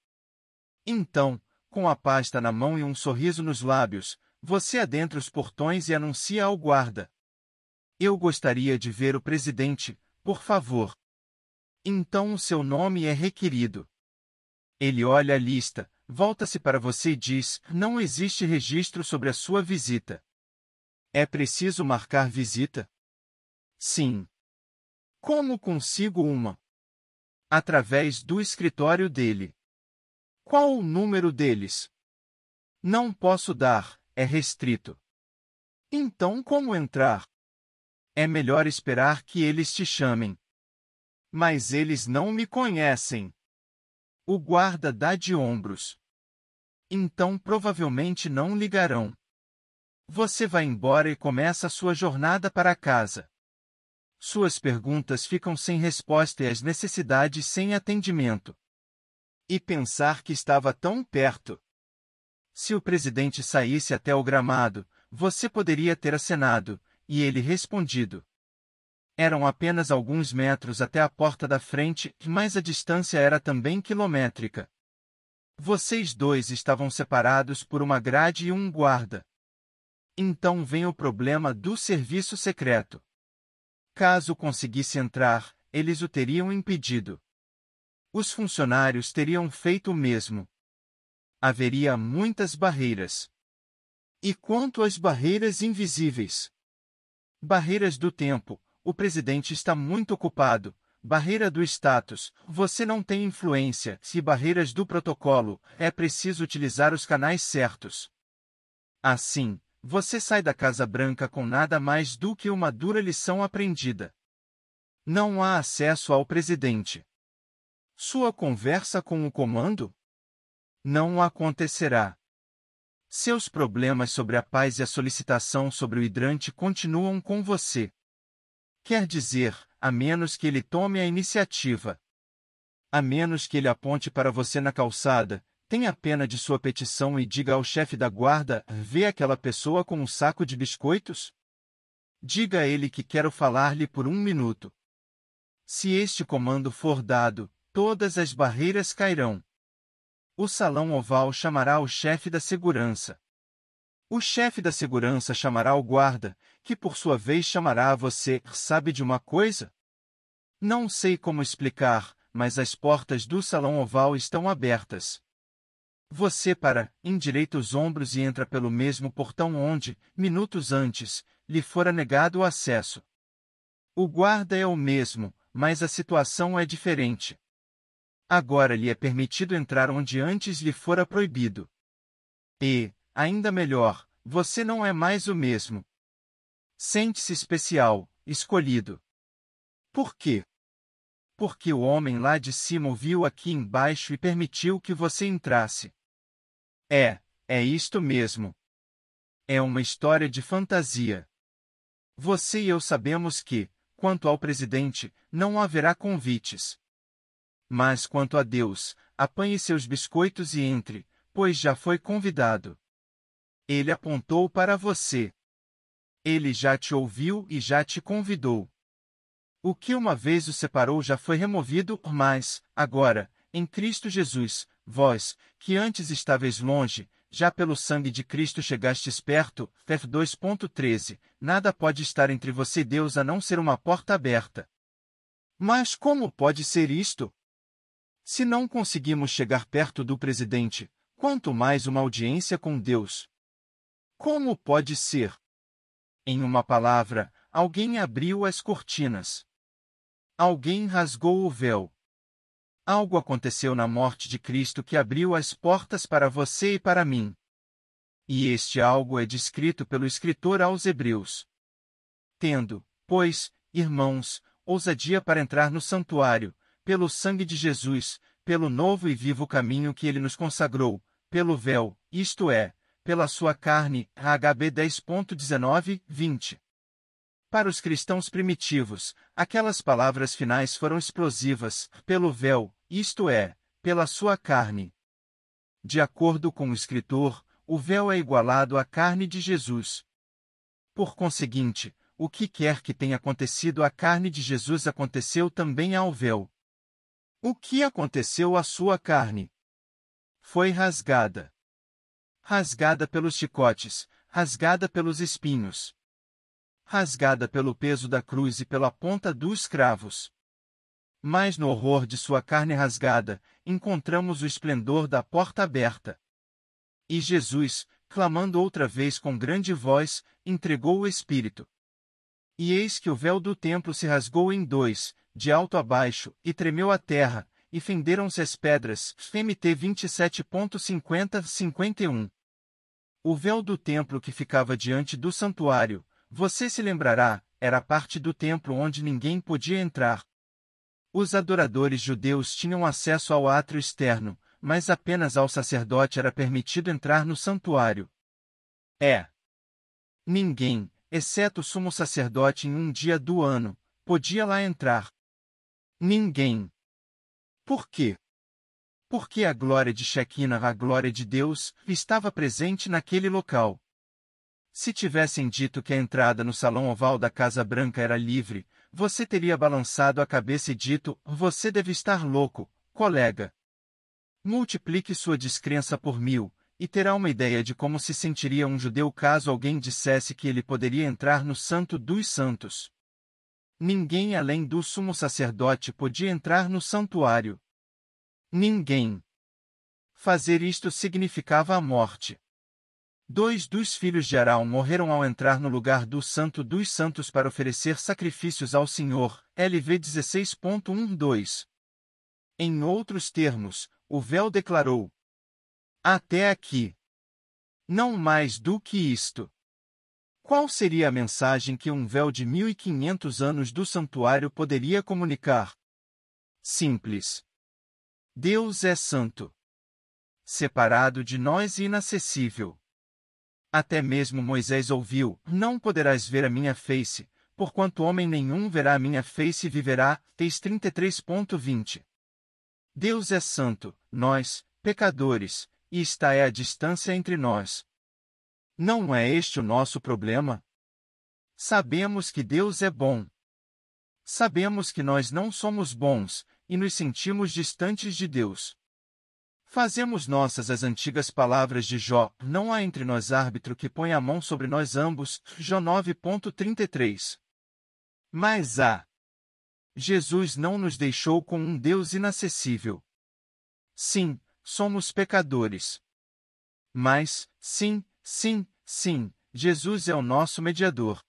Então, com a pasta na mão e um sorriso nos lábios, você adentra os portões e anuncia ao guarda. Eu gostaria de ver o presidente, por favor. Então o seu nome é requerido. Ele olha a lista, volta-se para você e diz: Não existe registro sobre a sua visita. É preciso marcar visita? Sim. Como consigo uma? Através do escritório dele. Qual o número deles? Não posso dar, é restrito. Então como entrar? É melhor esperar que eles te chamem. Mas eles não me conhecem. O guarda dá de ombros. Então provavelmente não ligarão. Você vai embora e começa sua jornada para casa. Suas perguntas ficam sem resposta e as necessidades sem atendimento. E pensar que estava tão perto. Se o presidente saísse até o gramado, você poderia ter acenado, e ele respondido: eram apenas alguns metros até a porta da frente, mas a distância era também quilométrica. Vocês dois estavam separados por uma grade e um guarda. Então vem o problema do serviço secreto. Caso conseguisse entrar, eles o teriam impedido. Os funcionários teriam feito o mesmo. Haveria muitas barreiras. E quanto às barreiras invisíveis? Barreiras do tempo, o presidente está muito ocupado. Barreira do status. Você não tem influência. Se barreiras do protocolo, é preciso utilizar os canais certos. Assim, você sai da Casa Branca com nada mais do que uma dura lição aprendida. Não há acesso ao presidente. Sua conversa com o comando? Não acontecerá. Seus problemas sobre a paz e a solicitação sobre o hidrante continuam com você. Quer dizer, a menos que ele tome a iniciativa. A menos que ele aponte para você na calçada, tenha pena de sua petição e diga ao chefe da guarda: vê aquela pessoa com um saco de biscoitos? Diga a ele que quero falar-lhe por um minuto. Se este comando for dado, todas as barreiras cairão. O salão oval chamará o chefe da segurança. O chefe da segurança chamará o guarda, que por sua vez chamará a você. Sabe de uma coisa? Não sei como explicar, mas as portas do salão oval estão abertas. Você para, endireita os ombros e entra pelo mesmo portão onde, minutos antes, lhe fora negado o acesso. O guarda é o mesmo, mas a situação é diferente. Agora lhe é permitido entrar onde antes lhe fora proibido. E, Ainda melhor, você não é mais o mesmo. Sente-se especial, escolhido. Por quê? Porque o homem lá de cima o viu aqui embaixo e permitiu que você entrasse. É, é isto mesmo. É uma história de fantasia. Você e eu sabemos que, quanto ao presidente, não haverá convites. Mas quanto a Deus, apanhe seus biscoitos e entre, pois já foi convidado. Ele apontou para você. Ele já te ouviu e já te convidou. O que uma vez o separou já foi removido, mas, agora, em Cristo Jesus, vós, que antes estáveis longe, já pelo sangue de Cristo chegastes perto, Fer 2.13, nada pode estar entre você e Deus a não ser uma porta aberta. Mas como pode ser isto? Se não conseguimos chegar perto do presidente, quanto mais uma audiência com Deus. Como pode ser? Em uma palavra, alguém abriu as cortinas. Alguém rasgou o véu. Algo aconteceu na morte de Cristo que abriu as portas para você e para mim. E este algo é descrito pelo escritor aos Hebreus. Tendo, pois, irmãos, ousadia para entrar no santuário, pelo sangue de Jesus, pelo novo e vivo caminho que ele nos consagrou, pelo véu, isto é, pela sua carne, HB 10.19, 20. Para os cristãos primitivos, aquelas palavras finais foram explosivas, pelo véu, isto é, pela sua carne. De acordo com o escritor, o véu é igualado à carne de Jesus. Por conseguinte, o que quer que tenha acontecido à carne de Jesus aconteceu também ao véu. O que aconteceu à sua carne? Foi rasgada rasgada pelos chicotes, rasgada pelos espinhos, rasgada pelo peso da cruz e pela ponta dos cravos. Mas no horror de sua carne rasgada, encontramos o esplendor da porta aberta. E Jesus, clamando outra vez com grande voz, entregou o Espírito. E eis que o véu do templo se rasgou em dois, de alto a baixo, e tremeu a terra, e fenderam-se as pedras. 27.50-51 o véu do templo que ficava diante do santuário, você se lembrará, era parte do templo onde ninguém podia entrar. Os adoradores judeus tinham acesso ao átrio externo, mas apenas ao sacerdote era permitido entrar no santuário. É. Ninguém, exceto o sumo sacerdote em um dia do ano, podia lá entrar. Ninguém. Por quê? porque a glória de Shekinah, a glória de Deus, estava presente naquele local. Se tivessem dito que a entrada no salão oval da Casa Branca era livre, você teria balançado a cabeça e dito: Você deve estar louco, colega. Multiplique sua descrença por mil, e terá uma ideia de como se sentiria um judeu caso alguém dissesse que ele poderia entrar no Santo dos Santos. Ninguém além do sumo sacerdote podia entrar no santuário. Ninguém. Fazer isto significava a morte. Dois dos filhos de Arão morreram ao entrar no lugar do Santo dos Santos para oferecer sacrifícios ao Senhor. LV 16.12. Em outros termos, o véu declarou: Até aqui. Não mais do que isto. Qual seria a mensagem que um véu de 1500 anos do santuário poderia comunicar? Simples. Deus é santo. Separado de nós e inacessível. Até mesmo Moisés ouviu: Não poderás ver a minha face, porquanto homem nenhum verá a minha face e viverá. Eis 33.20. Deus é santo, nós, pecadores, e está é a distância entre nós. Não é este o nosso problema? Sabemos que Deus é bom. Sabemos que nós não somos bons, e nos sentimos distantes de Deus. Fazemos nossas as antigas palavras de Jó: Não há entre nós árbitro que ponha a mão sobre nós ambos. Jó 9.33. Mas há. Jesus não nos deixou com um Deus inacessível. Sim, somos pecadores. Mas, sim, sim, sim, Jesus é o nosso mediador.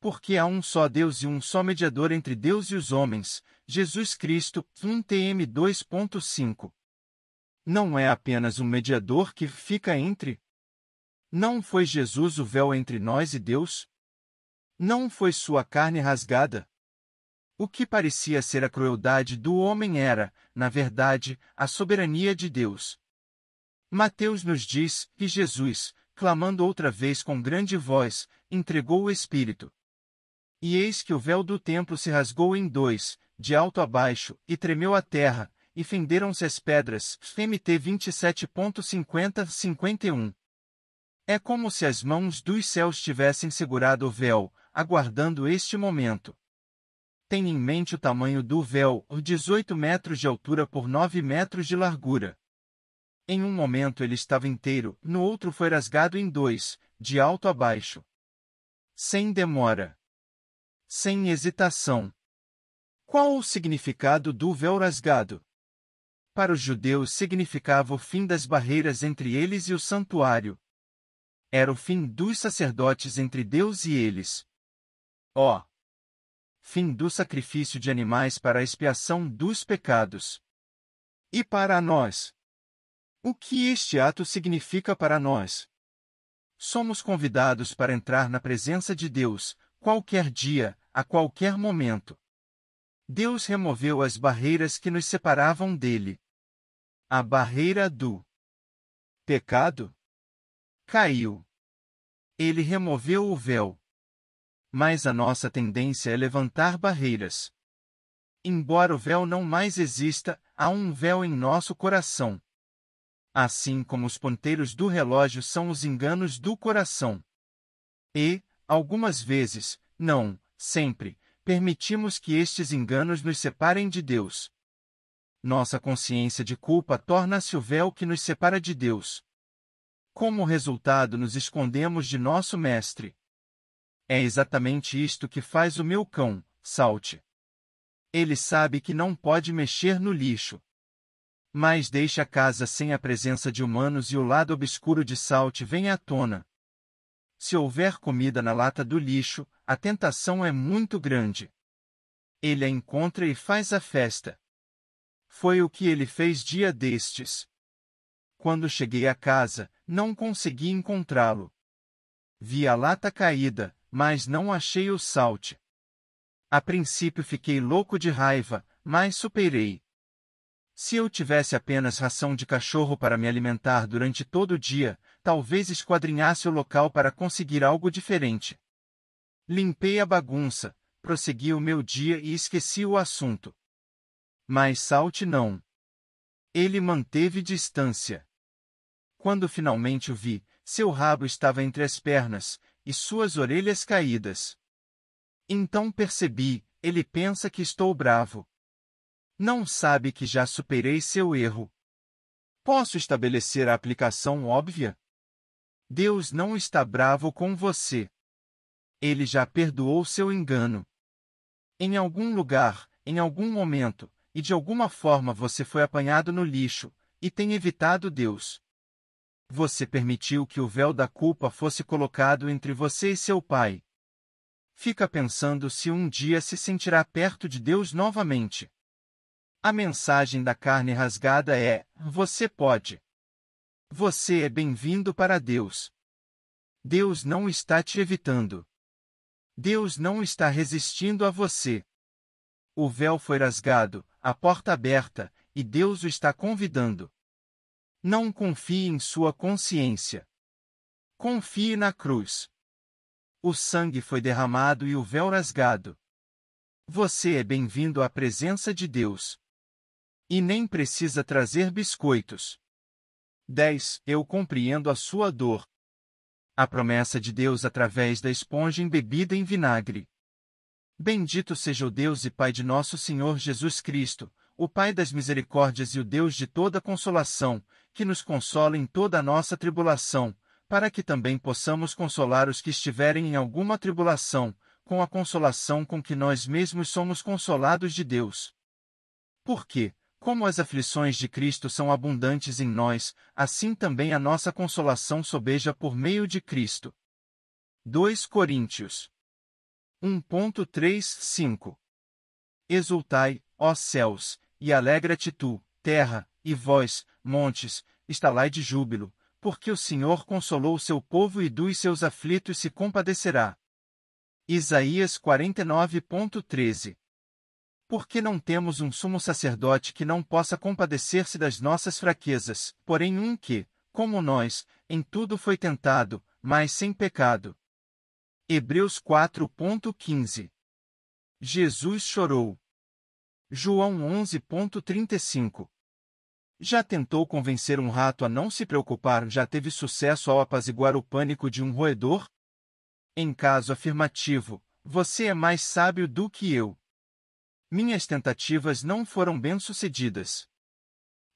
Porque há um só Deus e um só mediador entre Deus e os homens, Jesus Cristo, 1 TM 2.5. Não é apenas um mediador que fica entre? Não foi Jesus o véu entre nós e Deus? Não foi sua carne rasgada? O que parecia ser a crueldade do homem era, na verdade, a soberania de Deus. Mateus nos diz que Jesus, clamando outra vez com grande voz, entregou o Espírito. E eis que o véu do templo se rasgou em dois, de alto a baixo, e tremeu a terra, e fenderam-se as pedras. MT 27.50-51 É como se as mãos dos céus tivessem segurado o véu, aguardando este momento. Tenha em mente o tamanho do véu, 18 metros de altura por 9 metros de largura. Em um momento ele estava inteiro, no outro foi rasgado em dois, de alto a baixo. Sem demora. Sem hesitação. Qual o significado do véu rasgado? Para os judeus significava o fim das barreiras entre eles e o santuário. Era o fim dos sacerdotes entre Deus e eles. Ó! Oh. Fim do sacrifício de animais para a expiação dos pecados. E para nós? O que este ato significa para nós? Somos convidados para entrar na presença de Deus, qualquer dia, a qualquer momento. Deus removeu as barreiras que nos separavam dele. A barreira do pecado caiu. Ele removeu o véu. Mas a nossa tendência é levantar barreiras. Embora o véu não mais exista, há um véu em nosso coração. Assim como os ponteiros do relógio são os enganos do coração. E, algumas vezes, não, sempre, permitimos que estes enganos nos separem de Deus. Nossa consciência de culpa torna-se o véu que nos separa de Deus. Como resultado, nos escondemos de nosso Mestre. É exatamente isto que faz o meu cão, Salte. Ele sabe que não pode mexer no lixo. Mas deixa a casa sem a presença de humanos e o lado obscuro de Salte vem à tona. Se houver comida na lata do lixo, a tentação é muito grande. Ele a encontra e faz a festa. Foi o que ele fez dia destes. Quando cheguei a casa, não consegui encontrá-lo. Vi a lata caída, mas não achei o salte. A princípio fiquei louco de raiva, mas superei. Se eu tivesse apenas ração de cachorro para me alimentar durante todo o dia, talvez esquadrinhasse o local para conseguir algo diferente. Limpei a bagunça, prossegui o meu dia e esqueci o assunto. Mas Salt não. Ele manteve distância. Quando finalmente o vi, seu rabo estava entre as pernas, e suas orelhas caídas. Então percebi, ele pensa que estou bravo. Não sabe que já superei seu erro. Posso estabelecer a aplicação óbvia? Deus não está bravo com você ele já perdoou seu engano. Em algum lugar, em algum momento, e de alguma forma você foi apanhado no lixo, e tem evitado Deus. Você permitiu que o véu da culpa fosse colocado entre você e seu pai. Fica pensando se um dia se sentirá perto de Deus novamente. A mensagem da carne rasgada é: você pode. Você é bem-vindo para Deus. Deus não está te evitando. Deus não está resistindo a você. O véu foi rasgado, a porta aberta, e Deus o está convidando. Não confie em sua consciência. Confie na cruz. O sangue foi derramado e o véu rasgado. Você é bem-vindo à presença de Deus. E nem precisa trazer biscoitos. 10. Eu compreendo a sua dor, a promessa de Deus através da esponja embebida em vinagre. Bendito seja o Deus e Pai de nosso Senhor Jesus Cristo, o Pai das misericórdias e o Deus de toda consolação, que nos consola em toda a nossa tribulação, para que também possamos consolar os que estiverem em alguma tribulação, com a consolação com que nós mesmos somos consolados de Deus. Porque, como as aflições de Cristo são abundantes em nós, assim também a nossa consolação sobeja por meio de Cristo. 2 Coríntios 1.35 Exultai, ó céus, e alegra-te tu, terra, e vós, montes, estalai de júbilo, porque o Senhor consolou o seu povo e dos seus aflitos se compadecerá. Isaías 49.13 porque não temos um sumo sacerdote que não possa compadecer-se das nossas fraquezas, porém um que, como nós, em tudo foi tentado, mas sem pecado. Hebreus 4.15 Jesus chorou. João 11.35 Já tentou convencer um rato a não se preocupar, já teve sucesso ao apaziguar o pânico de um roedor? Em caso afirmativo, você é mais sábio do que eu minhas tentativas não foram bem-sucedidas.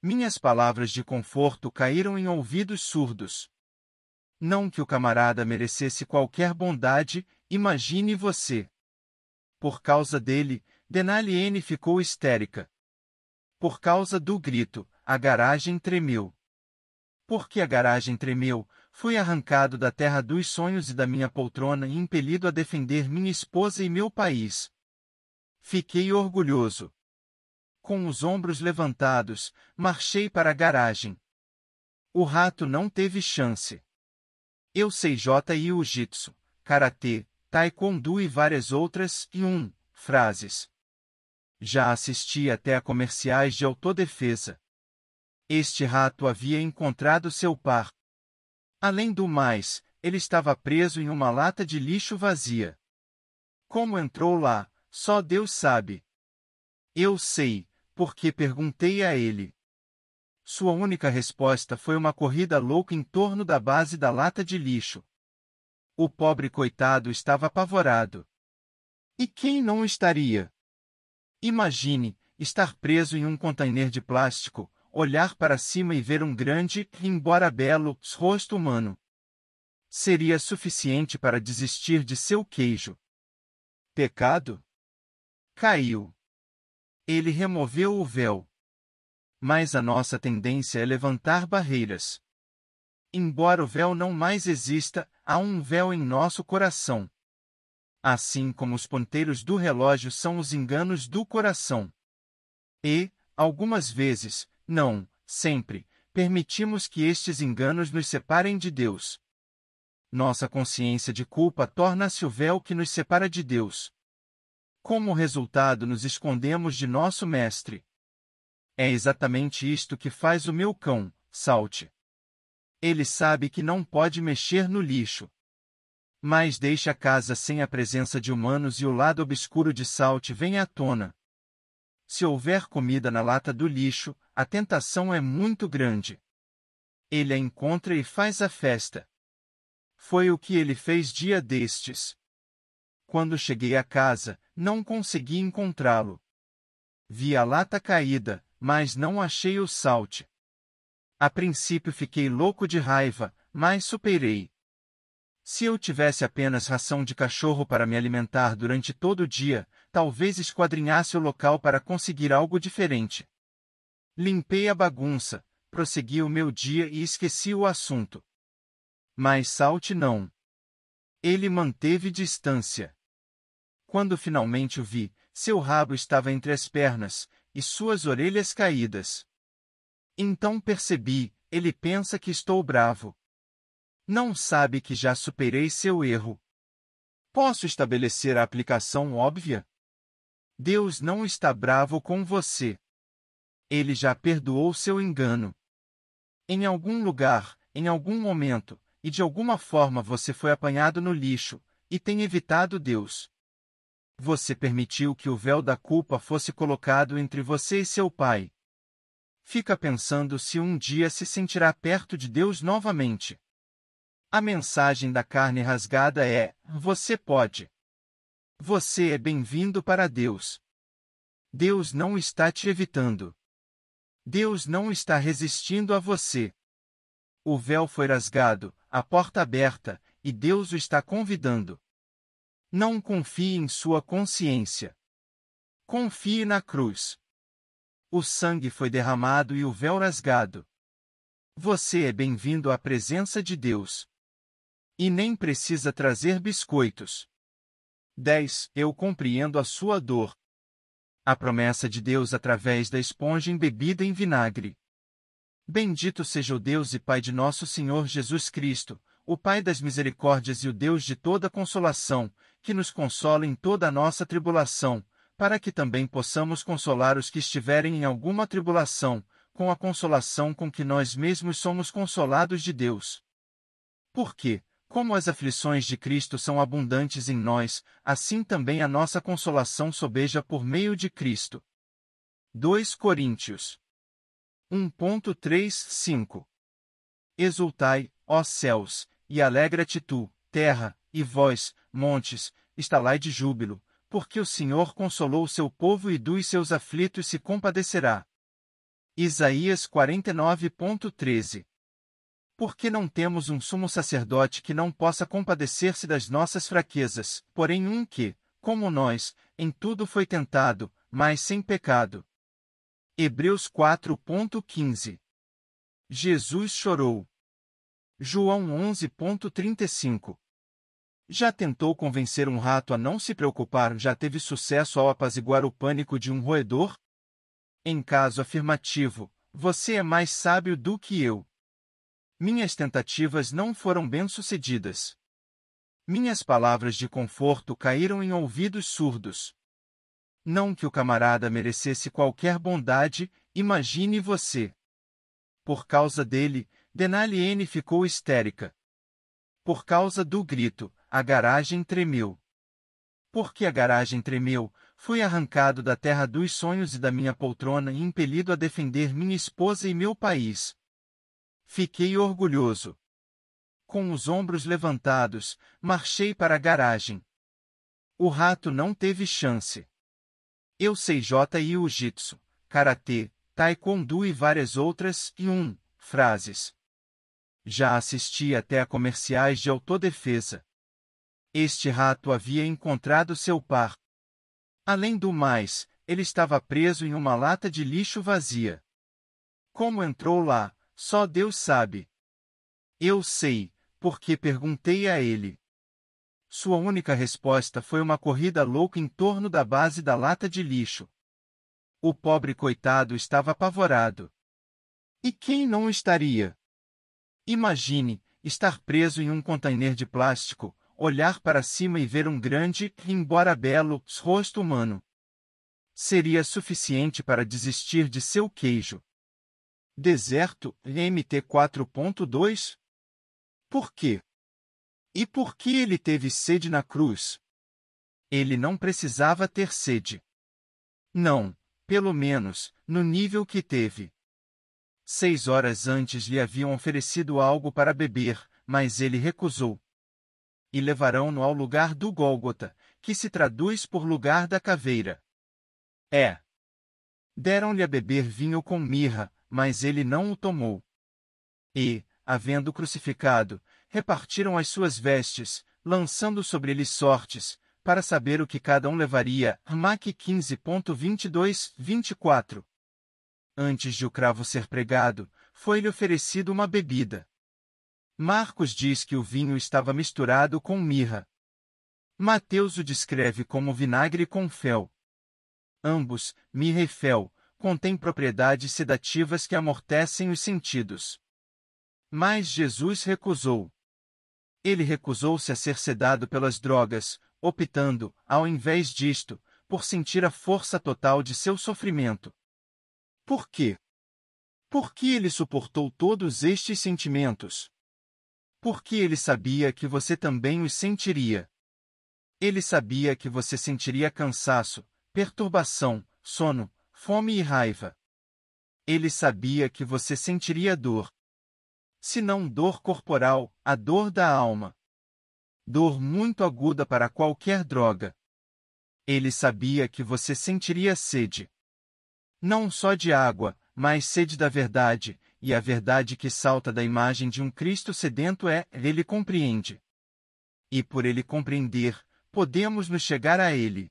Minhas palavras de conforto caíram em ouvidos surdos. Não que o camarada merecesse qualquer bondade, imagine você. Por causa dele, Denaliene ficou histérica. Por causa do grito, a garagem tremeu. Porque a garagem tremeu, fui arrancado da terra dos sonhos e da minha poltrona e impelido a defender minha esposa e meu país. Fiquei orgulhoso. Com os ombros levantados, marchei para a garagem. O rato não teve chance. Eu sei J e Jiu-Jitsu, Karatê, Taekwondo e várias outras e um, frases. Já assisti até a comerciais de autodefesa. Este rato havia encontrado seu par. Além do mais, ele estava preso em uma lata de lixo vazia. Como entrou lá, só Deus sabe. Eu sei, porque perguntei a ele. Sua única resposta foi uma corrida louca em torno da base da lata de lixo. O pobre coitado estava apavorado. E quem não estaria? Imagine, estar preso em um container de plástico, olhar para cima e ver um grande, embora belo, rosto humano. Seria suficiente para desistir de seu queijo. Pecado? Caiu. Ele removeu o véu. Mas a nossa tendência é levantar barreiras. Embora o véu não mais exista, há um véu em nosso coração. Assim como os ponteiros do relógio são os enganos do coração. E, algumas vezes, não, sempre, permitimos que estes enganos nos separem de Deus. Nossa consciência de culpa torna-se o véu que nos separa de Deus. Como resultado, nos escondemos de nosso mestre. É exatamente isto que faz o meu cão, salte. Ele sabe que não pode mexer no lixo. Mas deixa a casa sem a presença de humanos e o lado obscuro de Salt vem à tona. Se houver comida na lata do lixo, a tentação é muito grande. Ele a encontra e faz a festa. Foi o que ele fez dia destes. Quando cheguei a casa, não consegui encontrá-lo. Vi a lata caída, mas não achei o salte. A princípio fiquei louco de raiva, mas superei. Se eu tivesse apenas ração de cachorro para me alimentar durante todo o dia, talvez esquadrinhasse o local para conseguir algo diferente. Limpei a bagunça, prossegui o meu dia e esqueci o assunto. Mas Salt não. Ele manteve distância. Quando finalmente o vi, seu rabo estava entre as pernas, e suas orelhas caídas. Então percebi, ele pensa que estou bravo. Não sabe que já superei seu erro. Posso estabelecer a aplicação óbvia? Deus não está bravo com você. Ele já perdoou seu engano. Em algum lugar, em algum momento, e de alguma forma você foi apanhado no lixo, e tem evitado Deus você permitiu que o véu da culpa fosse colocado entre você e seu pai. Fica pensando se um dia se sentirá perto de Deus novamente. A mensagem da carne rasgada é: você pode. Você é bem-vindo para Deus. Deus não está te evitando. Deus não está resistindo a você. O véu foi rasgado, a porta aberta, e Deus o está convidando. Não confie em sua consciência. Confie na cruz. O sangue foi derramado e o véu rasgado. Você é bem-vindo à presença de Deus. E nem precisa trazer biscoitos. 10. Eu compreendo a sua dor. A promessa de Deus através da esponja embebida em vinagre. Bendito seja o Deus e Pai de nosso Senhor Jesus Cristo, o Pai das misericórdias e o Deus de toda consolação, que nos console em toda a nossa tribulação, para que também possamos consolar os que estiverem em alguma tribulação, com a consolação com que nós mesmos somos consolados de Deus. Porque, como as aflições de Cristo são abundantes em nós, assim também a nossa consolação sobeja por meio de Cristo. 2 Coríntios 1.35 Exultai, ó céus, e alegra-te tu, terra, e vós, montes, estalai de júbilo, porque o Senhor consolou o seu povo e dos seus aflitos se compadecerá. Isaías 49.13 Porque não temos um sumo sacerdote que não possa compadecer-se das nossas fraquezas, porém um que, como nós, em tudo foi tentado, mas sem pecado. Hebreus 4.15 Jesus chorou. João 11.35 já tentou convencer um rato a não se preocupar, já teve sucesso ao apaziguar o pânico de um roedor? Em caso afirmativo, você é mais sábio do que eu. Minhas tentativas não foram bem-sucedidas. Minhas palavras de conforto caíram em ouvidos surdos. Não que o camarada merecesse qualquer bondade, imagine você. Por causa dele, Denaliene ficou histérica. Por causa do grito, a garagem tremeu. Porque a garagem tremeu, fui arrancado da terra dos sonhos e da minha poltrona e impelido a defender minha esposa e meu país. Fiquei orgulhoso. Com os ombros levantados, marchei para a garagem. O rato não teve chance. Eu sei J e o jitsu Karatê, Taekwondo e várias outras, e um, frases. Já assisti até a comerciais de autodefesa. Este rato havia encontrado seu par. Além do mais, ele estava preso em uma lata de lixo vazia. Como entrou lá, só Deus sabe. Eu sei, porque perguntei a ele. Sua única resposta foi uma corrida louca em torno da base da lata de lixo. O pobre coitado estava apavorado. E quem não estaria? Imagine, estar preso em um container de plástico, olhar para cima e ver um grande, embora belo, rosto humano. Seria suficiente para desistir de seu queijo. Deserto, MT 4.2? Por quê? E por que ele teve sede na cruz? Ele não precisava ter sede. Não, pelo menos, no nível que teve. Seis horas antes lhe haviam oferecido algo para beber, mas ele recusou e levarão-no ao lugar do Gólgota, que se traduz por lugar da caveira. É. Deram-lhe a beber vinho com mirra, mas ele não o tomou. E, havendo crucificado, repartiram as suas vestes, lançando sobre ele sortes, para saber o que cada um levaria. Mac 15.22, 24. Antes de o cravo ser pregado, foi-lhe oferecido uma bebida. Marcos diz que o vinho estava misturado com mirra. Mateus o descreve como vinagre com fel. Ambos, mirra e fel, contêm propriedades sedativas que amortecem os sentidos. Mas Jesus recusou. Ele recusou-se a ser sedado pelas drogas, optando, ao invés disto, por sentir a força total de seu sofrimento. Por quê? Por que ele suportou todos estes sentimentos? Porque ele sabia que você também os sentiria. Ele sabia que você sentiria cansaço, perturbação, sono, fome e raiva. Ele sabia que você sentiria dor. Se não dor corporal, a dor da alma. Dor muito aguda para qualquer droga. Ele sabia que você sentiria sede. Não só de água, mas sede da verdade, e a verdade que salta da imagem de um Cristo sedento é: ele compreende. E por ele compreender, podemos nos chegar a ele.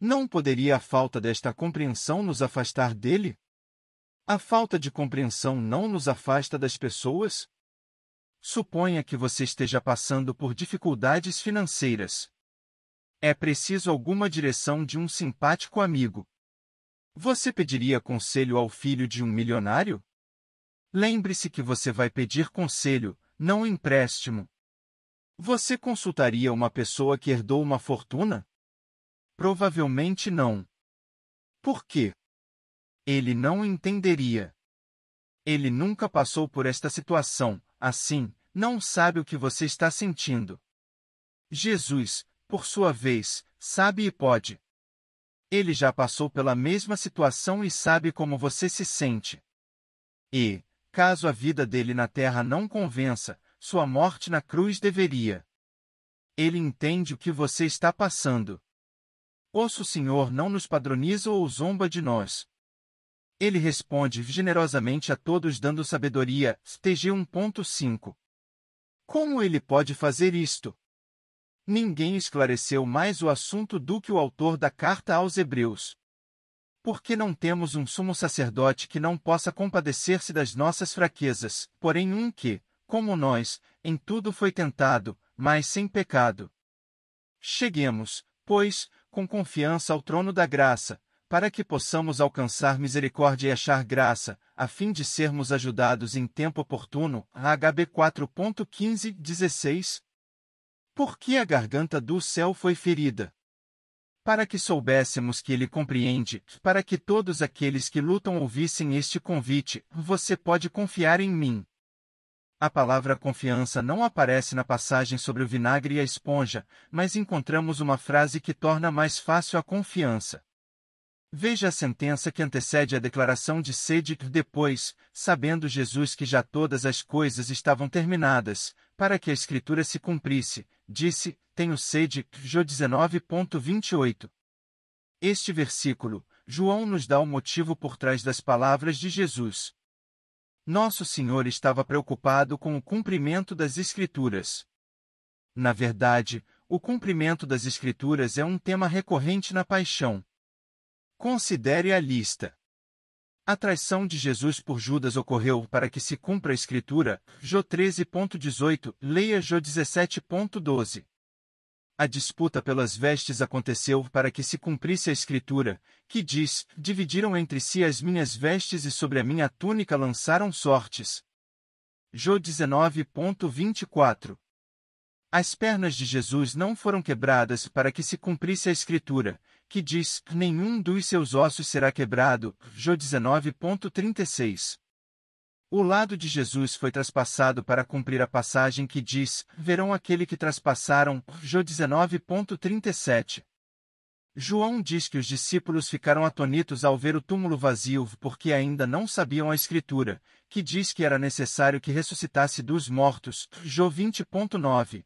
Não poderia a falta desta compreensão nos afastar dele? A falta de compreensão não nos afasta das pessoas? Suponha que você esteja passando por dificuldades financeiras. É preciso alguma direção de um simpático amigo. Você pediria conselho ao filho de um milionário? Lembre-se que você vai pedir conselho, não empréstimo. Você consultaria uma pessoa que herdou uma fortuna? Provavelmente não. Por quê? Ele não entenderia. Ele nunca passou por esta situação, assim, não sabe o que você está sentindo. Jesus, por sua vez, sabe e pode. Ele já passou pela mesma situação e sabe como você se sente. E, Caso a vida dele na terra não convença, sua morte na cruz deveria. Ele entende o que você está passando. Osso Senhor não nos padroniza ou zomba de nós. Ele responde generosamente a todos dando sabedoria, TG 1.5. Como ele pode fazer isto? Ninguém esclareceu mais o assunto do que o autor da carta aos Hebreus porque não temos um sumo sacerdote que não possa compadecer-se das nossas fraquezas, porém um que, como nós, em tudo foi tentado, mas sem pecado. Cheguemos, pois, com confiança ao trono da graça, para que possamos alcançar misericórdia e achar graça, a fim de sermos ajudados em tempo oportuno. HB 4.15, 16 Porque a garganta do céu foi ferida para que soubéssemos que ele compreende, para que todos aqueles que lutam ouvissem este convite, você pode confiar em mim. A palavra confiança não aparece na passagem sobre o vinagre e a esponja, mas encontramos uma frase que torna mais fácil a confiança. Veja a sentença que antecede a declaração de sede, depois, sabendo Jesus que já todas as coisas estavam terminadas, para que a Escritura se cumprisse, disse, tenho sede, Jô 19.28. Este versículo, João nos dá o um motivo por trás das palavras de Jesus. Nosso Senhor estava preocupado com o cumprimento das Escrituras. Na verdade, o cumprimento das Escrituras é um tema recorrente na paixão. Considere a lista. A traição de Jesus por Judas ocorreu para que se cumpra a Escritura, Jô 13.18, leia Jô 17.12. A disputa pelas vestes aconteceu para que se cumprisse a Escritura, que diz: Dividiram entre si as minhas vestes e sobre a minha túnica lançaram sortes. Jô 19.24 As pernas de Jesus não foram quebradas para que se cumprisse a Escritura, que diz: Nenhum dos seus ossos será quebrado. Jô 19.36. O lado de Jesus foi traspassado para cumprir a passagem que diz: Verão aquele que traspassaram. Jô 19.37. João diz que os discípulos ficaram atonitos ao ver o túmulo vazio porque ainda não sabiam a Escritura, que diz que era necessário que ressuscitasse dos mortos. Jô 20.9.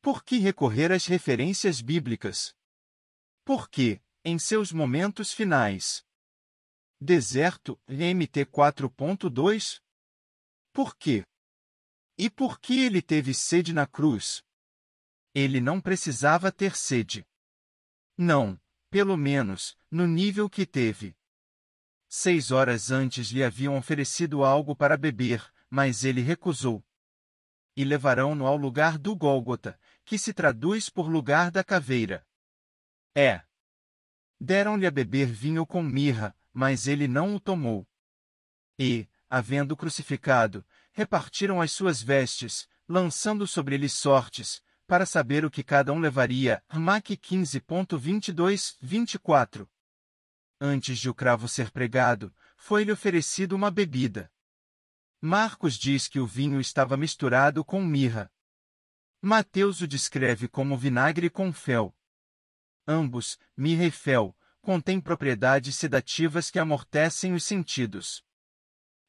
Por que recorrer às referências bíblicas? Porque, em seus momentos finais. Deserto, MT 4.2? Por quê? E por que ele teve sede na cruz? Ele não precisava ter sede. Não, pelo menos, no nível que teve. Seis horas antes lhe haviam oferecido algo para beber, mas ele recusou. E levaram-no ao lugar do Gólgota, que se traduz por lugar da caveira. É. Deram-lhe a beber vinho com mirra, mas ele não o tomou. E, havendo crucificado, repartiram as suas vestes, lançando sobre ele sortes, para saber o que cada um levaria. Mac 15.22, 24. Antes de o cravo ser pregado, foi-lhe oferecido uma bebida. Marcos diz que o vinho estava misturado com mirra. Mateus o descreve como vinagre com fel ambos, mirrefel, contêm propriedades sedativas que amortecem os sentidos.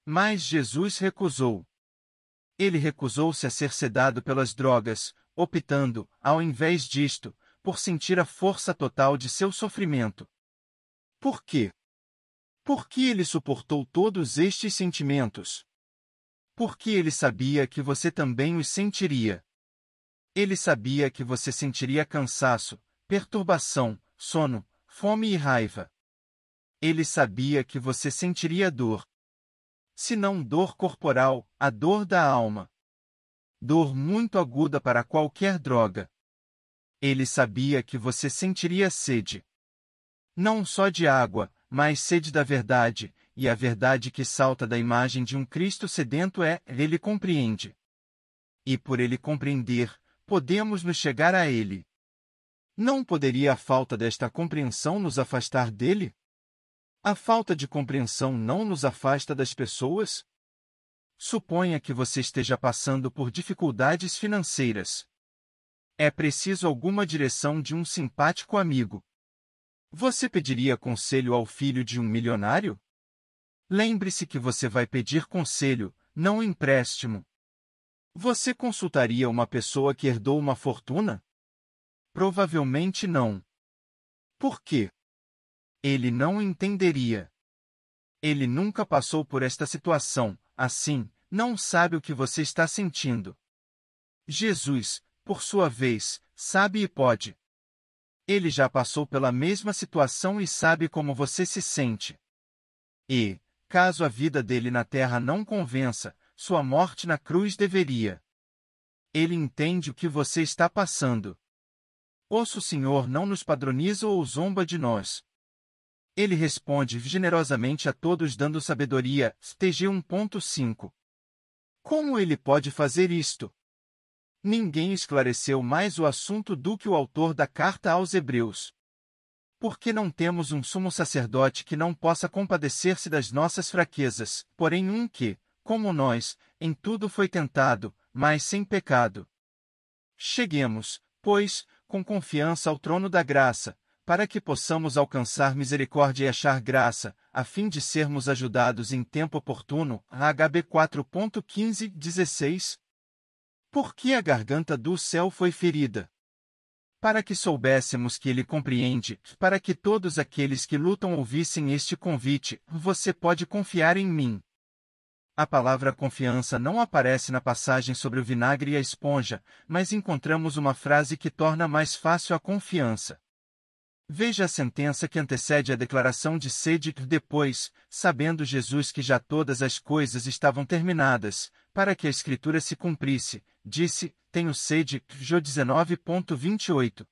Mas Jesus recusou. Ele recusou-se a ser sedado pelas drogas, optando, ao invés disto, por sentir a força total de seu sofrimento. Por quê? Por que ele suportou todos estes sentimentos? Porque ele sabia que você também os sentiria. Ele sabia que você sentiria cansaço, perturbação, sono, fome e raiva. Ele sabia que você sentiria dor. Se não dor corporal, a dor da alma. Dor muito aguda para qualquer droga. Ele sabia que você sentiria sede. Não só de água, mas sede da verdade, e a verdade que salta da imagem de um Cristo sedento é, ele compreende. E por ele compreender, podemos nos chegar a ele. Não poderia a falta desta compreensão nos afastar dele? A falta de compreensão não nos afasta das pessoas? Suponha que você esteja passando por dificuldades financeiras. É preciso alguma direção de um simpático amigo. Você pediria conselho ao filho de um milionário? Lembre-se que você vai pedir conselho, não empréstimo. Você consultaria uma pessoa que herdou uma fortuna? Provavelmente não. Por quê? Ele não entenderia. Ele nunca passou por esta situação, assim, não sabe o que você está sentindo. Jesus, por sua vez, sabe e pode. Ele já passou pela mesma situação e sabe como você se sente. E, caso a vida dele na terra não convença, sua morte na cruz deveria. Ele entende o que você está passando o Senhor não nos padroniza ou zomba de nós. Ele responde generosamente a todos dando sabedoria. TG 1.5. Como ele pode fazer isto? Ninguém esclareceu mais o assunto do que o autor da carta aos Hebreus. Por que não temos um sumo sacerdote que não possa compadecer-se das nossas fraquezas, porém um que, como nós, em tudo foi tentado, mas sem pecado? Cheguemos, pois, com confiança ao trono da graça, para que possamos alcançar misericórdia e achar graça, a fim de sermos ajudados em tempo oportuno. HB 4.15:16 Porque a garganta do céu foi ferida? Para que soubéssemos que ele compreende, para que todos aqueles que lutam ouvissem este convite, você pode confiar em mim. A palavra confiança não aparece na passagem sobre o vinagre e a esponja, mas encontramos uma frase que torna mais fácil a confiança. Veja a sentença que antecede a declaração de sede depois, sabendo Jesus que já todas as coisas estavam terminadas, para que a Escritura se cumprisse, disse, tenho sede, Jô 19.28.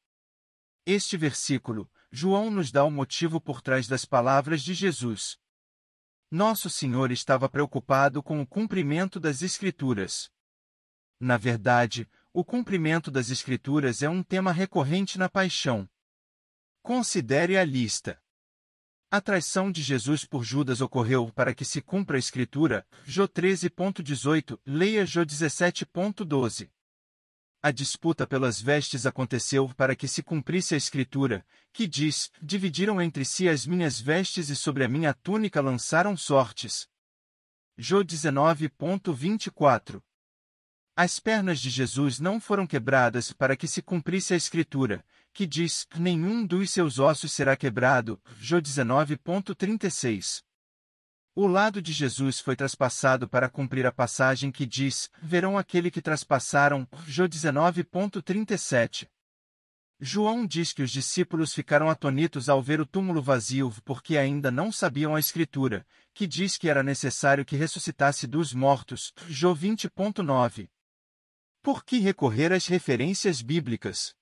Este versículo, João nos dá o motivo por trás das palavras de Jesus. Nosso Senhor estava preocupado com o cumprimento das Escrituras. Na verdade, o cumprimento das Escrituras é um tema recorrente na paixão. Considere a lista. A traição de Jesus por Judas ocorreu para que se cumpra a Escritura, Jô 13.18, leia Jô 17.12. A disputa pelas vestes aconteceu para que se cumprisse a escritura, que diz: Dividiram entre si as minhas vestes e sobre a minha túnica lançaram sortes. Jô 19.24 As pernas de Jesus não foram quebradas para que se cumprisse a escritura, que diz: Nenhum dos seus ossos será quebrado. Jô 19.36 o lado de Jesus foi traspassado para cumprir a passagem que diz: Verão aquele que traspassaram. Jô 19.37. João diz que os discípulos ficaram atonitos ao ver o túmulo vazio porque ainda não sabiam a Escritura, que diz que era necessário que ressuscitasse dos mortos. Jô 20.9. Por que recorrer às referências bíblicas?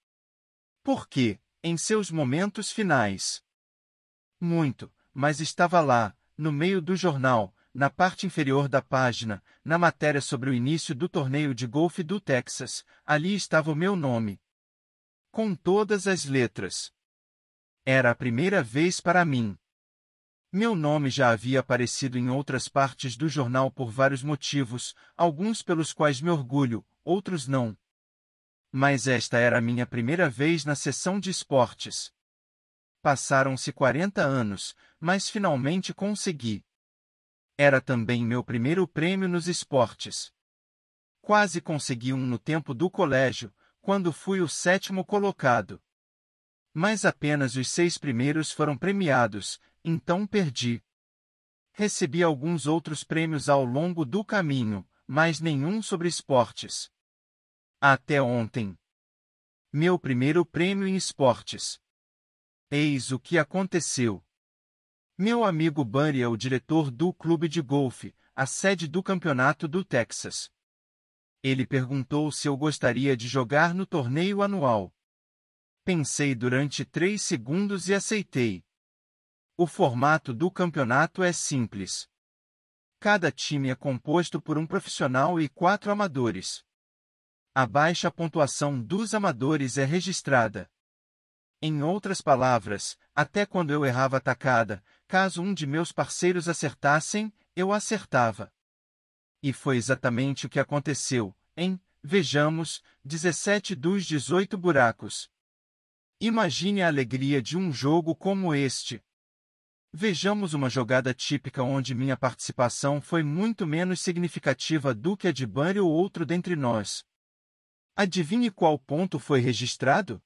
Porque, em seus momentos finais, muito, mas estava lá, no meio do jornal, na parte inferior da página, na matéria sobre o início do torneio de golfe do Texas, ali estava o meu nome. Com todas as letras. Era a primeira vez para mim. Meu nome já havia aparecido em outras partes do jornal por vários motivos, alguns pelos quais me orgulho, outros não. Mas esta era a minha primeira vez na seção de esportes. Passaram-se 40 anos, mas finalmente consegui. Era também meu primeiro prêmio nos esportes. Quase consegui um no tempo do colégio, quando fui o sétimo colocado. Mas apenas os seis primeiros foram premiados, então perdi. Recebi alguns outros prêmios ao longo do caminho, mas nenhum sobre esportes. Até ontem. Meu primeiro prêmio em esportes. Eis o que aconteceu. Meu amigo Bunny é o diretor do clube de golfe, a sede do campeonato do Texas. Ele perguntou se eu gostaria de jogar no torneio anual. Pensei durante três segundos e aceitei. O formato do campeonato é simples. Cada time é composto por um profissional e quatro amadores. A baixa pontuação dos amadores é registrada. Em outras palavras, até quando eu errava atacada, caso um de meus parceiros acertassem, eu acertava. E foi exatamente o que aconteceu, em, vejamos, 17 dos 18 buracos. Imagine a alegria de um jogo como este. Vejamos uma jogada típica onde minha participação foi muito menos significativa do que a de Bunny ou outro dentre nós. Adivinhe qual ponto foi registrado?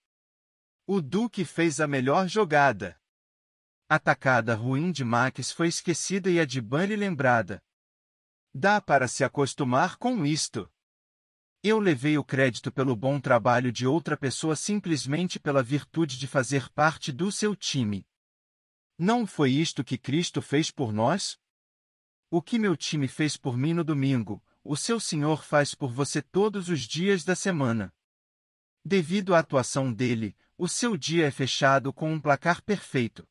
O Duque fez a melhor jogada. A tacada ruim de Max foi esquecida e a de Bunny lembrada. Dá para se acostumar com isto. Eu levei o crédito pelo bom trabalho de outra pessoa simplesmente pela virtude de fazer parte do seu time. Não foi isto que Cristo fez por nós? O que meu time fez por mim no domingo, o seu Senhor faz por você todos os dias da semana. Devido à atuação dele, o seu dia é fechado com um placar perfeito.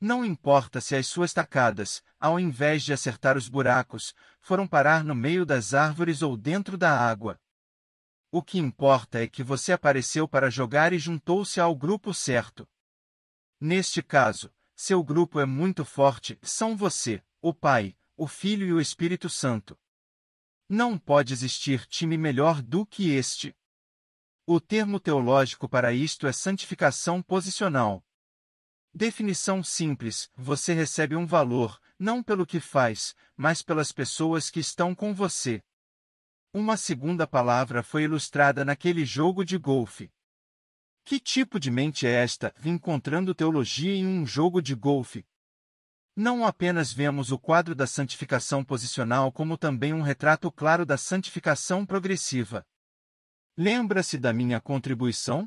Não importa se as suas tacadas, ao invés de acertar os buracos, foram parar no meio das árvores ou dentro da água. O que importa é que você apareceu para jogar e juntou-se ao grupo certo. Neste caso, seu grupo é muito forte, são você, o Pai, o Filho e o Espírito Santo. Não pode existir time melhor do que este. O termo teológico para isto é santificação posicional. Definição simples: você recebe um valor, não pelo que faz, mas pelas pessoas que estão com você. Uma segunda palavra foi ilustrada naquele jogo de golfe. Que tipo de mente é esta, encontrando teologia em um jogo de golfe? Não apenas vemos o quadro da santificação posicional, como também um retrato claro da santificação progressiva. Lembra-se da minha contribuição?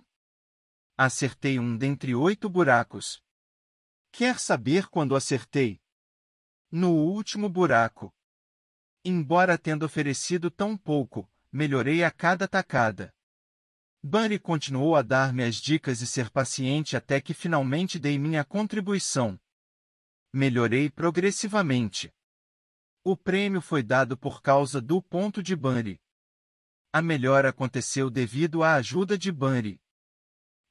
Acertei um dentre oito buracos. Quer saber quando acertei? No último buraco. Embora tendo oferecido tão pouco, melhorei a cada tacada. Bunny continuou a dar-me as dicas e ser paciente até que finalmente dei minha contribuição. Melhorei progressivamente. O prêmio foi dado por causa do ponto de Bunny a melhora aconteceu devido à ajuda de Bunry.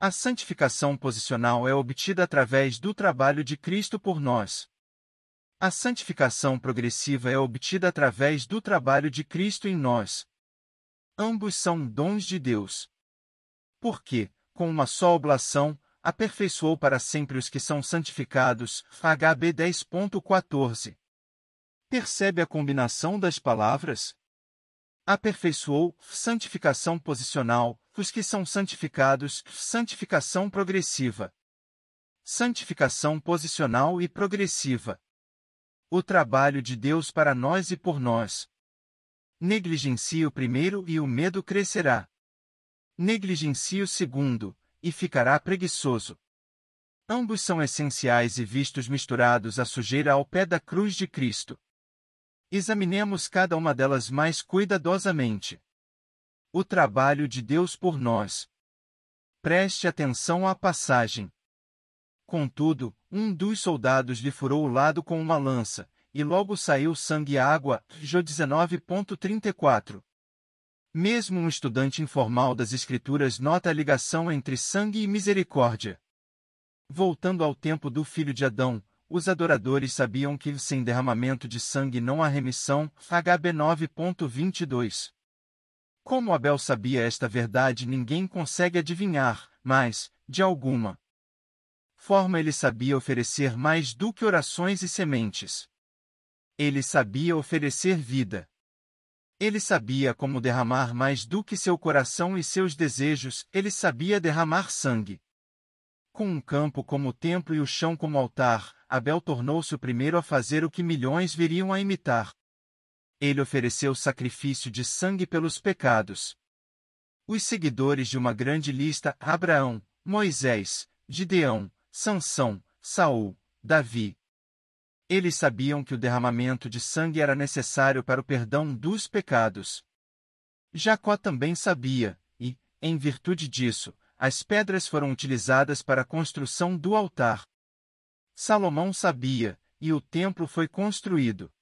A santificação posicional é obtida através do trabalho de Cristo por nós. A santificação progressiva é obtida através do trabalho de Cristo em nós. Ambos são dons de Deus. Porque, com uma só oblação, aperfeiçoou para sempre os que são santificados. HB 10.14. Percebe a combinação das palavras? aperfeiçoou, santificação posicional, os que são santificados, santificação progressiva. Santificação posicional e progressiva. O trabalho de Deus para nós e por nós. Negligencie o primeiro e o medo crescerá. Negligencie o segundo, e ficará preguiçoso. Ambos são essenciais e vistos misturados à sujeira ao pé da cruz de Cristo. Examinemos cada uma delas mais cuidadosamente. O trabalho de Deus por nós. Preste atenção à passagem. Contudo, um dos soldados lhe furou o lado com uma lança, e logo saiu sangue e água. Jô 19.34. Mesmo um estudante informal das Escrituras nota a ligação entre sangue e misericórdia. Voltando ao tempo do filho de Adão, os adoradores sabiam que sem derramamento de sangue não há remissão. HB 9.22. Como Abel sabia esta verdade, ninguém consegue adivinhar, mas, de alguma forma, ele sabia oferecer mais do que orações e sementes. Ele sabia oferecer vida. Ele sabia como derramar mais do que seu coração e seus desejos, ele sabia derramar sangue. Com um campo como templo e o chão como altar, Abel tornou-se o primeiro a fazer o que milhões viriam a imitar. Ele ofereceu sacrifício de sangue pelos pecados. Os seguidores de uma grande lista Abraão, Moisés, Gideão, Sansão, Saul, Davi. Eles sabiam que o derramamento de sangue era necessário para o perdão dos pecados. Jacó também sabia, e, em virtude disso, as pedras foram utilizadas para a construção do altar. Salomão sabia, e o templo foi construído.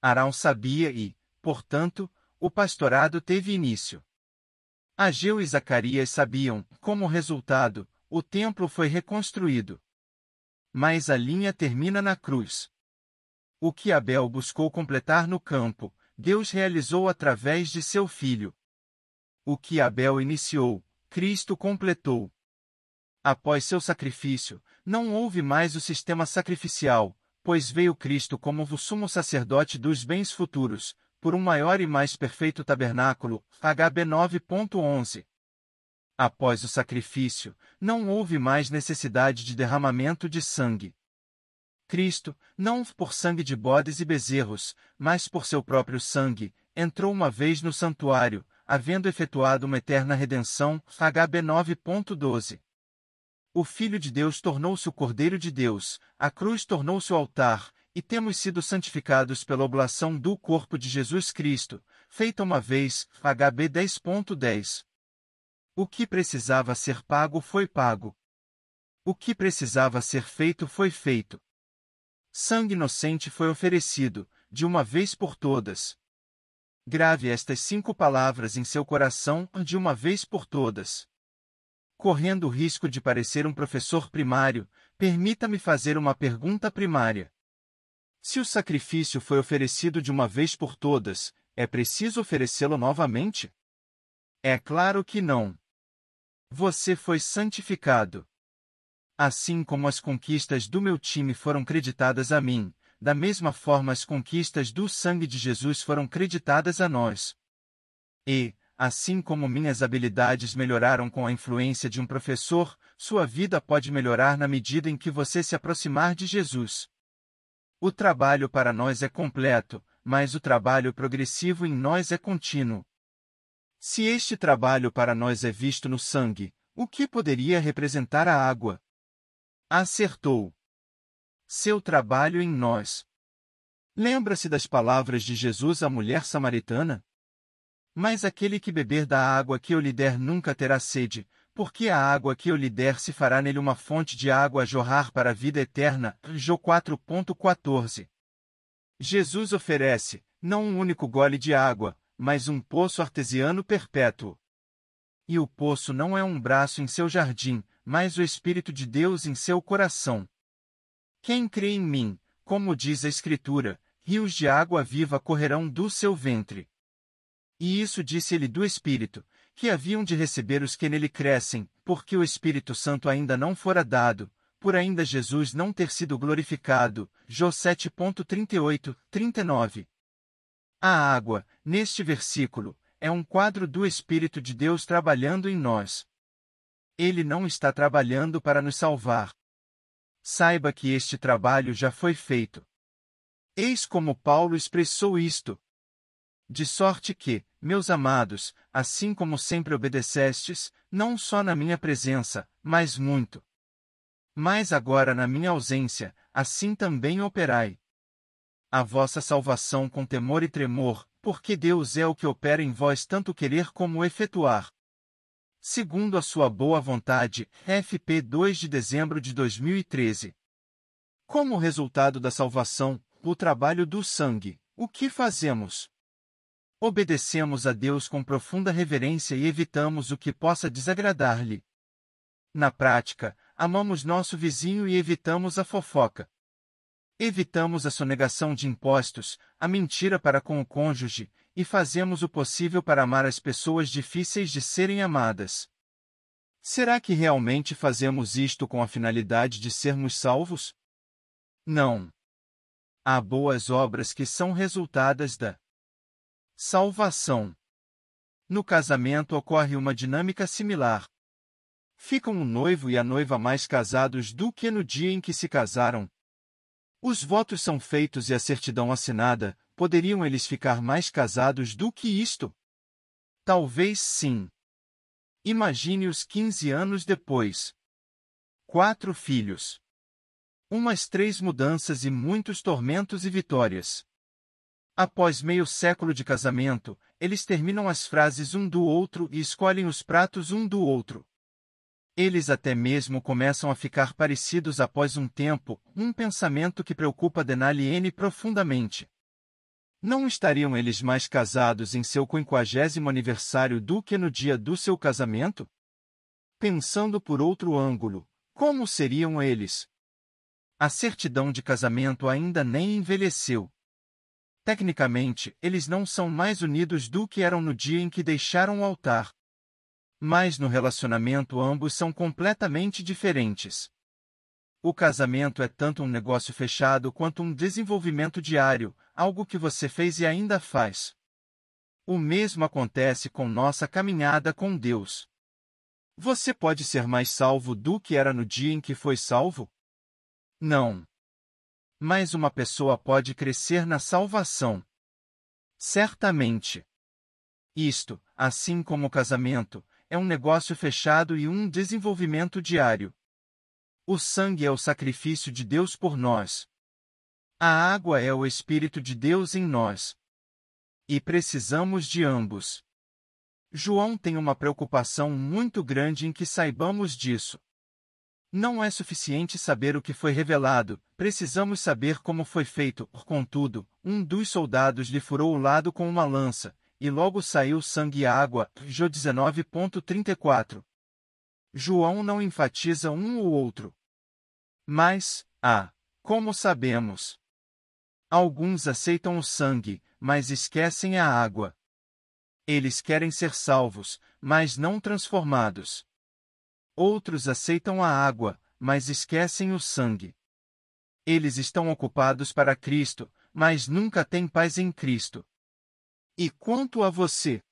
Arão sabia e, portanto, o pastorado teve início. Ageu e Zacarias sabiam, como resultado, o templo foi reconstruído. Mas a linha termina na cruz. O que Abel buscou completar no campo, Deus realizou através de seu filho. O que Abel iniciou, Cristo completou. Após seu sacrifício, não houve mais o sistema sacrificial, pois veio Cristo como o sumo sacerdote dos bens futuros, por um maior e mais perfeito tabernáculo. HB 9.11. Após o sacrifício, não houve mais necessidade de derramamento de sangue. Cristo, não por sangue de bodes e bezerros, mas por seu próprio sangue, entrou uma vez no santuário, havendo efetuado uma eterna redenção. HB 9.12. O Filho de Deus tornou-se o Cordeiro de Deus, a cruz tornou-se o altar, e temos sido santificados pela oblação do corpo de Jesus Cristo, feita uma vez, HB 10.10. O que precisava ser pago foi pago. O que precisava ser feito foi feito. Sangue inocente foi oferecido, de uma vez por todas. Grave estas cinco palavras em seu coração de uma vez por todas correndo o risco de parecer um professor primário, permita-me fazer uma pergunta primária. Se o sacrifício foi oferecido de uma vez por todas, é preciso oferecê-lo novamente? É claro que não. Você foi santificado. Assim como as conquistas do meu time foram creditadas a mim, da mesma forma as conquistas do sangue de Jesus foram creditadas a nós. E, assim como minhas habilidades melhoraram com a influência de um professor, sua vida pode melhorar na medida em que você se aproximar de Jesus. O trabalho para nós é completo, mas o trabalho progressivo em nós é contínuo. Se este trabalho para nós é visto no sangue, o que poderia representar a água? Acertou. Seu trabalho em nós. Lembra-se das palavras de Jesus à mulher samaritana? Mas aquele que beber da água que eu lhe der nunca terá sede, porque a água que eu lhe der se fará nele uma fonte de água a jorrar para a vida eterna. Jô 4.14 Jesus oferece, não um único gole de água, mas um poço artesiano perpétuo. E o poço não é um braço em seu jardim, mas o Espírito de Deus em seu coração. Quem crê em mim, como diz a Escritura, rios de água viva correrão do seu ventre. E isso disse-lhe do Espírito, que haviam de receber os que nele crescem, porque o Espírito Santo ainda não fora dado, por ainda Jesus não ter sido glorificado. Jó 7.38, 39. A água, neste versículo, é um quadro do Espírito de Deus trabalhando em nós. Ele não está trabalhando para nos salvar. Saiba que este trabalho já foi feito. Eis como Paulo expressou isto. De sorte que, meus amados, assim como sempre obedecestes, não só na minha presença, mas muito. Mas agora na minha ausência, assim também operai. A vossa salvação com temor e tremor, porque Deus é o que opera em vós tanto querer como efetuar. Segundo a sua boa vontade, FP 2 de dezembro de 2013. Como resultado da salvação, o trabalho do sangue, o que fazemos? obedecemos a Deus com profunda reverência e evitamos o que possa desagradar-lhe. Na prática, amamos nosso vizinho e evitamos a fofoca. Evitamos a sonegação de impostos, a mentira para com o cônjuge, e fazemos o possível para amar as pessoas difíceis de serem amadas. Será que realmente fazemos isto com a finalidade de sermos salvos? Não. Há boas obras que são resultadas da salvação. No casamento ocorre uma dinâmica similar. Ficam o noivo e a noiva mais casados do que no dia em que se casaram. Os votos são feitos e a certidão assinada, poderiam eles ficar mais casados do que isto? Talvez sim. Imagine os 15 anos depois. Quatro filhos. Umas três mudanças e muitos tormentos e vitórias. Após meio século de casamento, eles terminam as frases um do outro e escolhem os pratos um do outro. Eles até mesmo começam a ficar parecidos após um tempo, um pensamento que preocupa Denali N profundamente. Não estariam eles mais casados em seu quinquagésimo aniversário do que no dia do seu casamento? Pensando por outro ângulo, como seriam eles? A certidão de casamento ainda nem envelheceu Tecnicamente, eles não são mais unidos do que eram no dia em que deixaram o altar. Mas no relacionamento ambos são completamente diferentes. O casamento é tanto um negócio fechado quanto um desenvolvimento diário, algo que você fez e ainda faz. O mesmo acontece com nossa caminhada com Deus. Você pode ser mais salvo do que era no dia em que foi salvo? Não. Mais uma pessoa pode crescer na salvação. Certamente. Isto, assim como o casamento, é um negócio fechado e um desenvolvimento diário. O sangue é o sacrifício de Deus por nós. A água é o Espírito de Deus em nós. E precisamos de ambos. João tem uma preocupação muito grande em que saibamos disso. Não é suficiente saber o que foi revelado, precisamos saber como foi feito. Contudo, um dos soldados lhe furou o lado com uma lança, e logo saiu sangue e água. João 19.34 João não enfatiza um ou outro. Mas, ah, como sabemos? Alguns aceitam o sangue, mas esquecem a água. Eles querem ser salvos, mas não transformados. Outros aceitam a água, mas esquecem o sangue. Eles estão ocupados para Cristo, mas nunca têm paz em Cristo. E quanto a você?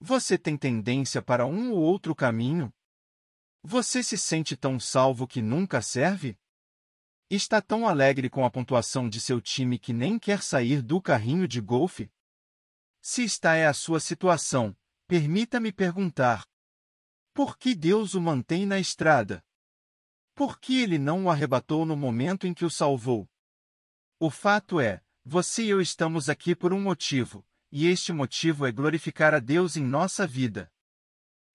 Você tem tendência para um ou outro caminho? Você se sente tão salvo que nunca serve? Está tão alegre com a pontuação de seu time que nem quer sair do carrinho de golfe? Se esta é a sua situação, permita-me perguntar: por que Deus o mantém na estrada? Por que ele não o arrebatou no momento em que o salvou? O fato é, você e eu estamos aqui por um motivo, e este motivo é glorificar a Deus em nossa vida.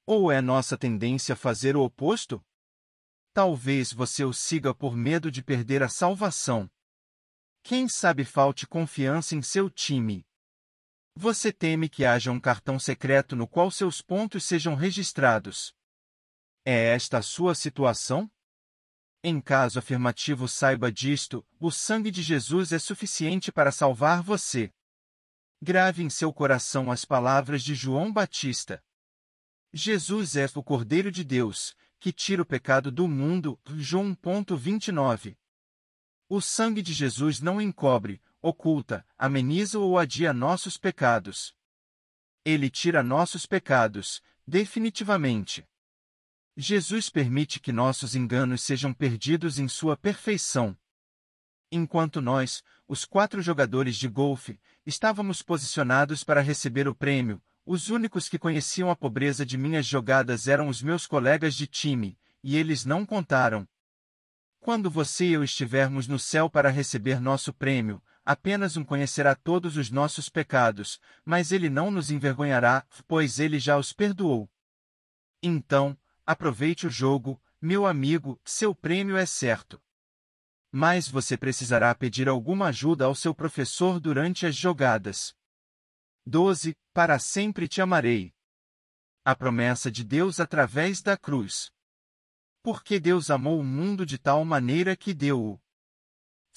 Ou é nossa tendência fazer o oposto? Talvez você o siga por medo de perder a salvação. Quem sabe falte confiança em seu time, você teme que haja um cartão secreto no qual seus pontos sejam registrados. É esta a sua situação? Em caso afirmativo, saiba disto: o sangue de Jesus é suficiente para salvar você. Grave em seu coração as palavras de João Batista. Jesus é o Cordeiro de Deus, que tira o pecado do mundo. João 1.29. O sangue de Jesus não encobre, oculta, ameniza ou adia nossos pecados. Ele tira nossos pecados, definitivamente. Jesus permite que nossos enganos sejam perdidos em sua perfeição. Enquanto nós, os quatro jogadores de golfe, estávamos posicionados para receber o prêmio, os únicos que conheciam a pobreza de minhas jogadas eram os meus colegas de time, e eles não contaram. Quando você e eu estivermos no céu para receber nosso prêmio, apenas um conhecerá todos os nossos pecados, mas ele não nos envergonhará, pois ele já os perdoou. Então, aproveite o jogo, meu amigo, seu prêmio é certo. Mas você precisará pedir alguma ajuda ao seu professor durante as jogadas. 12. Para sempre te amarei. A promessa de Deus através da cruz. Porque Deus amou o mundo de tal maneira que deu-o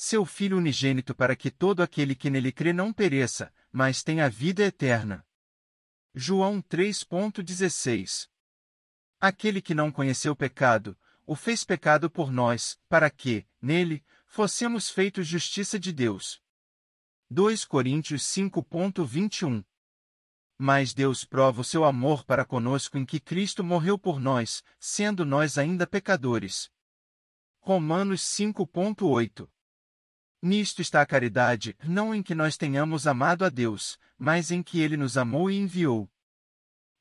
seu Filho unigênito para que todo aquele que nele crê não pereça, mas tenha vida eterna. João 3.16 Aquele que não conheceu pecado, o fez pecado por nós, para que, nele, fossemos feitos justiça de Deus. 2 Coríntios 5.21 Mas Deus prova o seu amor para conosco em que Cristo morreu por nós, sendo nós ainda pecadores. Romanos 5.8 Nisto está a caridade, não em que nós tenhamos amado a Deus, mas em que Ele nos amou e enviou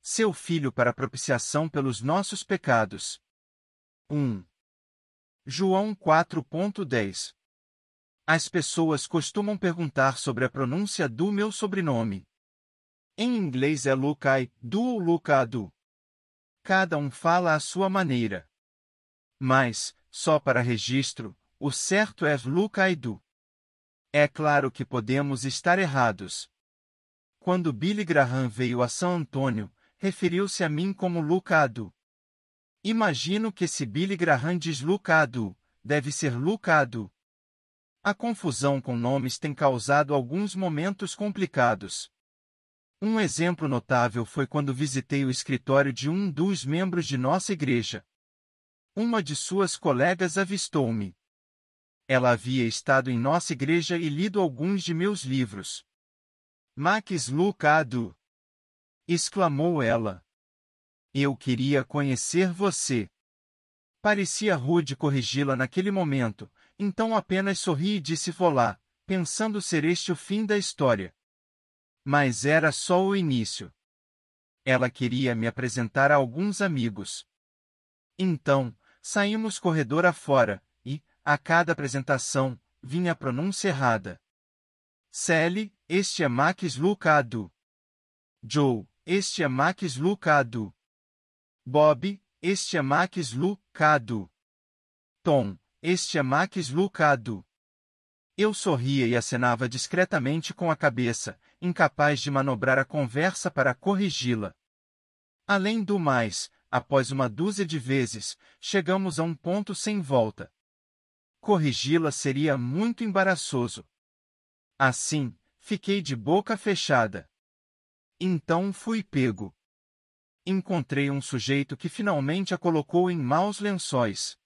seu Filho para propiciação pelos nossos pecados. 1. João 4.10 As pessoas costumam perguntar sobre a pronúncia do meu sobrenome. Em inglês é Lucai, Du ou Lucado. Cada um fala à sua maneira. Mas, só para registro, o certo é Lucaidu. É claro que podemos estar errados. Quando Billy Graham veio a São Antônio, referiu-se a mim como Lucado. Imagino que se Billy Graham diz Lucado, deve ser Lucado. A confusão com nomes tem causado alguns momentos complicados. Um exemplo notável foi quando visitei o escritório de um dos membros de nossa igreja. Uma de suas colegas avistou-me. Ela havia estado em nossa igreja e lido alguns de meus livros. Max Lucado! exclamou ela. Eu queria conhecer você. Parecia rude corrigi-la naquele momento, então apenas sorri e disse volá, pensando ser este o fim da história. Mas era só o início. Ela queria me apresentar a alguns amigos. Então, saímos corredor afora, a cada apresentação, vinha a pronúncia errada. Sally, este é Max Lucado. Joe, este é Max Lucado. Bob, este é Max Lucado. Tom, este é Max Lucado. Eu sorria e acenava discretamente com a cabeça, incapaz de manobrar a conversa para corrigi-la. Além do mais, após uma dúzia de vezes, chegamos a um ponto sem volta corrigi-la seria muito embaraçoso. Assim, fiquei de boca fechada. Então fui pego. Encontrei um sujeito que finalmente a colocou em maus lençóis.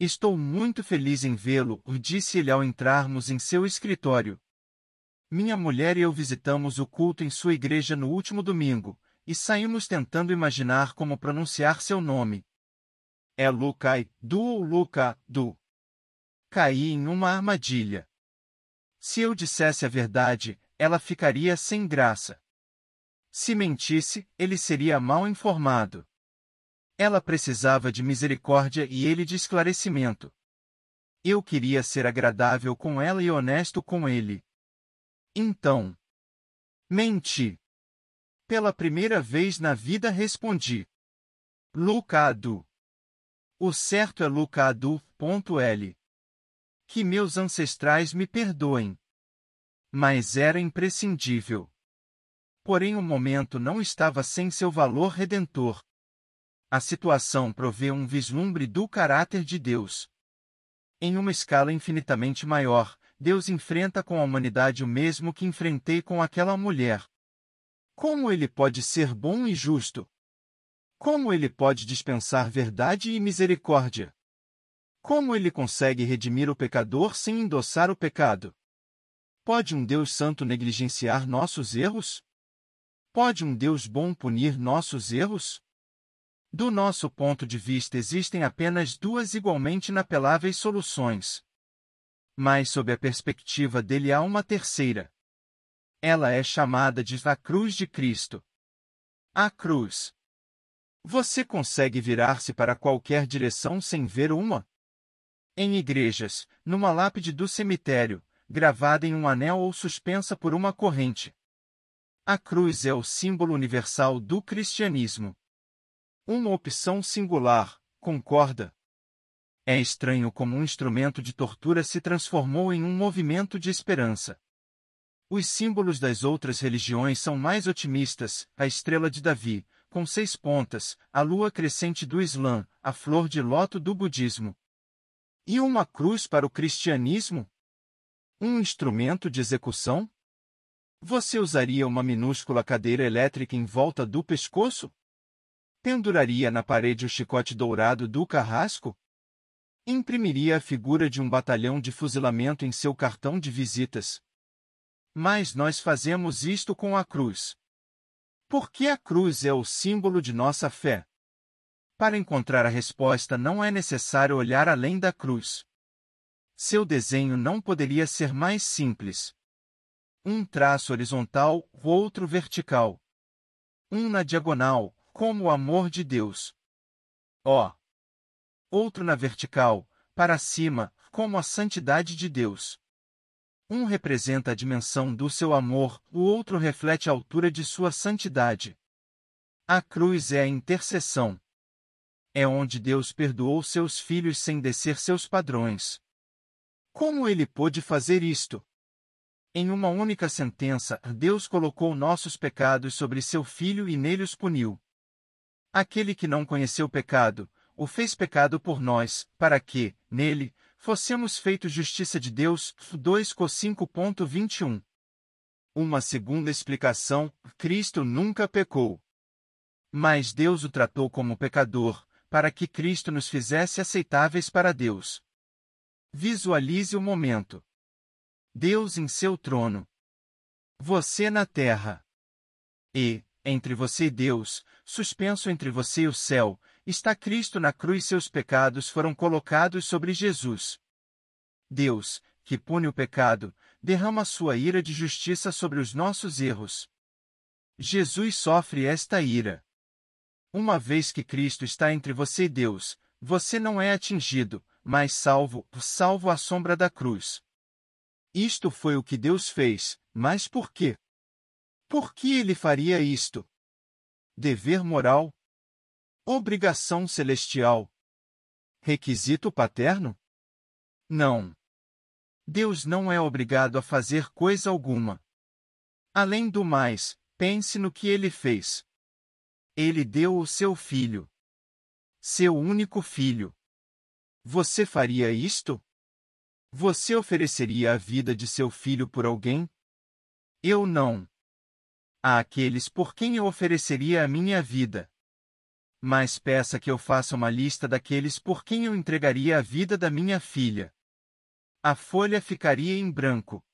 Estou muito feliz em vê-lo, disse ele ao entrarmos em seu escritório. Minha mulher e eu visitamos o culto em sua igreja no último domingo, e saímos tentando imaginar como pronunciar seu nome. É Lucai, du ou Luca, du. Caí em uma armadilha. Se eu dissesse a verdade, ela ficaria sem graça. Se mentisse, ele seria mal informado. Ela precisava de misericórdia e ele de esclarecimento. Eu queria ser agradável com ela e honesto com ele. Então, menti. Pela primeira vez na vida respondi. Lucado. O certo é lucado.l que meus ancestrais me perdoem. Mas era imprescindível. Porém, o momento não estava sem seu valor redentor. A situação provê um vislumbre do caráter de Deus. Em uma escala infinitamente maior, Deus enfrenta com a humanidade o mesmo que enfrentei com aquela mulher. Como ele pode ser bom e justo? Como ele pode dispensar verdade e misericórdia? Como ele consegue redimir o pecador sem endossar o pecado? Pode um Deus santo negligenciar nossos erros? Pode um Deus bom punir nossos erros? Do nosso ponto de vista, existem apenas duas igualmente inapeláveis soluções. Mas, sob a perspectiva dele, há uma terceira. Ela é chamada de a cruz de Cristo. A cruz. Você consegue virar-se para qualquer direção sem ver uma? em igrejas, numa lápide do cemitério, gravada em um anel ou suspensa por uma corrente. A cruz é o símbolo universal do cristianismo. Uma opção singular, concorda? É estranho como um instrumento de tortura se transformou em um movimento de esperança. Os símbolos das outras religiões são mais otimistas: a estrela de Davi, com seis pontas, a lua crescente do Islã, a flor de loto do budismo, e uma cruz para o cristianismo? Um instrumento de execução? Você usaria uma minúscula cadeira elétrica em volta do pescoço? Penduraria na parede o chicote dourado do carrasco? Imprimiria a figura de um batalhão de fuzilamento em seu cartão de visitas? Mas nós fazemos isto com a cruz. Porque a cruz é o símbolo de nossa fé. Para encontrar a resposta não é necessário olhar além da cruz. Seu desenho não poderia ser mais simples. Um traço horizontal, o outro vertical. Um na diagonal, como o amor de Deus. Ó! Outro na vertical, para cima, como a santidade de Deus. Um representa a dimensão do seu amor, o outro reflete a altura de sua santidade. A cruz é a intercessão é onde Deus perdoou seus filhos sem descer seus padrões. Como ele pôde fazer isto? Em uma única sentença, Deus colocou nossos pecados sobre seu filho e nele os puniu. Aquele que não conheceu pecado, o fez pecado por nós, para que, nele, fossemos feitos justiça de Deus. 2 Cor 5.21 Uma segunda explicação, Cristo nunca pecou. Mas Deus o tratou como pecador, para que Cristo nos fizesse aceitáveis para Deus. Visualize o momento. Deus em seu trono. Você na terra. E, entre você e Deus, suspenso entre você e o céu, está Cristo na cruz, seus pecados foram colocados sobre Jesus. Deus, que pune o pecado, derrama sua ira de justiça sobre os nossos erros. Jesus sofre esta ira. Uma vez que Cristo está entre você e Deus, você não é atingido, mas salvo, salvo à sombra da cruz. Isto foi o que Deus fez, mas por quê? Por que ele faria isto? Dever moral? Obrigação celestial? Requisito paterno? Não. Deus não é obrigado a fazer coisa alguma. Além do mais, pense no que ele fez. Ele deu o seu filho. Seu único filho. Você faria isto? Você ofereceria a vida de seu filho por alguém? Eu não. Há aqueles por quem eu ofereceria a minha vida. Mas peça que eu faça uma lista daqueles por quem eu entregaria a vida da minha filha. A folha ficaria em branco.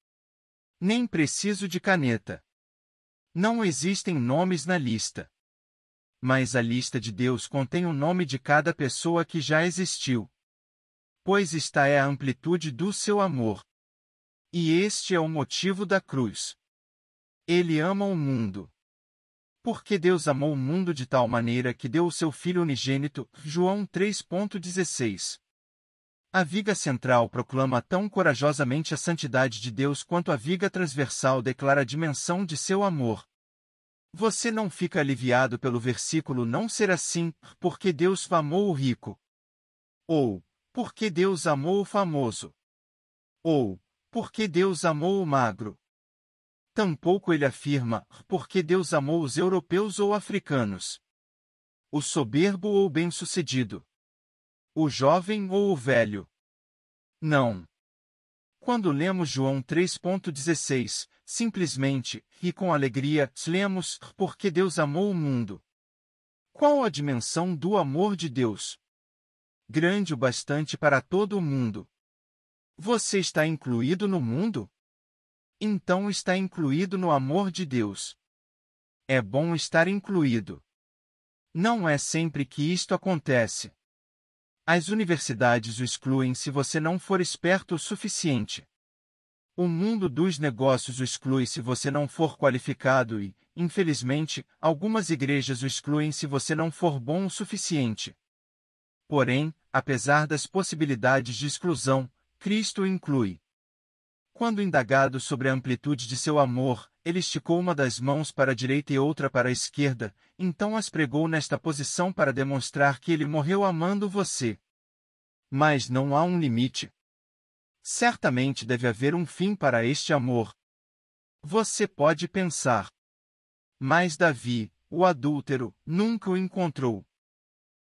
Nem preciso de caneta. Não existem nomes na lista mas a lista de Deus contém o nome de cada pessoa que já existiu. Pois esta é a amplitude do seu amor. E este é o motivo da cruz. Ele ama o mundo. Porque Deus amou o mundo de tal maneira que deu o seu Filho unigênito, João 3.16. A viga central proclama tão corajosamente a santidade de Deus quanto a viga transversal declara a dimensão de seu amor. Você não fica aliviado pelo versículo não ser assim, porque Deus amou o rico. Ou, porque Deus amou o famoso. Ou, porque Deus amou o magro. Tampouco ele afirma, porque Deus amou os europeus ou africanos. O soberbo ou bem-sucedido. O jovem ou o velho. Não. Quando lemos João 3.16, simplesmente, e com alegria, lemos, porque Deus amou o mundo. Qual a dimensão do amor de Deus? Grande o bastante para todo o mundo. Você está incluído no mundo? Então está incluído no amor de Deus. É bom estar incluído. Não é sempre que isto acontece. As universidades o excluem se você não for esperto o suficiente. O mundo dos negócios o exclui se você não for qualificado e, infelizmente, algumas igrejas o excluem se você não for bom o suficiente. Porém, apesar das possibilidades de exclusão, Cristo o inclui. Quando indagado sobre a amplitude de seu amor, ele esticou uma das mãos para a direita e outra para a esquerda, então as pregou nesta posição para demonstrar que ele morreu amando você. Mas não há um limite certamente deve haver um fim para este amor. Você pode pensar. Mas Davi, o adúltero, nunca o encontrou.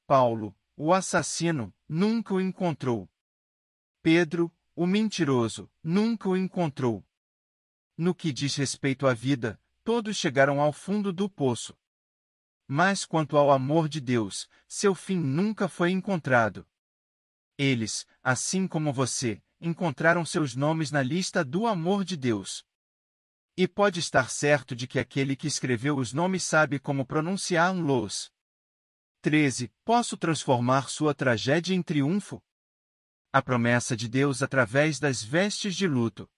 Paulo, o assassino, nunca o encontrou. Pedro, o mentiroso, nunca o encontrou. No que diz respeito à vida, todos chegaram ao fundo do poço. Mas quanto ao amor de Deus, seu fim nunca foi encontrado. Eles, assim como você, encontraram seus nomes na lista do amor de Deus. E pode estar certo de que aquele que escreveu os nomes sabe como pronunciá-los. 13. Posso transformar sua tragédia em triunfo? A promessa de Deus através das vestes de luto.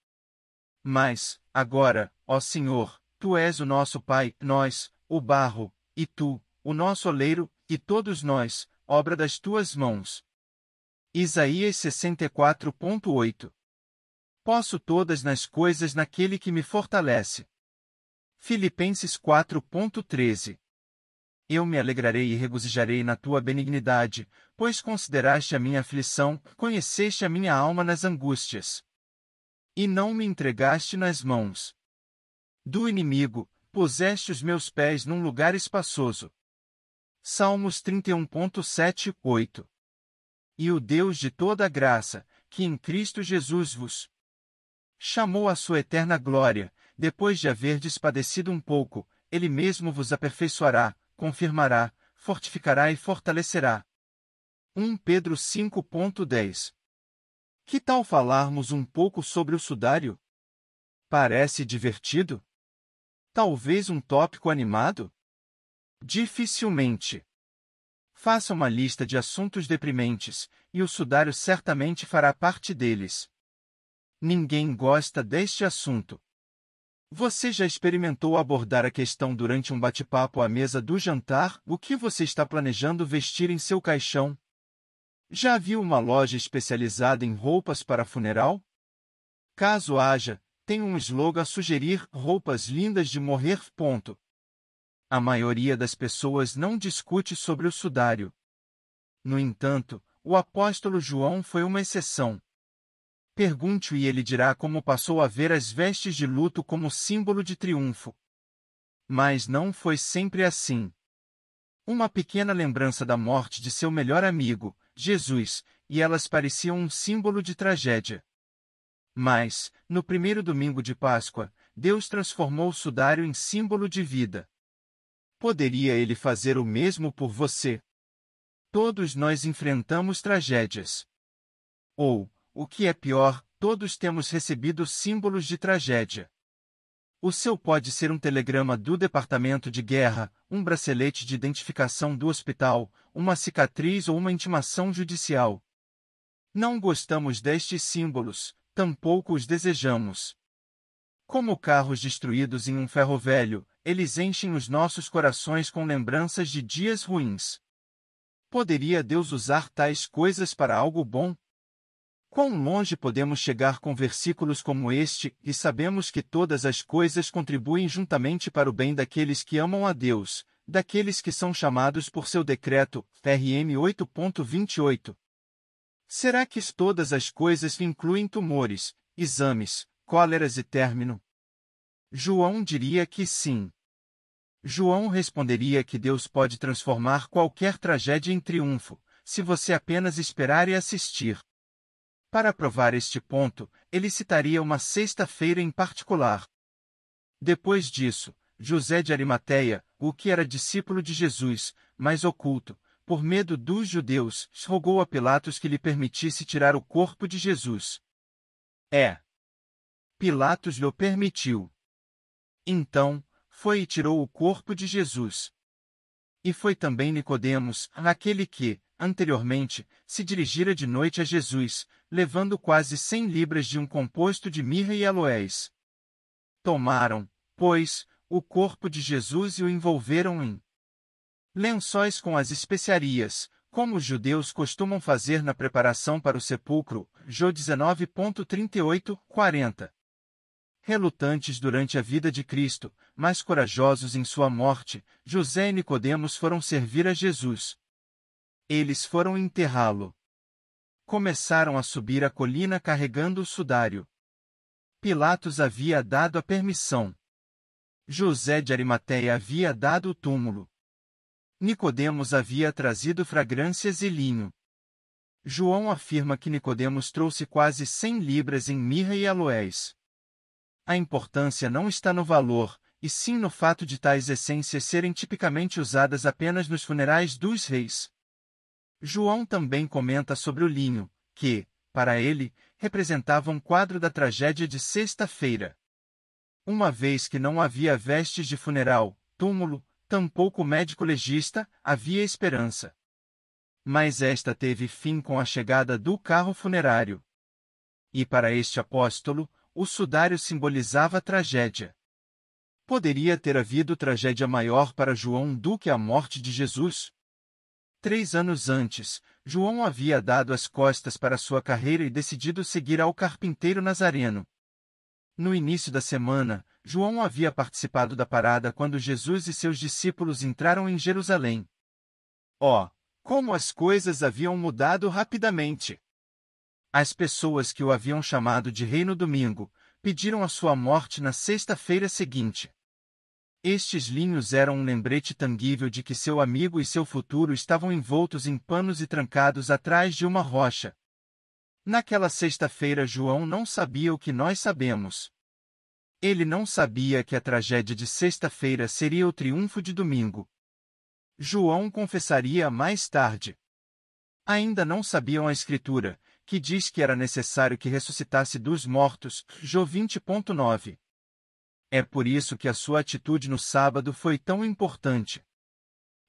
Mas, agora, ó Senhor, tu és o nosso Pai, nós, o barro, e tu, o nosso oleiro, e todos nós, obra das tuas mãos. Isaías 64.8 Posso todas nas coisas naquele que me fortalece. Filipenses 4.13 Eu me alegrarei e regozijarei na tua benignidade, pois consideraste a minha aflição, conheceste a minha alma nas angústias. E não me entregaste nas mãos do inimigo, puseste os meus pés num lugar espaçoso. Salmos 31.7, e o Deus de toda graça, que em Cristo Jesus vos chamou à sua eterna glória, depois de haverdes padecido um pouco, ele mesmo vos aperfeiçoará, confirmará, fortificará e fortalecerá. 1 Pedro 5.10 Que tal falarmos um pouco sobre o sudário? Parece divertido? Talvez um tópico animado? Dificilmente. Faça uma lista de assuntos deprimentes, e o sudário certamente fará parte deles. Ninguém gosta deste assunto. Você já experimentou abordar a questão durante um bate-papo à mesa do jantar, o que você está planejando vestir em seu caixão? Já viu uma loja especializada em roupas para funeral? Caso haja, tem um slogan a sugerir roupas lindas de morrer. Ponto. A maioria das pessoas não discute sobre o sudário. No entanto, o apóstolo João foi uma exceção. Pergunte-o e ele dirá como passou a ver as vestes de luto como símbolo de triunfo. Mas não foi sempre assim. Uma pequena lembrança da morte de seu melhor amigo, Jesus, e elas pareciam um símbolo de tragédia. Mas, no primeiro domingo de Páscoa, Deus transformou o sudário em símbolo de vida poderia ele fazer o mesmo por você? Todos nós enfrentamos tragédias. Ou, o que é pior, todos temos recebido símbolos de tragédia. O seu pode ser um telegrama do Departamento de Guerra, um bracelete de identificação do hospital, uma cicatriz ou uma intimação judicial. Não gostamos destes símbolos, tampouco os desejamos. Como carros destruídos em um ferro velho, eles enchem os nossos corações com lembranças de dias ruins. Poderia Deus usar tais coisas para algo bom? Quão longe podemos chegar com versículos como este, e sabemos que todas as coisas contribuem juntamente para o bem daqueles que amam a Deus, daqueles que são chamados por seu decreto, RM 8.28. Será que todas as coisas incluem tumores, exames, cóleras e término? João diria que sim. João responderia que Deus pode transformar qualquer tragédia em triunfo, se você apenas esperar e assistir. Para provar este ponto, ele citaria uma sexta-feira em particular. Depois disso, José de Arimateia, o que era discípulo de Jesus, mas oculto, por medo dos judeus, rogou a Pilatos que lhe permitisse tirar o corpo de Jesus. É. Pilatos lhe permitiu. Então, foi e tirou o corpo de Jesus. E foi também Nicodemos, aquele que, anteriormente, se dirigira de noite a Jesus, levando quase cem libras de um composto de mirra e aloés. Tomaram, pois, o corpo de Jesus e o envolveram em lençóis com as especiarias, como os judeus costumam fazer na preparação para o sepulcro, Jô 19.38, 40. Relutantes durante a vida de Cristo, mais corajosos em sua morte, José e Nicodemos foram servir a Jesus. Eles foram enterrá-lo. Começaram a subir a colina carregando o sudário. Pilatos havia dado a permissão. José de Arimateia havia dado o túmulo. Nicodemos havia trazido fragrâncias e linho. João afirma que Nicodemos trouxe quase cem libras em mirra e aloés. A importância não está no valor, e sim no fato de tais essências serem tipicamente usadas apenas nos funerais dos reis. João também comenta sobre o linho, que, para ele, representava um quadro da tragédia de sexta-feira. Uma vez que não havia vestes de funeral, túmulo, tampouco médico legista, havia esperança. Mas esta teve fim com a chegada do carro funerário. E para este apóstolo, o sudário simbolizava tragédia. Poderia ter havido tragédia maior para João do que a morte de Jesus? Três anos antes, João havia dado as costas para sua carreira e decidido seguir ao carpinteiro nazareno. No início da semana, João havia participado da parada quando Jesus e seus discípulos entraram em Jerusalém. Oh, como as coisas haviam mudado rapidamente! As pessoas que o haviam chamado de Rei no domingo pediram a sua morte na sexta-feira seguinte. Estes linhos eram um lembrete tangível de que seu amigo e seu futuro estavam envoltos em panos e trancados atrás de uma rocha. Naquela sexta-feira, João não sabia o que nós sabemos. Ele não sabia que a tragédia de sexta-feira seria o triunfo de domingo. João confessaria mais tarde. Ainda não sabiam a Escritura, que diz que era necessário que ressuscitasse dos mortos. Jô 20.9 é por isso que a sua atitude no sábado foi tão importante.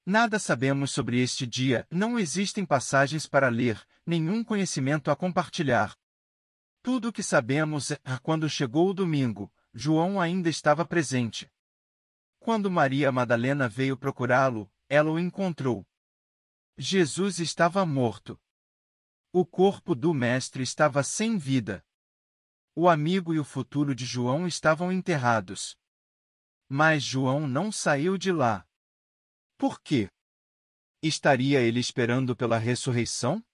Nada sabemos sobre este dia, não existem passagens para ler, nenhum conhecimento a compartilhar. Tudo o que sabemos é que ah, quando chegou o domingo, João ainda estava presente. Quando Maria Madalena veio procurá-lo, ela o encontrou. Jesus estava morto. O corpo do Mestre estava sem vida o amigo e o futuro de João estavam enterrados. Mas João não saiu de lá. Por quê? Estaria ele esperando pela ressurreição?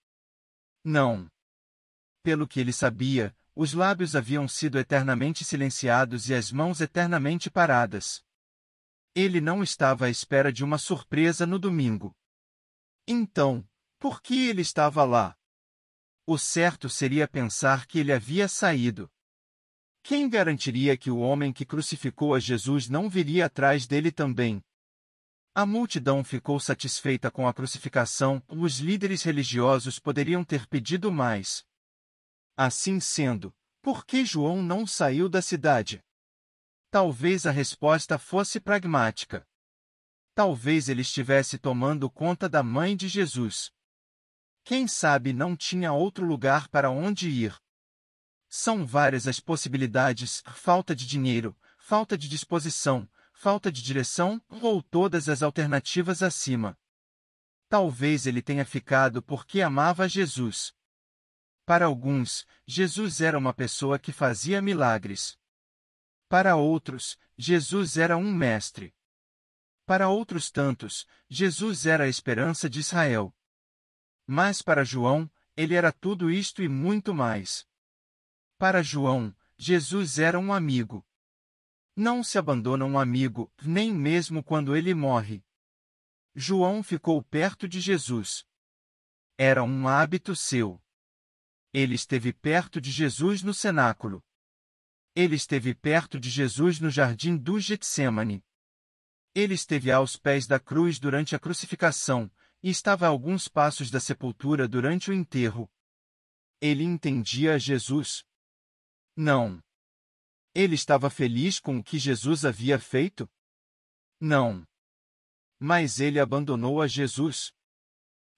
Não. Pelo que ele sabia, os lábios haviam sido eternamente silenciados e as mãos eternamente paradas. Ele não estava à espera de uma surpresa no domingo. Então, por que ele estava lá? O certo seria pensar que ele havia saído. Quem garantiria que o homem que crucificou a Jesus não viria atrás dele também? A multidão ficou satisfeita com a crucificação, os líderes religiosos poderiam ter pedido mais. Assim sendo, por que João não saiu da cidade? Talvez a resposta fosse pragmática. Talvez ele estivesse tomando conta da mãe de Jesus. Quem sabe não tinha outro lugar para onde ir. São várias as possibilidades: falta de dinheiro, falta de disposição, falta de direção ou todas as alternativas acima. Talvez ele tenha ficado porque amava Jesus. Para alguns, Jesus era uma pessoa que fazia milagres. Para outros, Jesus era um mestre. Para outros tantos, Jesus era a esperança de Israel. Mas para João, ele era tudo isto e muito mais. Para João, Jesus era um amigo. Não se abandona um amigo, nem mesmo quando ele morre. João ficou perto de Jesus. Era um hábito seu. Ele esteve perto de Jesus no cenáculo. Ele esteve perto de Jesus no jardim do Getsemane. Ele esteve aos pés da cruz durante a crucificação, e estava a alguns passos da sepultura durante o enterro. Ele entendia Jesus. Não. Ele estava feliz com o que Jesus havia feito? Não. Mas ele abandonou a Jesus?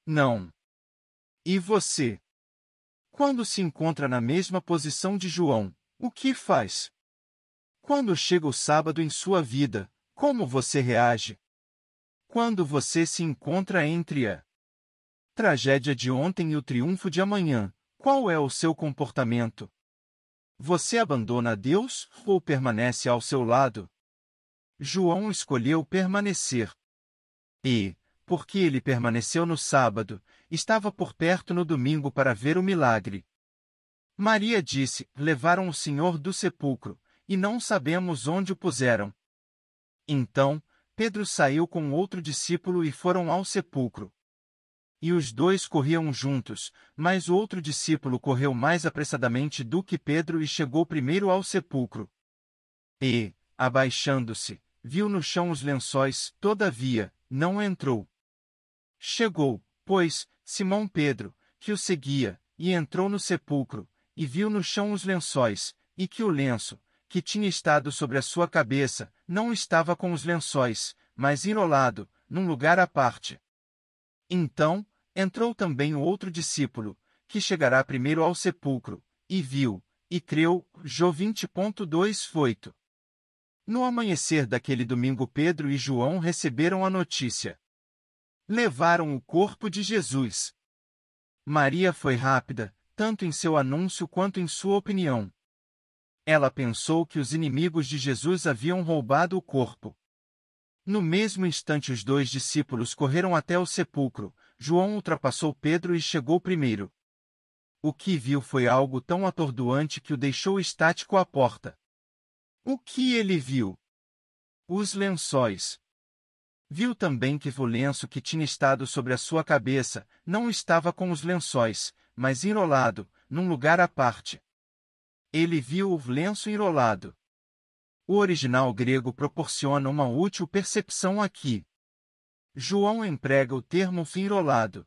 Não. E você? Quando se encontra na mesma posição de João, o que faz? Quando chega o sábado em sua vida, como você reage? Quando você se encontra entre a tragédia de ontem e o triunfo de amanhã, qual é o seu comportamento? Você abandona Deus ou permanece ao seu lado? João escolheu permanecer. E, porque ele permaneceu no sábado, estava por perto no domingo para ver o milagre. Maria disse: Levaram o Senhor do sepulcro, e não sabemos onde o puseram. Então, Pedro saiu com outro discípulo e foram ao sepulcro. E os dois corriam juntos, mas o outro discípulo correu mais apressadamente do que Pedro e chegou primeiro ao sepulcro. E, abaixando-se, viu no chão os lençóis, todavia, não entrou. Chegou, pois, Simão Pedro, que o seguia, e entrou no sepulcro, e viu no chão os lençóis, e que o lenço, que tinha estado sobre a sua cabeça, não estava com os lençóis, mas enrolado, num lugar à parte. Então, entrou também o outro discípulo, que chegará primeiro ao sepulcro, e viu, e creu. Jó 20.28 No amanhecer daquele domingo Pedro e João receberam a notícia. Levaram o corpo de Jesus. Maria foi rápida, tanto em seu anúncio quanto em sua opinião. Ela pensou que os inimigos de Jesus haviam roubado o corpo. No mesmo instante, os dois discípulos correram até o sepulcro. João ultrapassou Pedro e chegou primeiro. O que viu foi algo tão atordoante que o deixou estático à porta. O que ele viu? Os lençóis. Viu também que o lenço que tinha estado sobre a sua cabeça não estava com os lençóis, mas enrolado, num lugar à parte. Ele viu o lenço enrolado o original grego proporciona uma útil percepção aqui. João emprega o termo firolado.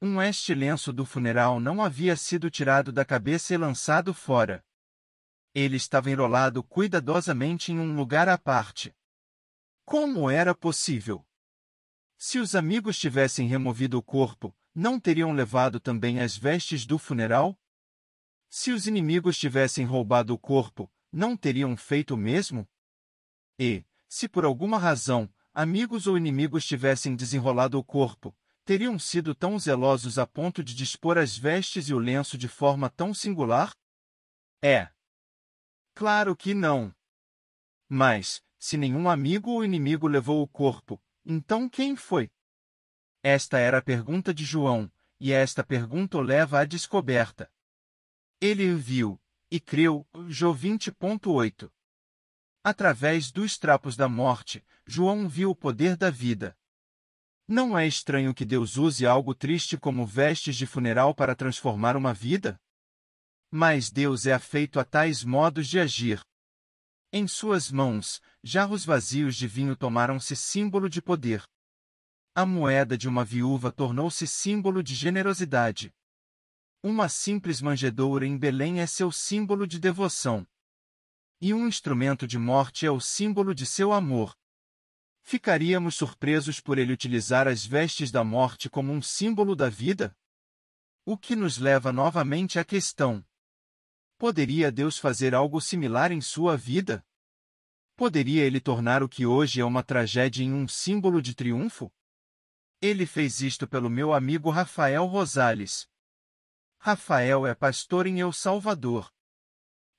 Um este lenço do funeral não havia sido tirado da cabeça e lançado fora. Ele estava enrolado cuidadosamente em um lugar à parte. Como era possível? Se os amigos tivessem removido o corpo, não teriam levado também as vestes do funeral? Se os inimigos tivessem roubado o corpo, não teriam feito o mesmo? E, se por alguma razão, amigos ou inimigos tivessem desenrolado o corpo, teriam sido tão zelosos a ponto de dispor as vestes e o lenço de forma tão singular? É. Claro que não. Mas, se nenhum amigo ou inimigo levou o corpo, então quem foi? Esta era a pergunta de João, e esta pergunta o leva à descoberta. Ele viu, e creu, Jó 20.8. Através dos trapos da morte, João viu o poder da vida. Não é estranho que Deus use algo triste como vestes de funeral para transformar uma vida? Mas Deus é afeito a tais modos de agir. Em suas mãos, jarros vazios de vinho tomaram-se símbolo de poder. A moeda de uma viúva tornou-se símbolo de generosidade. Uma simples manjedoura em Belém é seu símbolo de devoção. E um instrumento de morte é o símbolo de seu amor. Ficaríamos surpresos por ele utilizar as vestes da morte como um símbolo da vida? O que nos leva novamente à questão: poderia Deus fazer algo similar em sua vida? Poderia ele tornar o que hoje é uma tragédia em um símbolo de triunfo? Ele fez isto pelo meu amigo Rafael Rosales. Rafael é pastor em El Salvador.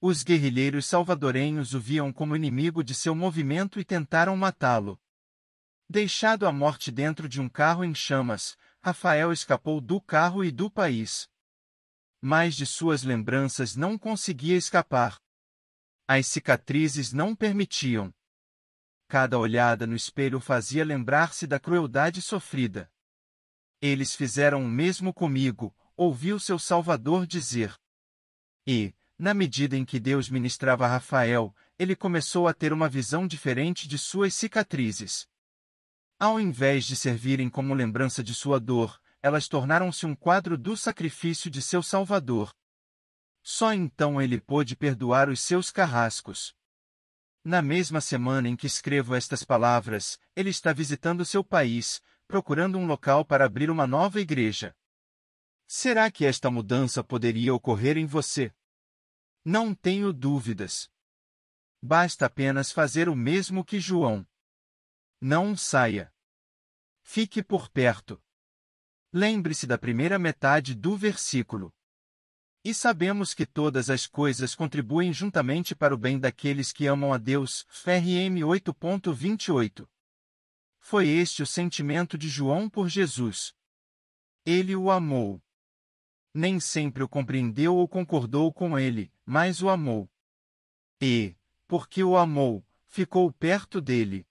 Os guerrilheiros salvadorenhos o viam como inimigo de seu movimento e tentaram matá-lo. Deixado à morte dentro de um carro em chamas, Rafael escapou do carro e do país. Mas de suas lembranças não conseguia escapar. As cicatrizes não permitiam. Cada olhada no espelho fazia lembrar-se da crueldade sofrida. Eles fizeram o mesmo comigo, ouviu seu Salvador dizer. E, na medida em que Deus ministrava a Rafael, ele começou a ter uma visão diferente de suas cicatrizes. Ao invés de servirem como lembrança de sua dor, elas tornaram-se um quadro do sacrifício de seu Salvador. Só então ele pôde perdoar os seus carrascos. Na mesma semana em que escrevo estas palavras, ele está visitando seu país, procurando um local para abrir uma nova igreja. Será que esta mudança poderia ocorrer em você? Não tenho dúvidas. Basta apenas fazer o mesmo que João. Não saia. Fique por perto. Lembre-se da primeira metade do versículo. E sabemos que todas as coisas contribuem juntamente para o bem daqueles que amam a Deus. FRM 8.28. Foi este o sentimento de João por Jesus. Ele o amou nem sempre o compreendeu ou concordou com ele, mas o amou. E, porque o amou, ficou perto dele.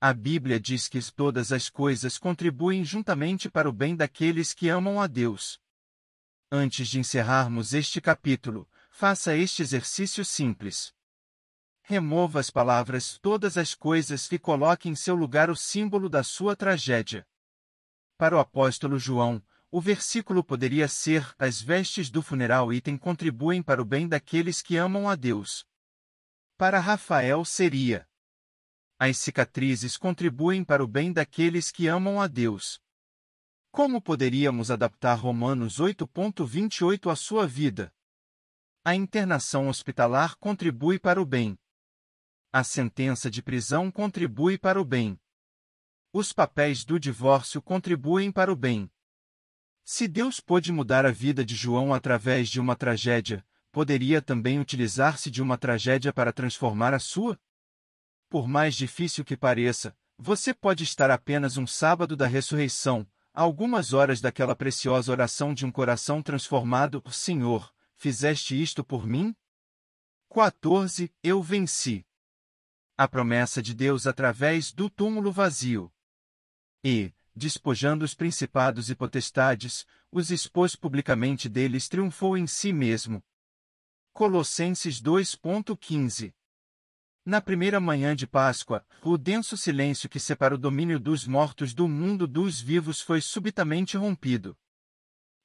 A Bíblia diz que todas as coisas contribuem juntamente para o bem daqueles que amam a Deus. Antes de encerrarmos este capítulo, faça este exercício simples. Remova as palavras todas as coisas e coloque em seu lugar o símbolo da sua tragédia. Para o apóstolo João, o versículo poderia ser: As vestes do funeral item contribuem para o bem daqueles que amam a Deus. Para Rafael seria: As cicatrizes contribuem para o bem daqueles que amam a Deus. Como poderíamos adaptar Romanos 8.28 à sua vida? A internação hospitalar contribui para o bem. A sentença de prisão contribui para o bem. Os papéis do divórcio contribuem para o bem. Se Deus pôde mudar a vida de João através de uma tragédia, poderia também utilizar-se de uma tragédia para transformar a sua? Por mais difícil que pareça, você pode estar apenas um sábado da ressurreição, algumas horas daquela preciosa oração de um coração transformado, Senhor, fizeste isto por mim? 14. Eu venci. A promessa de Deus através do túmulo vazio. E, despojando os principados e potestades, os expôs publicamente deles triunfou em si mesmo. Colossenses 2.15 Na primeira manhã de Páscoa, o denso silêncio que separa o domínio dos mortos do mundo dos vivos foi subitamente rompido.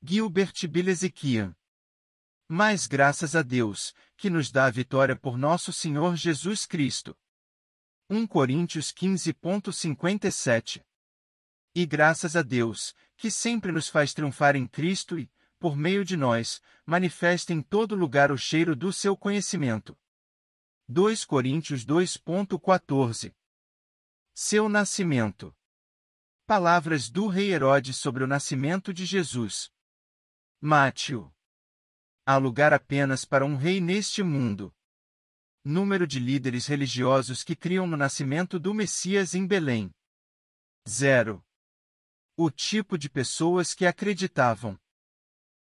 Gilbert Bilezikian Mas graças a Deus, que nos dá a vitória por nosso Senhor Jesus Cristo. 1 Coríntios 15.57 e graças a Deus, que sempre nos faz triunfar em Cristo e, por meio de nós, manifesta em todo lugar o cheiro do seu conhecimento. 2 Coríntios 2.14 Seu nascimento. Palavras do rei Herodes sobre o nascimento de Jesus. Mátio. Há lugar apenas para um rei neste mundo. Número de líderes religiosos que criam no nascimento do Messias em Belém. 0 o tipo de pessoas que acreditavam.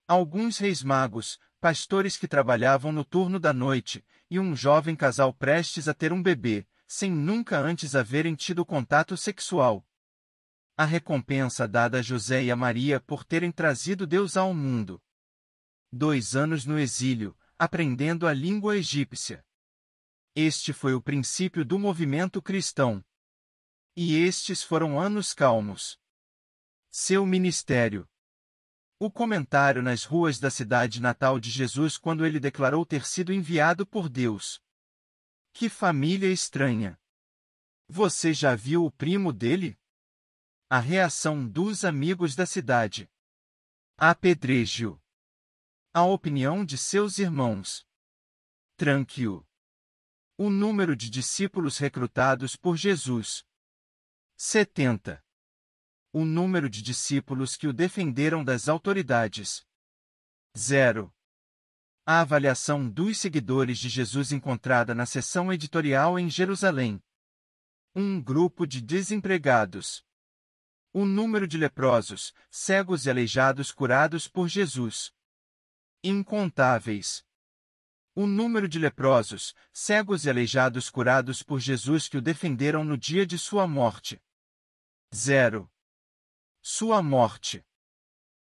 Alguns reis magos, pastores que trabalhavam no turno da noite, e um jovem casal prestes a ter um bebê, sem nunca antes haverem tido contato sexual. A recompensa dada a José e a Maria por terem trazido Deus ao mundo. Dois anos no exílio, aprendendo a língua egípcia. Este foi o princípio do movimento cristão. E estes foram anos calmos. Seu ministério. O comentário nas ruas da cidade natal de Jesus quando ele declarou ter sido enviado por Deus. Que família estranha! Você já viu o primo dele? A reação dos amigos da cidade. Apedrejo. A opinião de seus irmãos. Tranquilo. O número de discípulos recrutados por Jesus. 70 o número de discípulos que o defenderam das autoridades. 0. A avaliação dos seguidores de Jesus encontrada na seção editorial em Jerusalém. Um grupo de desempregados. O número de leprosos, cegos e aleijados curados por Jesus. Incontáveis. O número de leprosos, cegos e aleijados curados por Jesus que o defenderam no dia de sua morte. 0. Sua morte.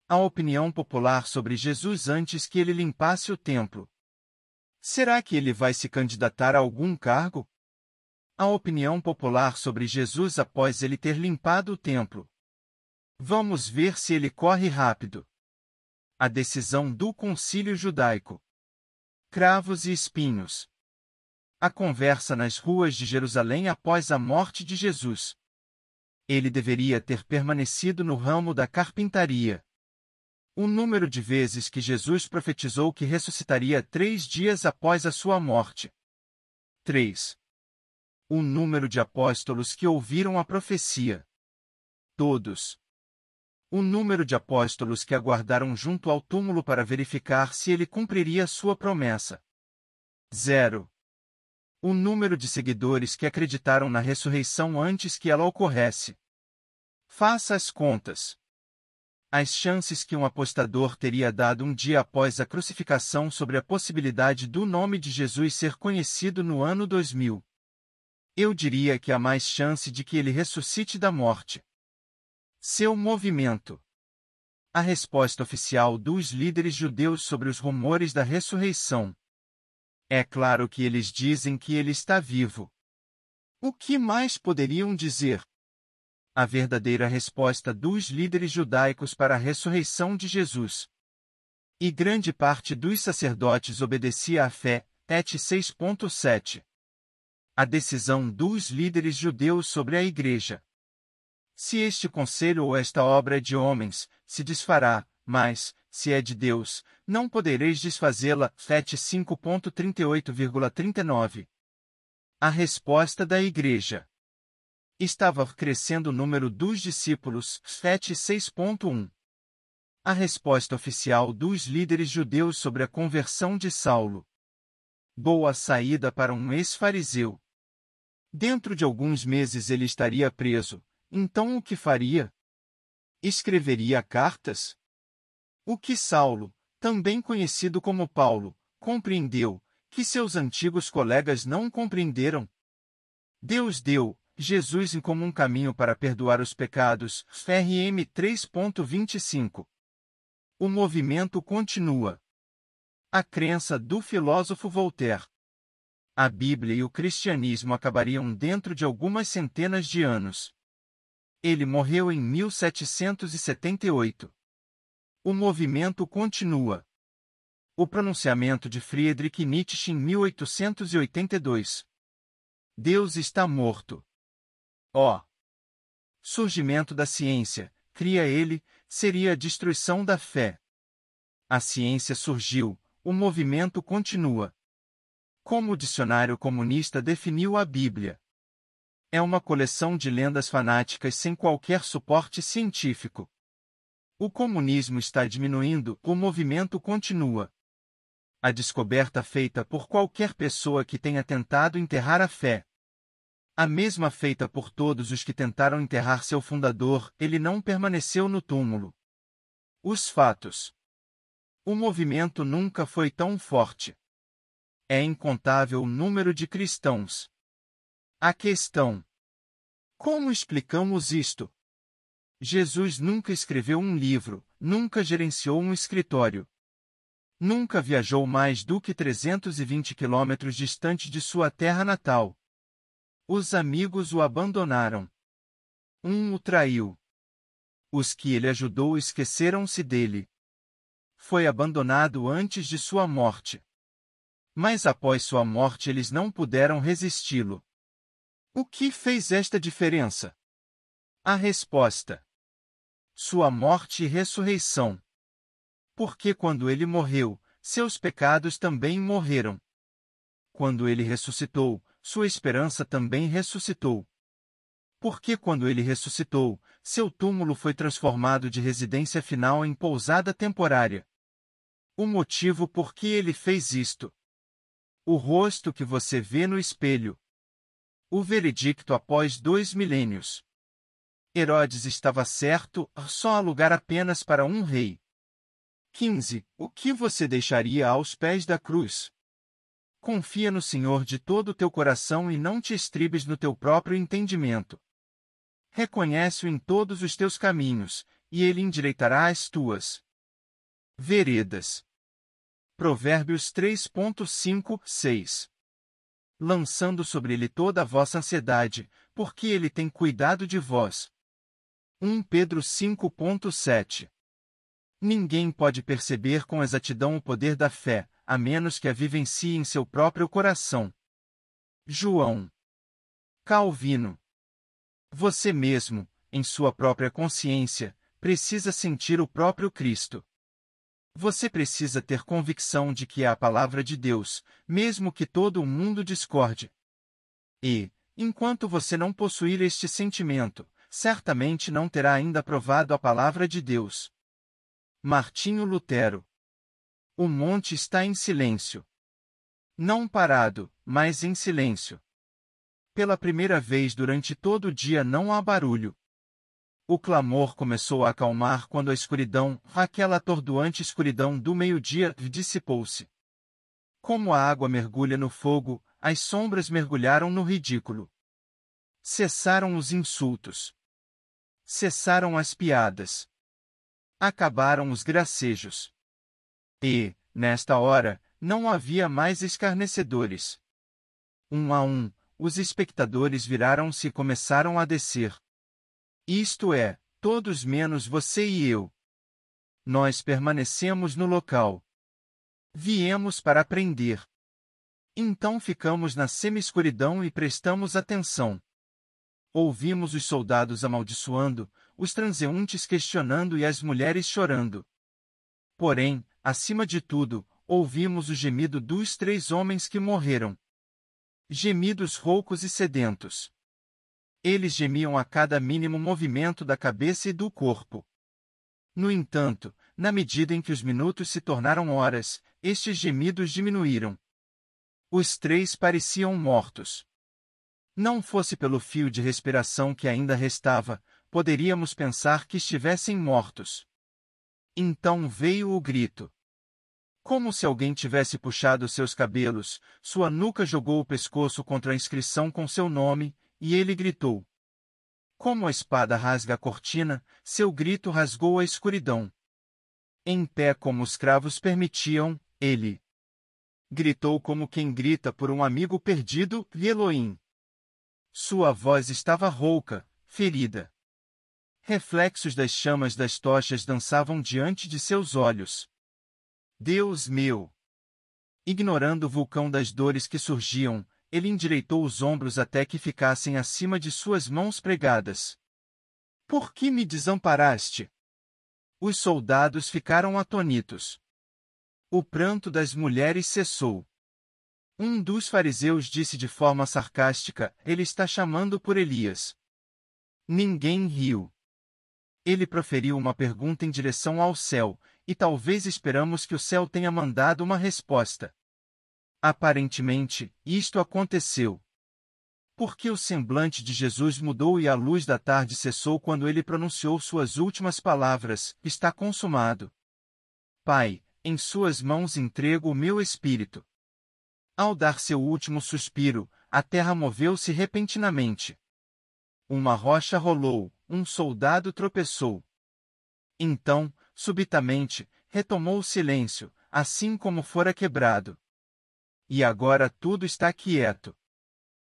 A opinião popular sobre Jesus antes que ele limpasse o templo. Será que ele vai se candidatar a algum cargo? A opinião popular sobre Jesus após ele ter limpado o templo. Vamos ver se ele corre rápido. A decisão do concílio judaico. Cravos e espinhos. A conversa nas ruas de Jerusalém após a morte de Jesus ele deveria ter permanecido no ramo da carpintaria. O número de vezes que Jesus profetizou que ressuscitaria três dias após a sua morte. 3. O número de apóstolos que ouviram a profecia. Todos. O número de apóstolos que aguardaram junto ao túmulo para verificar se ele cumpriria sua promessa. 0 o número de seguidores que acreditaram na ressurreição antes que ela ocorresse. Faça as contas. As chances que um apostador teria dado um dia após a crucificação sobre a possibilidade do nome de Jesus ser conhecido no ano 2000. Eu diria que há mais chance de que ele ressuscite da morte. Seu movimento. A resposta oficial dos líderes judeus sobre os rumores da ressurreição é claro que eles dizem que ele está vivo. O que mais poderiam dizer? A verdadeira resposta dos líderes judaicos para a ressurreição de Jesus. E grande parte dos sacerdotes obedecia à fé, et 6.7. A decisão dos líderes judeus sobre a Igreja. Se este conselho ou esta obra é de homens, se desfará, mas, se é de Deus, não podereis desfazê-la. 5.38,39 A resposta da Igreja Estava crescendo o número dos discípulos. 6.1 A resposta oficial dos líderes judeus sobre a conversão de Saulo. Boa saída para um ex-fariseu. Dentro de alguns meses ele estaria preso, então o que faria? Escreveria cartas? O que Saulo, também conhecido como Paulo, compreendeu, que seus antigos colegas não compreenderam? Deus deu, Jesus em como um caminho para perdoar os pecados, RM 3.25. O movimento continua. A crença do filósofo Voltaire. A Bíblia e o cristianismo acabariam dentro de algumas centenas de anos. Ele morreu em 1778. O movimento continua. O pronunciamento de Friedrich Nietzsche em 1882. Deus está morto. Ó! Oh. Surgimento da ciência, cria ele, seria a destruição da fé. A ciência surgiu, o movimento continua. Como o dicionário comunista definiu a Bíblia? É uma coleção de lendas fanáticas sem qualquer suporte científico. O comunismo está diminuindo, o movimento continua. A descoberta feita por qualquer pessoa que tenha tentado enterrar a fé. A mesma feita por todos os que tentaram enterrar seu fundador, ele não permaneceu no túmulo. Os fatos. O movimento nunca foi tão forte. É incontável o número de cristãos. A questão: Como explicamos isto? Jesus nunca escreveu um livro, nunca gerenciou um escritório. Nunca viajou mais do que 320 quilômetros distante de sua terra natal. Os amigos o abandonaram. Um o traiu. Os que ele ajudou esqueceram-se dele. Foi abandonado antes de sua morte. Mas após sua morte eles não puderam resisti-lo. O que fez esta diferença? A resposta: Sua morte e ressurreição. Porque quando ele morreu, seus pecados também morreram. Quando ele ressuscitou, sua esperança também ressuscitou. Porque quando ele ressuscitou, seu túmulo foi transformado de residência final em pousada temporária. O motivo por que ele fez isto. O rosto que você vê no espelho. O veredicto após dois milênios. Herodes estava certo, só há lugar apenas para um rei. 15. O que você deixaria aos pés da cruz? Confia no Senhor de todo o teu coração e não te estribes no teu próprio entendimento. Reconhece-o em todos os teus caminhos, e ele endireitará as tuas veredas. Provérbios 3.5, 6 Lançando sobre ele toda a vossa ansiedade, porque ele tem cuidado de vós. 1 Pedro 5.7 Ninguém pode perceber com exatidão o poder da fé, a menos que a vivencie em seu próprio coração. João Calvino Você mesmo, em sua própria consciência, precisa sentir o próprio Cristo. Você precisa ter convicção de que é a palavra de Deus, mesmo que todo o mundo discorde. E, enquanto você não possuir este sentimento, certamente não terá ainda provado a palavra de Deus. Martinho Lutero. O monte está em silêncio. Não parado, mas em silêncio. Pela primeira vez durante todo o dia não há barulho. O clamor começou a acalmar quando a escuridão, aquela atordoante escuridão do meio-dia, dissipou-se. Como a água mergulha no fogo, as sombras mergulharam no ridículo. Cessaram os insultos cessaram as piadas. Acabaram os gracejos. E, nesta hora, não havia mais escarnecedores. Um a um, os espectadores viraram-se e começaram a descer. Isto é, todos menos você e eu. Nós permanecemos no local. Viemos para aprender. Então ficamos na semi-escuridão e prestamos atenção. Ouvimos os soldados amaldiçoando, os transeuntes questionando e as mulheres chorando. Porém, acima de tudo, ouvimos o gemido dos três homens que morreram. Gemidos roucos e sedentos. Eles gemiam a cada mínimo movimento da cabeça e do corpo. No entanto, na medida em que os minutos se tornaram horas, estes gemidos diminuíram. Os três pareciam mortos. Não fosse pelo fio de respiração que ainda restava, poderíamos pensar que estivessem mortos. Então veio o grito. Como se alguém tivesse puxado seus cabelos, sua nuca jogou o pescoço contra a inscrição com seu nome, e ele gritou. Como a espada rasga a cortina, seu grito rasgou a escuridão. Em pé como os cravos permitiam, ele gritou como quem grita por um amigo perdido, Elohim. Sua voz estava rouca, ferida. Reflexos das chamas das tochas dançavam diante de seus olhos. Deus meu! Ignorando o vulcão das dores que surgiam, ele endireitou os ombros até que ficassem acima de suas mãos pregadas. Por que me desamparaste? Os soldados ficaram atônitos. O pranto das mulheres cessou. Um dos fariseus disse de forma sarcástica: Ele está chamando por Elias. Ninguém riu. Ele proferiu uma pergunta em direção ao céu, e talvez esperamos que o céu tenha mandado uma resposta. Aparentemente, isto aconteceu. Porque o semblante de Jesus mudou e a luz da tarde cessou quando ele pronunciou suas últimas palavras: Está consumado. Pai, em Suas mãos entrego o meu espírito. Ao dar seu último suspiro, a terra moveu-se repentinamente. Uma rocha rolou, um soldado tropeçou. Então, subitamente, retomou o silêncio, assim como fora quebrado. E agora tudo está quieto.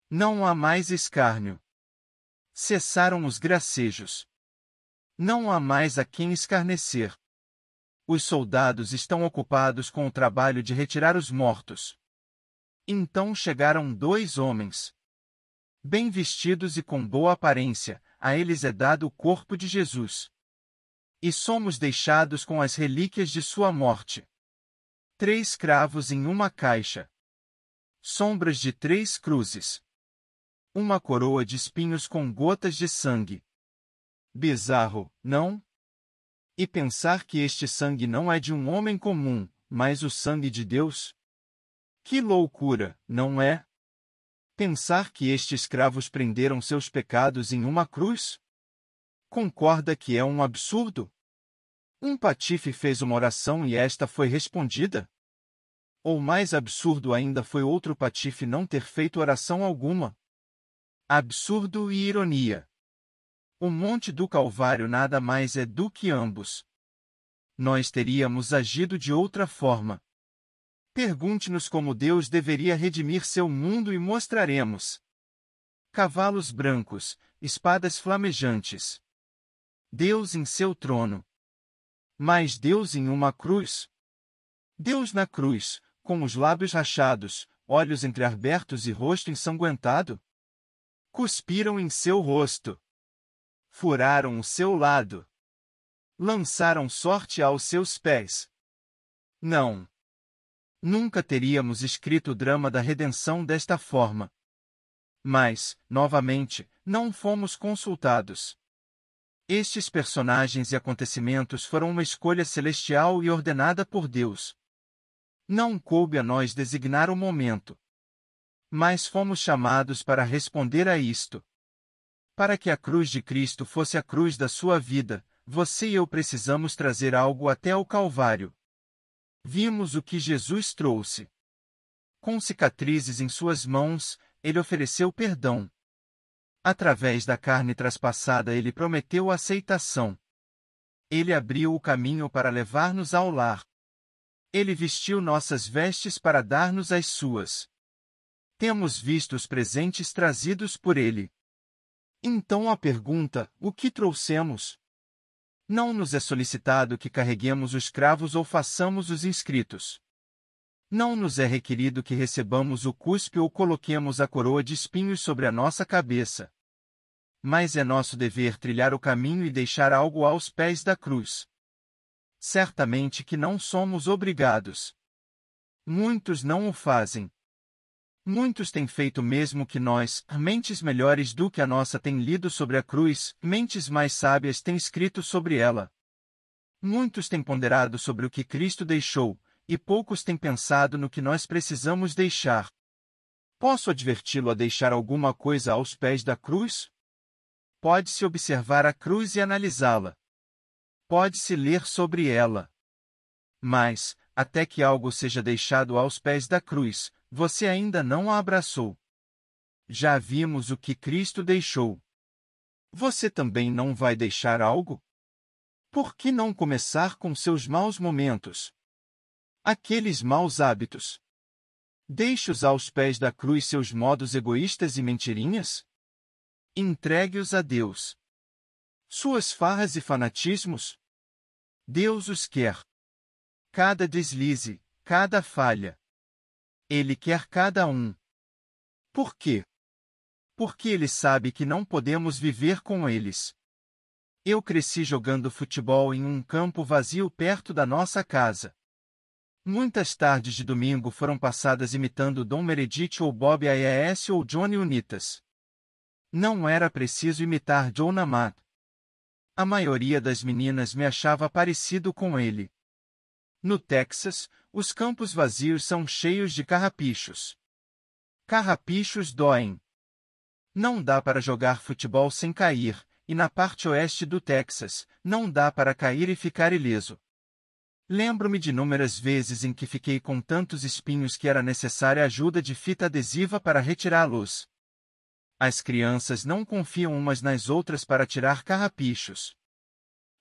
Não há mais escárnio. Cessaram os gracejos. Não há mais a quem escarnecer. Os soldados estão ocupados com o trabalho de retirar os mortos. Então chegaram dois homens, bem vestidos e com boa aparência, a eles é dado o corpo de Jesus. E somos deixados com as relíquias de sua morte. Três cravos em uma caixa. Sombras de três cruzes. Uma coroa de espinhos com gotas de sangue. Bizarro, não? E pensar que este sangue não é de um homem comum, mas o sangue de Deus? Que loucura, não é? Pensar que estes escravos prenderam seus pecados em uma cruz? Concorda que é um absurdo? Um patife fez uma oração e esta foi respondida? Ou mais absurdo ainda foi outro patife não ter feito oração alguma? Absurdo e ironia. O Monte do Calvário nada mais é do que ambos. Nós teríamos agido de outra forma. Pergunte-nos como Deus deveria redimir seu mundo e mostraremos. Cavalos brancos, espadas flamejantes. Deus em seu trono. Mas Deus em uma cruz. Deus na cruz, com os lábios rachados, olhos entreabertos e rosto ensanguentado? Cuspiram em seu rosto. Furaram o seu lado. Lançaram sorte aos seus pés. Não, nunca teríamos escrito o drama da redenção desta forma. Mas, novamente, não fomos consultados. Estes personagens e acontecimentos foram uma escolha celestial e ordenada por Deus. Não coube a nós designar o momento. Mas fomos chamados para responder a isto. Para que a cruz de Cristo fosse a cruz da sua vida, você e eu precisamos trazer algo até o Calvário. Vimos o que Jesus trouxe. Com cicatrizes em suas mãos, ele ofereceu perdão. Através da carne traspassada, ele prometeu aceitação. Ele abriu o caminho para levar-nos ao lar. Ele vestiu nossas vestes para dar-nos as suas. Temos visto os presentes trazidos por ele. Então a pergunta: o que trouxemos? não nos é solicitado que carreguemos os cravos ou façamos os inscritos. Não nos é requerido que recebamos o cuspe ou coloquemos a coroa de espinhos sobre a nossa cabeça. Mas é nosso dever trilhar o caminho e deixar algo aos pés da cruz. Certamente que não somos obrigados. Muitos não o fazem, Muitos têm feito mesmo que nós, mentes melhores do que a nossa têm lido sobre a cruz, mentes mais sábias têm escrito sobre ela. Muitos têm ponderado sobre o que Cristo deixou, e poucos têm pensado no que nós precisamos deixar. Posso adverti-lo a deixar alguma coisa aos pés da cruz? Pode-se observar a cruz e analisá-la. Pode-se ler sobre ela. Mas, até que algo seja deixado aos pés da cruz, você ainda não a abraçou. Já vimos o que Cristo deixou. Você também não vai deixar algo? Por que não começar com seus maus momentos? Aqueles maus hábitos. Deixe-os aos pés da cruz seus modos egoístas e mentirinhas? Entregue-os a Deus. Suas farras e fanatismos? Deus os quer. Cada deslize, cada falha, ele quer cada um. Por quê? Porque ele sabe que não podemos viver com eles. Eu cresci jogando futebol em um campo vazio perto da nossa casa. Muitas tardes de domingo foram passadas imitando Dom Meredith ou Bob AES ou Johnny Unitas. Não era preciso imitar John Namath. A maioria das meninas me achava parecido com ele. No Texas, os campos vazios são cheios de carrapichos. Carrapichos doem. Não dá para jogar futebol sem cair, e na parte oeste do Texas, não dá para cair e ficar ileso. Lembro-me de inúmeras vezes em que fiquei com tantos espinhos que era necessária ajuda de fita adesiva para retirá-los. As crianças não confiam umas nas outras para tirar carrapichos.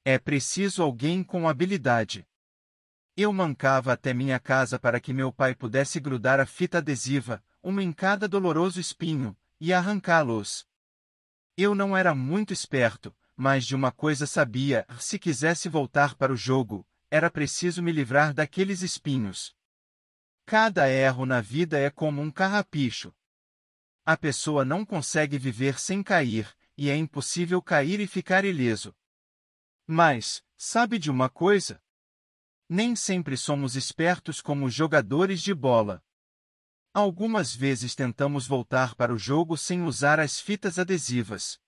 É preciso alguém com habilidade. Eu mancava até minha casa para que meu pai pudesse grudar a fita adesiva, uma em cada doloroso espinho, e arrancá-los. Eu não era muito esperto, mas de uma coisa sabia: se quisesse voltar para o jogo, era preciso me livrar daqueles espinhos. Cada erro na vida é como um carrapicho. A pessoa não consegue viver sem cair, e é impossível cair e ficar ileso. Mas, sabe de uma coisa? Nem sempre somos espertos como jogadores de bola. Algumas vezes tentamos voltar para o jogo sem usar as fitas adesivas.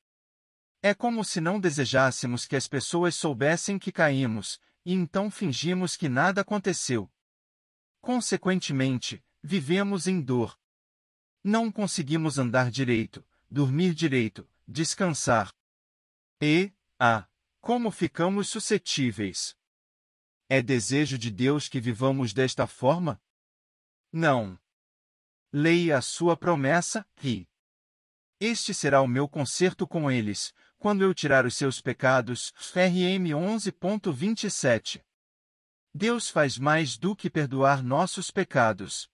É como se não desejássemos que as pessoas soubessem que caímos, e então fingimos que nada aconteceu. Consequentemente, vivemos em dor. Não conseguimos andar direito, dormir direito, descansar. E, ah, como ficamos suscetíveis! É desejo de Deus que vivamos desta forma? Não. Leia a sua promessa, e este será o meu concerto com eles, quando eu tirar os seus pecados. RM 11.27 Deus faz mais do que perdoar nossos pecados.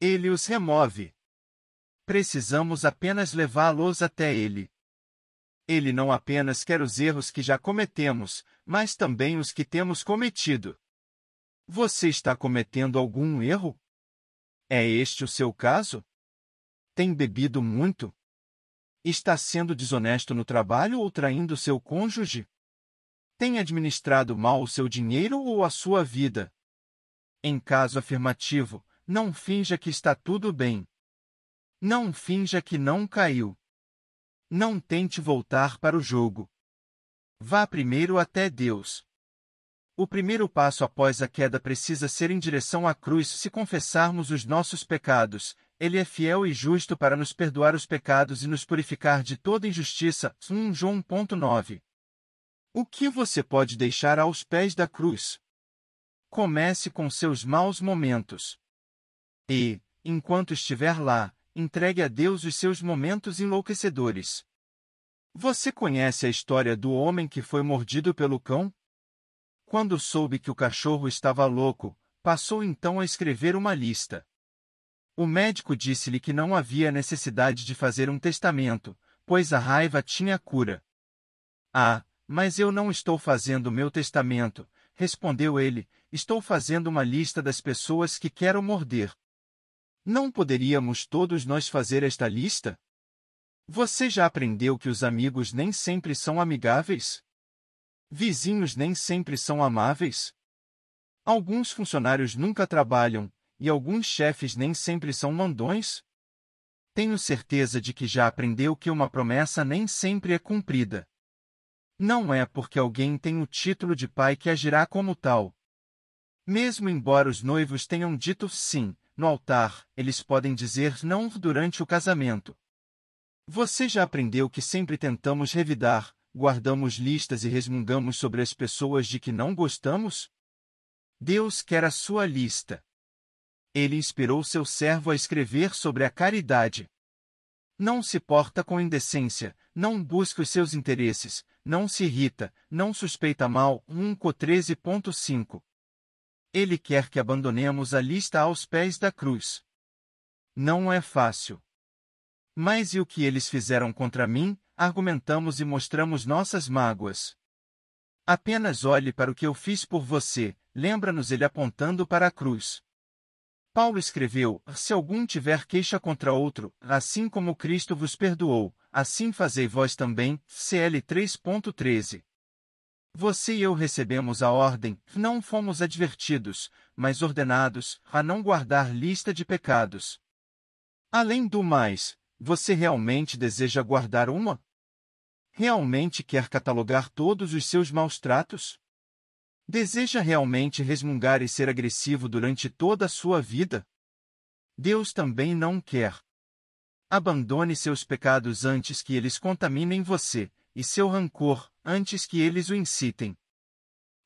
Ele os remove. Precisamos apenas levá-los até Ele. Ele não apenas quer os erros que já cometemos, mas também os que temos cometido. Você está cometendo algum erro? É este o seu caso? Tem bebido muito? Está sendo desonesto no trabalho ou traindo seu cônjuge? Tem administrado mal o seu dinheiro ou a sua vida? Em caso afirmativo, não finja que está tudo bem. Não finja que não caiu. Não tente voltar para o jogo. Vá primeiro até Deus. O primeiro passo após a queda precisa ser em direção à cruz. Se confessarmos os nossos pecados, Ele é fiel e justo para nos perdoar os pecados e nos purificar de toda injustiça. 1 João 9. O que você pode deixar aos pés da cruz? Comece com seus maus momentos. E, enquanto estiver lá, entregue a Deus os seus momentos enlouquecedores. Você conhece a história do homem que foi mordido pelo cão? Quando soube que o cachorro estava louco, passou então a escrever uma lista. O médico disse-lhe que não havia necessidade de fazer um testamento, pois a raiva tinha cura. Ah, mas eu não estou fazendo meu testamento, respondeu ele, estou fazendo uma lista das pessoas que quero morder. Não poderíamos todos nós fazer esta lista? Você já aprendeu que os amigos nem sempre são amigáveis? Vizinhos nem sempre são amáveis? Alguns funcionários nunca trabalham, e alguns chefes nem sempre são mandões? Tenho certeza de que já aprendeu que uma promessa nem sempre é cumprida. Não é porque alguém tem o título de pai que agirá como tal. Mesmo embora os noivos tenham dito sim, no altar, eles podem dizer não durante o casamento. Você já aprendeu que sempre tentamos revidar, guardamos listas e resmungamos sobre as pessoas de que não gostamos? Deus quer a sua lista. Ele inspirou seu servo a escrever sobre a caridade. Não se porta com indecência, não busca os seus interesses, não se irrita, não suspeita mal. 1 Co 13.5 ele quer que abandonemos a lista aos pés da cruz. Não é fácil. Mas e o que eles fizeram contra mim? Argumentamos e mostramos nossas mágoas. Apenas olhe para o que eu fiz por você, lembra-nos ele apontando para a cruz. Paulo escreveu: Se algum tiver queixa contra outro, assim como Cristo vos perdoou, assim fazei vós também. CL 3.13 você e eu recebemos a ordem, não fomos advertidos, mas ordenados, a não guardar lista de pecados. Além do mais, você realmente deseja guardar uma? Realmente quer catalogar todos os seus maus tratos? Deseja realmente resmungar e ser agressivo durante toda a sua vida? Deus também não quer. Abandone seus pecados antes que eles contaminem você, e seu rancor, antes que eles o incitem.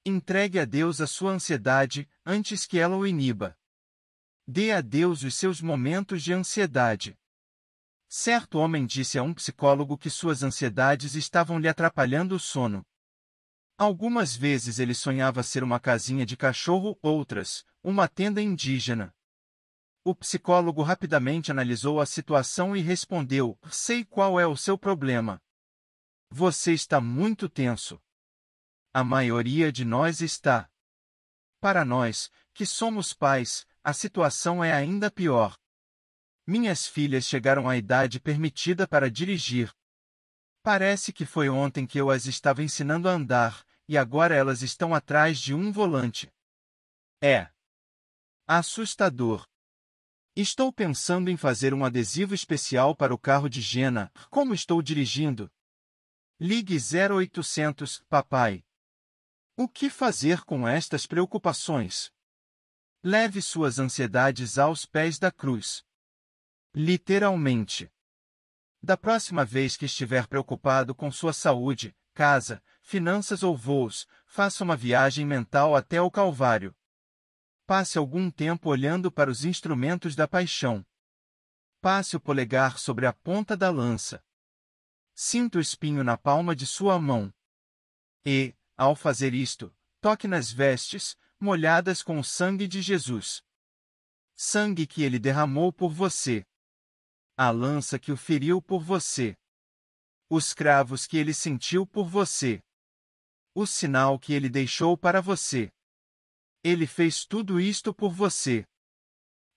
Entregue a Deus a sua ansiedade, antes que ela o iniba. Dê a Deus os seus momentos de ansiedade. Certo homem disse a um psicólogo que suas ansiedades estavam lhe atrapalhando o sono. Algumas vezes ele sonhava ser uma casinha de cachorro, outras, uma tenda indígena. O psicólogo rapidamente analisou a situação e respondeu: Sei qual é o seu problema. Você está muito tenso. A maioria de nós está. Para nós, que somos pais, a situação é ainda pior. Minhas filhas chegaram à idade permitida para dirigir. Parece que foi ontem que eu as estava ensinando a andar, e agora elas estão atrás de um volante. É assustador. Estou pensando em fazer um adesivo especial para o carro de Jena, como estou dirigindo. Ligue 0800, papai. O que fazer com estas preocupações? Leve suas ansiedades aos pés da cruz. Literalmente. Da próxima vez que estiver preocupado com sua saúde, casa, finanças ou voos, faça uma viagem mental até o Calvário. Passe algum tempo olhando para os instrumentos da paixão. Passe o polegar sobre a ponta da lança. Sinta o espinho na palma de sua mão. E, ao fazer isto, toque nas vestes, molhadas com o sangue de Jesus. Sangue que ele derramou por você. A lança que o feriu por você. Os cravos que ele sentiu por você. O sinal que ele deixou para você. Ele fez tudo isto por você.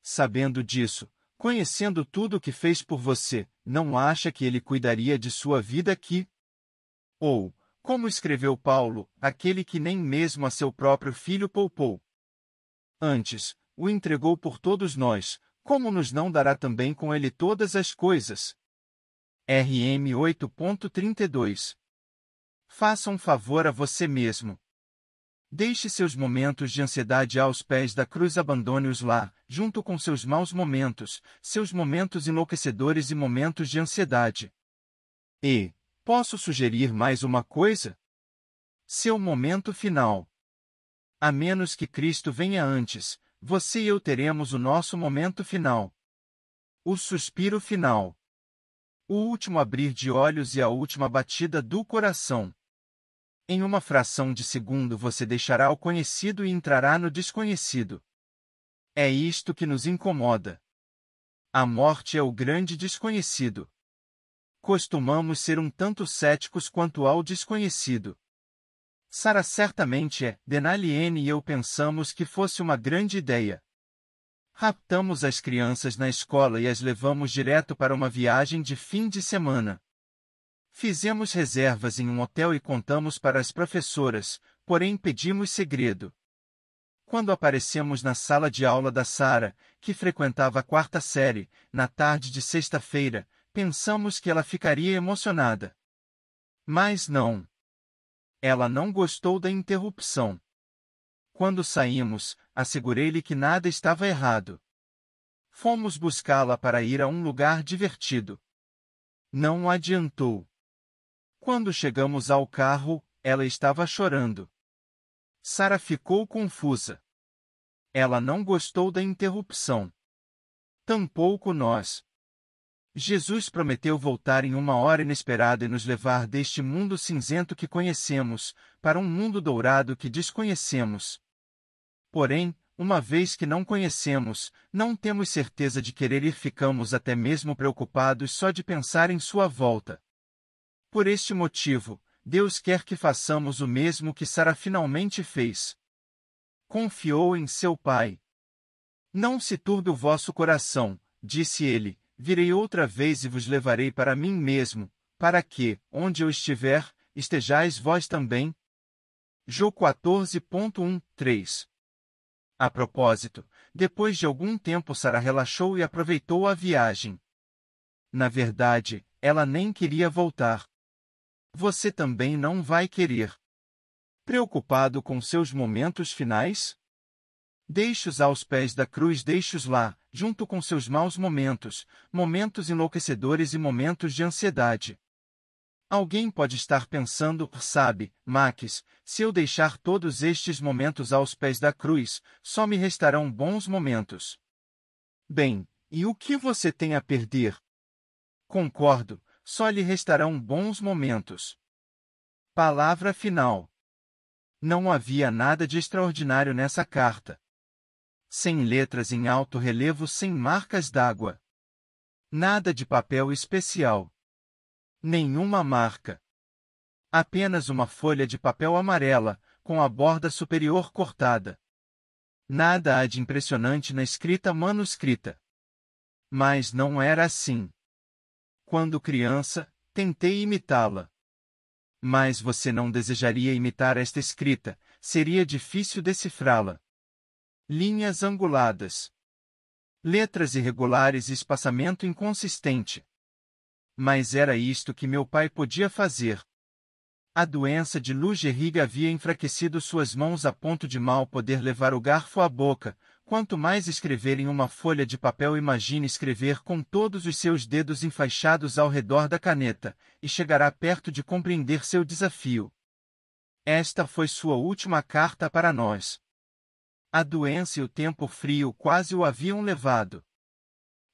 Sabendo disso, Conhecendo tudo o que fez por você, não acha que ele cuidaria de sua vida aqui? Ou, como escreveu Paulo, aquele que nem mesmo a seu próprio filho poupou. Antes, o entregou por todos nós, como nos não dará também com ele todas as coisas? RM 8.32 Faça um favor a você mesmo. Deixe seus momentos de ansiedade aos pés da cruz, abandone-os lá, junto com seus maus momentos, seus momentos enlouquecedores e momentos de ansiedade. E, posso sugerir mais uma coisa? Seu momento final. A menos que Cristo venha antes, você e eu teremos o nosso momento final. O suspiro final. O último abrir de olhos e a última batida do coração. Em uma fração de segundo você deixará o conhecido e entrará no desconhecido. É isto que nos incomoda. A morte é o grande desconhecido. Costumamos ser um tanto céticos quanto ao desconhecido. Sara certamente é, Denaliene e eu pensamos que fosse uma grande ideia. Raptamos as crianças na escola e as levamos direto para uma viagem de fim de semana. Fizemos reservas em um hotel e contamos para as professoras, porém pedimos segredo. Quando aparecemos na sala de aula da Sara, que frequentava a quarta série, na tarde de sexta-feira, pensamos que ela ficaria emocionada. Mas não. Ela não gostou da interrupção. Quando saímos, assegurei-lhe que nada estava errado. Fomos buscá-la para ir a um lugar divertido. Não adiantou. Quando chegamos ao carro, ela estava chorando. Sara ficou confusa. Ela não gostou da interrupção. Tampouco nós. Jesus prometeu voltar em uma hora inesperada e nos levar deste mundo cinzento que conhecemos, para um mundo dourado que desconhecemos. Porém, uma vez que não conhecemos, não temos certeza de querer ir, ficamos até mesmo preocupados só de pensar em sua volta. Por este motivo, Deus quer que façamos o mesmo que Sara finalmente fez. Confiou em seu pai. Não se turbe o vosso coração, disse ele, virei outra vez e vos levarei para mim mesmo, para que, onde eu estiver, estejais vós também. Jô 14.1.3 A propósito, depois de algum tempo Sara relaxou e aproveitou a viagem. Na verdade, ela nem queria voltar você também não vai querer. Preocupado com seus momentos finais? Deixe-os aos pés da cruz, deixe-os lá, junto com seus maus momentos, momentos enlouquecedores e momentos de ansiedade. Alguém pode estar pensando, sabe, Max, se eu deixar todos estes momentos aos pés da cruz, só me restarão bons momentos. Bem, e o que você tem a perder? Concordo, só lhe restarão bons momentos. Palavra final. Não havia nada de extraordinário nessa carta. Sem letras em alto relevo, sem marcas d'água. Nada de papel especial. Nenhuma marca. Apenas uma folha de papel amarela, com a borda superior cortada. Nada há de impressionante na escrita manuscrita. Mas não era assim quando criança, tentei imitá-la. Mas você não desejaria imitar esta escrita, seria difícil decifrá-la. Linhas anguladas. Letras irregulares e espaçamento inconsistente. Mas era isto que meu pai podia fazer. A doença de Lou havia enfraquecido suas mãos a ponto de mal poder levar o garfo à boca, Quanto mais escrever em uma folha de papel, imagine escrever com todos os seus dedos enfaixados ao redor da caneta, e chegará perto de compreender seu desafio. Esta foi sua última carta para nós. A doença e o tempo frio quase o haviam levado.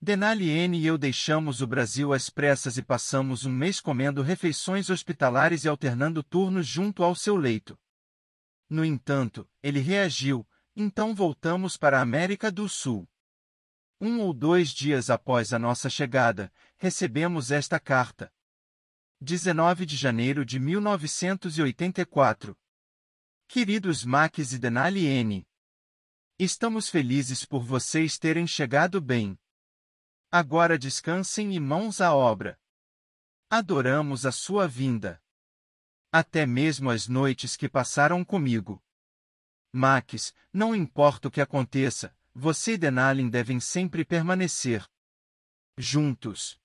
N e eu deixamos o Brasil às pressas e passamos um mês comendo refeições hospitalares e alternando turnos junto ao seu leito. No entanto, ele reagiu, então voltamos para a América do Sul. Um ou dois dias após a nossa chegada, recebemos esta carta. 19 de janeiro de 1984. Queridos Max e Denali N. Estamos felizes por vocês terem chegado bem. Agora descansem e mãos à obra. Adoramos a sua vinda. Até mesmo as noites que passaram comigo. Max, não importa o que aconteça, você e Denalin devem sempre permanecer juntos.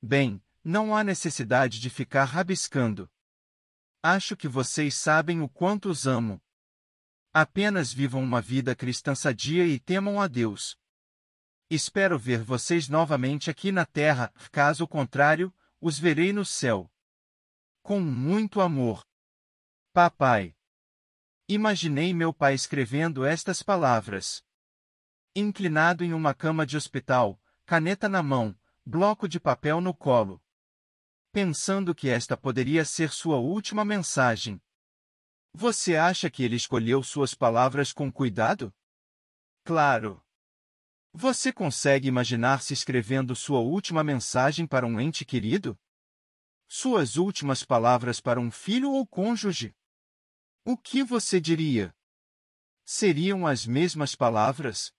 Bem, não há necessidade de ficar rabiscando. Acho que vocês sabem o quanto os amo. Apenas vivam uma vida cristã sadia e temam a Deus. Espero ver vocês novamente aqui na terra, caso contrário, os verei no céu. Com muito amor. Papai. Imaginei meu pai escrevendo estas palavras. Inclinado em uma cama de hospital, caneta na mão, bloco de papel no colo. Pensando que esta poderia ser sua última mensagem. Você acha que ele escolheu suas palavras com cuidado? Claro. Você consegue imaginar-se escrevendo sua última mensagem para um ente querido? Suas últimas palavras para um filho ou cônjuge? O que você diria? Seriam as mesmas palavras?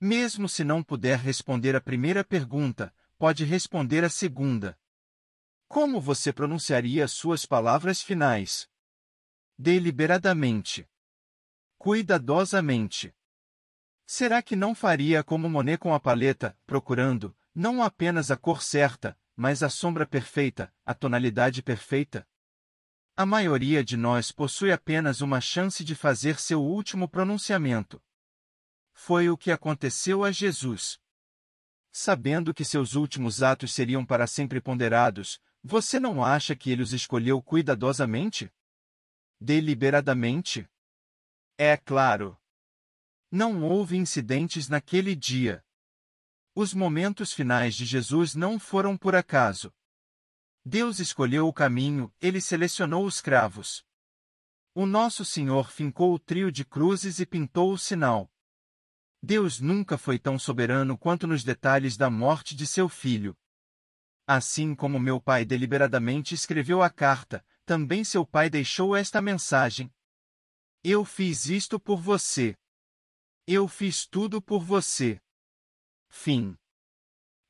Mesmo se não puder responder a primeira pergunta, pode responder a segunda. Como você pronunciaria suas palavras finais? Deliberadamente. Cuidadosamente. Será que não faria como Monet com a paleta, procurando, não apenas a cor certa, mas a sombra perfeita, a tonalidade perfeita? a maioria de nós possui apenas uma chance de fazer seu último pronunciamento. Foi o que aconteceu a Jesus. Sabendo que seus últimos atos seriam para sempre ponderados, você não acha que ele os escolheu cuidadosamente? Deliberadamente? É claro. Não houve incidentes naquele dia. Os momentos finais de Jesus não foram por acaso. Deus escolheu o caminho, ele selecionou os cravos. O Nosso Senhor fincou o trio de cruzes e pintou o sinal. Deus nunca foi tão soberano quanto nos detalhes da morte de seu filho. Assim como meu pai deliberadamente escreveu a carta, também seu pai deixou esta mensagem. Eu fiz isto por você. Eu fiz tudo por você. Fim.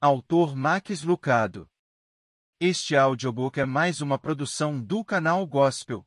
Autor Max Lucado este audiobook é mais uma produção do canal Gospel